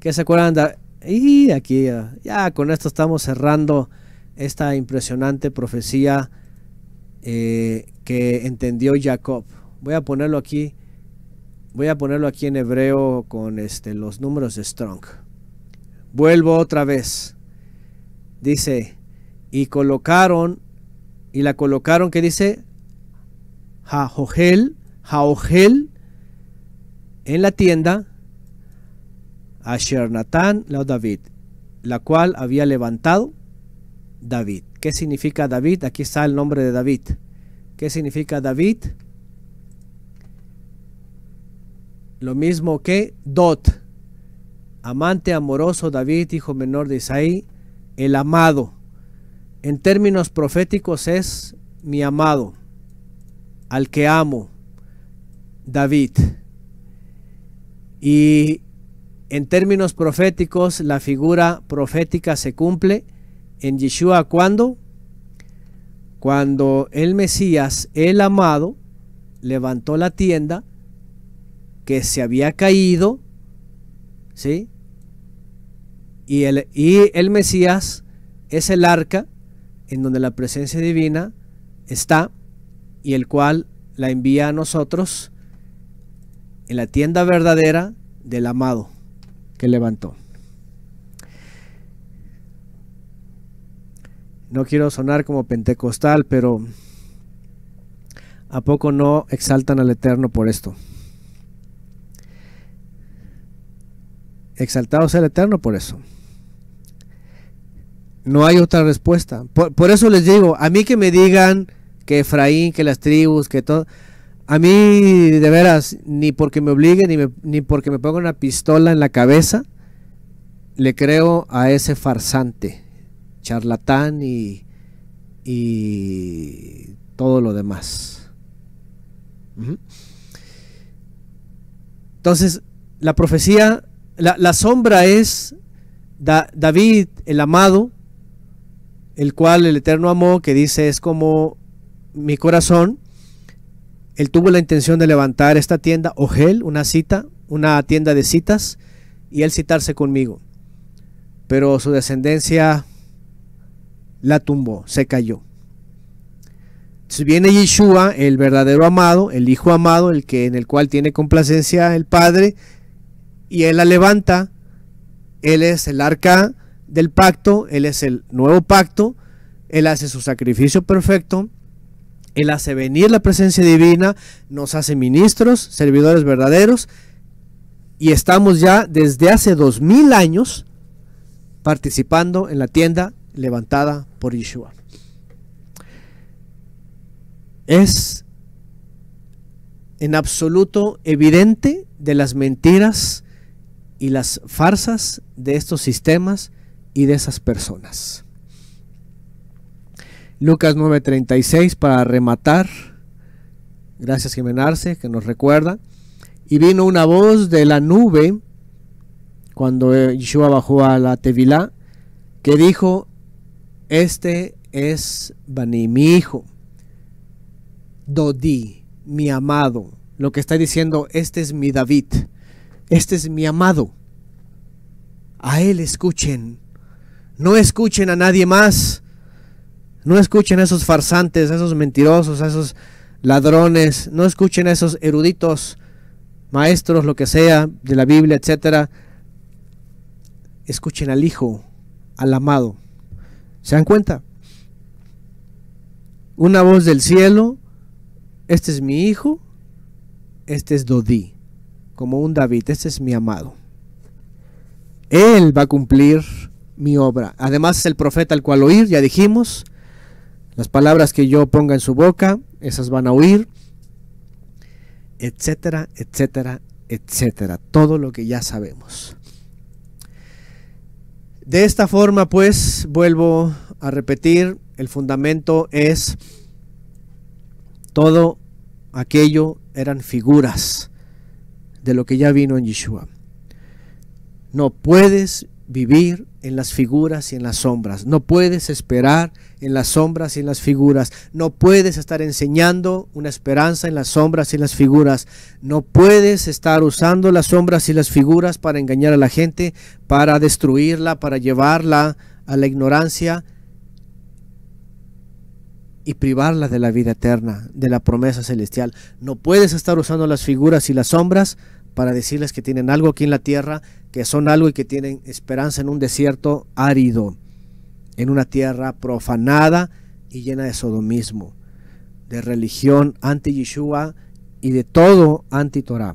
¿Qué se acuerdan? Y aquí ya con esto estamos cerrando esta impresionante profecía eh, que entendió Jacob. Voy a ponerlo aquí. Voy a ponerlo aquí en hebreo con este, los números de Strong. Vuelvo otra vez. Dice, y colocaron, y la colocaron, qué dice? Jajogel en la tienda a Shernatán la David, la cual había levantado David. ¿Qué significa David? Aquí está el nombre de David. ¿Qué significa David? Lo mismo que Dot, amante amoroso David, hijo menor de Isaí, el amado. En términos proféticos es mi amado, al que amo, David. Y en términos proféticos, la figura profética se cumple en Yeshua cuando cuando el Mesías, el amado, levantó la tienda que se había caído, ¿sí? Y el, y el Mesías es el arca en donde la presencia divina está y el cual la envía a nosotros en la tienda verdadera del amado que levantó. No quiero sonar como pentecostal, pero ¿a poco no exaltan al Eterno por esto? Exaltado sea el Eterno por eso. No hay otra respuesta. Por, por, eso les digo, a mí que me digan que Efraín, que las tribus, que todo, a mí, de veras, ni porque me obligue, ni, ni porque me ponga una pistola en la cabeza, le creo a ese farsante, charlatán y, todo lo demás. Entonces, la profecía, la, sombra es David, el amado, el cual el Eterno amó, que dice es como mi corazón, él tuvo la intención de levantar esta tienda, Ogel, una cita, una tienda de citas, y él citarse conmigo. Pero su descendencia la tumbó, se cayó. Entonces viene Yeshua, el verdadero amado, el hijo amado, el que en el cual tiene complacencia el Padre, y él la levanta. Él es el arca del pacto, él es el nuevo pacto, él hace su sacrificio perfecto él hace venir la presencia divina, nos hace ministros, servidores verdaderos, y estamos ya desde hace dos mil años participando en la tienda levantada por Yeshua. Es en absoluto evidente de las mentiras y las farsas de estos sistemas y de esas personas. Lucas 9:36 para rematar. Gracias Arce que nos recuerda. Y vino una voz de la nube cuando eh, Yeshua bajó a la Tevilá que dijo, este es Bani, mi hijo, Dodi, mi amado. Lo que está diciendo, este es mi David, este es mi amado. A él escuchen, no escuchen a nadie más no escuchen a esos farsantes, a esos mentirosos, a esos ladrones. No escuchen a esos eruditos, maestros, lo que sea, de la Biblia, etcétera. Escuchen al Hijo, al amado. ¿Se dan cuenta? Una voz del cielo, este es mi Hijo, este es Dodí, como un David, este es mi amado. Él va a cumplir mi obra. Además es el profeta al cual oír, ya dijimos. Las palabras que yo ponga en su boca, esas van a oír, etcétera, etcétera, etcétera. Todo lo que ya sabemos. De esta forma, pues, vuelvo a repetir, el fundamento es todo aquello eran figuras de lo que ya vino en Yeshua. No puedes vivir en las figuras y en las sombras. No puedes esperar en las sombras y en las figuras. No puedes estar enseñando una esperanza en las sombras y en las figuras. No puedes estar usando las sombras y las figuras para engañar a la gente, para destruirla, para llevarla a la ignorancia y privarla de la vida eterna, de la promesa celestial. No puedes estar usando las figuras y las sombras para decirles que tienen algo aquí en la tierra que son algo y que tienen esperanza en un desierto árido, en una tierra profanada y llena de sodomismo, de religión anti-Yeshua y de todo anti-Torah.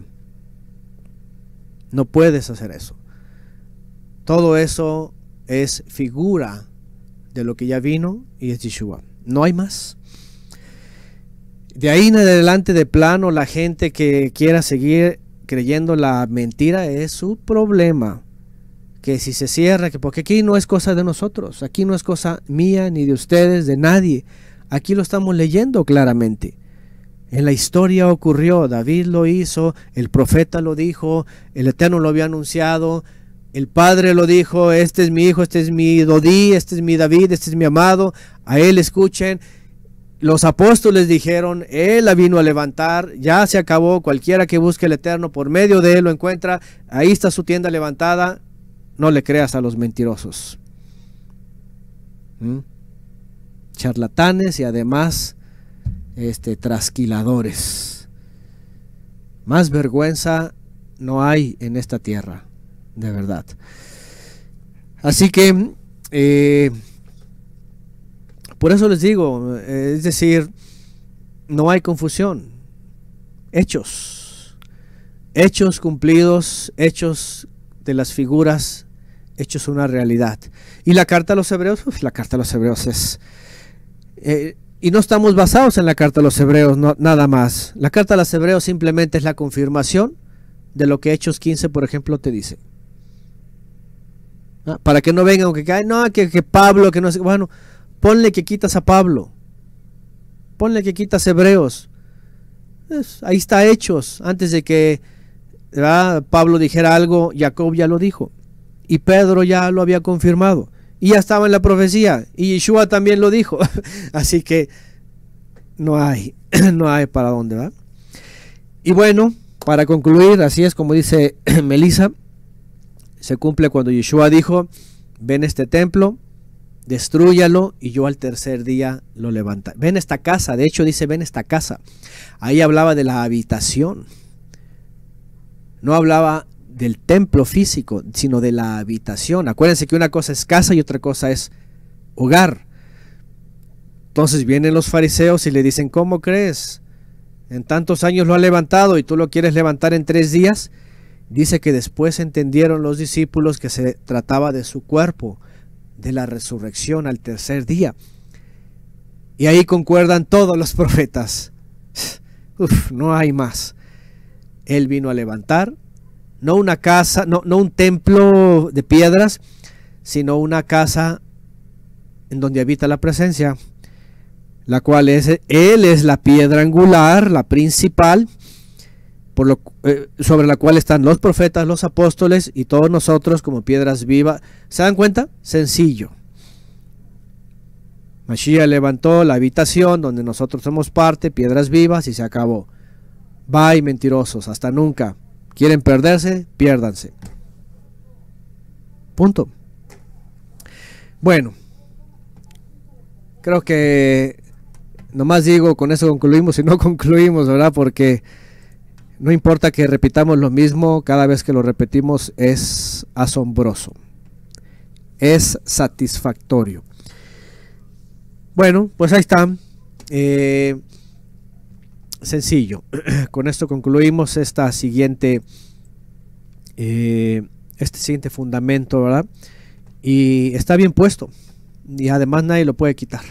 No puedes hacer eso. Todo eso es figura de lo que ya vino y es Yeshua. No hay más. De ahí en adelante, de plano, la gente que quiera seguir creyendo la mentira es su problema. Que si se cierra, que porque aquí no es cosa de nosotros, aquí no es cosa mía, ni de ustedes, de nadie. Aquí lo estamos leyendo claramente. En la historia ocurrió, David lo hizo, el profeta lo dijo, el Eterno lo había anunciado, el Padre lo dijo, este es mi hijo, este es mi Dodí, este es mi David, este es mi amado, a él escuchen. Los apóstoles dijeron, Él la vino a levantar, ya se acabó, cualquiera que busque el Eterno por medio de Él lo encuentra, ahí está su tienda levantada, no le creas a los mentirosos. ¿Mm? Charlatanes y además este, trasquiladores. Más vergüenza no hay en esta tierra, de verdad. Así que... Eh, por eso les digo, eh, es decir, no hay confusión. Hechos. Hechos cumplidos, hechos de las figuras, hechos una realidad. Y la carta a los hebreos, la carta a los hebreos es... Eh, y no estamos basados en la carta a los hebreos, nada más. La carta a los hebreos simplemente es la confirmación de lo que Hechos 15, por ejemplo, te dice. ¿Ah? Para que no vengan, que, no, que, Pablo, que no bueno, Ponle que quitas a Pablo. Ponle que quitas Hebreos. ahí está Hechos. Antes de que Pablo dijera algo, Jacob ya lo dijo. Y Pedro ya lo había confirmado. Y ya estaba en la profecía. Y Yeshua también lo dijo. (laughs) Así que no hay, (clears throat) no hay para dónde, va. Y bueno, para concluir, así es como dice (clears throat) Melisa, se cumple cuando Yeshua dijo, ven este templo destruyalo y yo al tercer día lo levantaré. Ven esta casa, de hecho dice, ven esta casa. Ahí hablaba de la habitación. No hablaba del templo físico, sino de la habitación. Acuérdense que una cosa es casa y otra cosa es hogar. Entonces vienen los fariseos y le dicen, ¿cómo crees? En tantos años lo ha levantado y tú lo quieres levantar en tres días. Dice que después entendieron los discípulos que se trataba de su cuerpo de la resurrección al tercer día. Y ahí concuerdan todos los profetas. (laughs) Uf, no hay más. Él vino a levantar, no una casa, no, no un templo de piedras, sino una casa en donde habita la presencia, la cual es, Él es la piedra angular, la principal, lo, eh, sobre la cual están los profetas, los apóstoles y todos nosotros como piedras vivas. ¿Se dan cuenta? Sencillo. Mashiach levantó la habitación donde nosotros somos parte, piedras vivas, y se acabó. Bye, mentirosos, hasta nunca. ¿Quieren perderse? Piérdanse. Punto. Bueno, creo que nomás digo, con eso concluimos y no (laughs) concluimos, ¿verdad? Porque no importa que repitamos lo mismo, cada vez que lo repetimos es asombroso, es satisfactorio. Bueno, pues ahí está, eh, sencillo. (clears throat) Con esto concluimos esta siguiente, eh, este siguiente fundamento, ¿verdad? Y está bien puesto. Y además nadie lo puede quitar.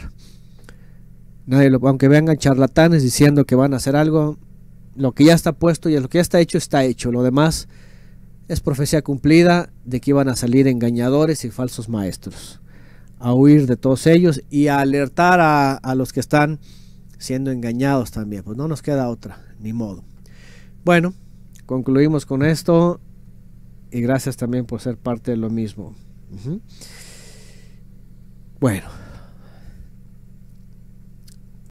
Nadie lo, aunque vengan charlatanes diciendo que van a hacer algo, lo que ya está puesto y lo que ya está hecho está hecho. Lo demás es profecía cumplida de que iban a salir engañadores y falsos maestros. A huir de todos ellos y a alertar a, los que están siendo engañados también. Pues no nos queda otra, ni modo. Bueno, concluimos con esto y gracias también por ser parte de lo mismo. Bueno.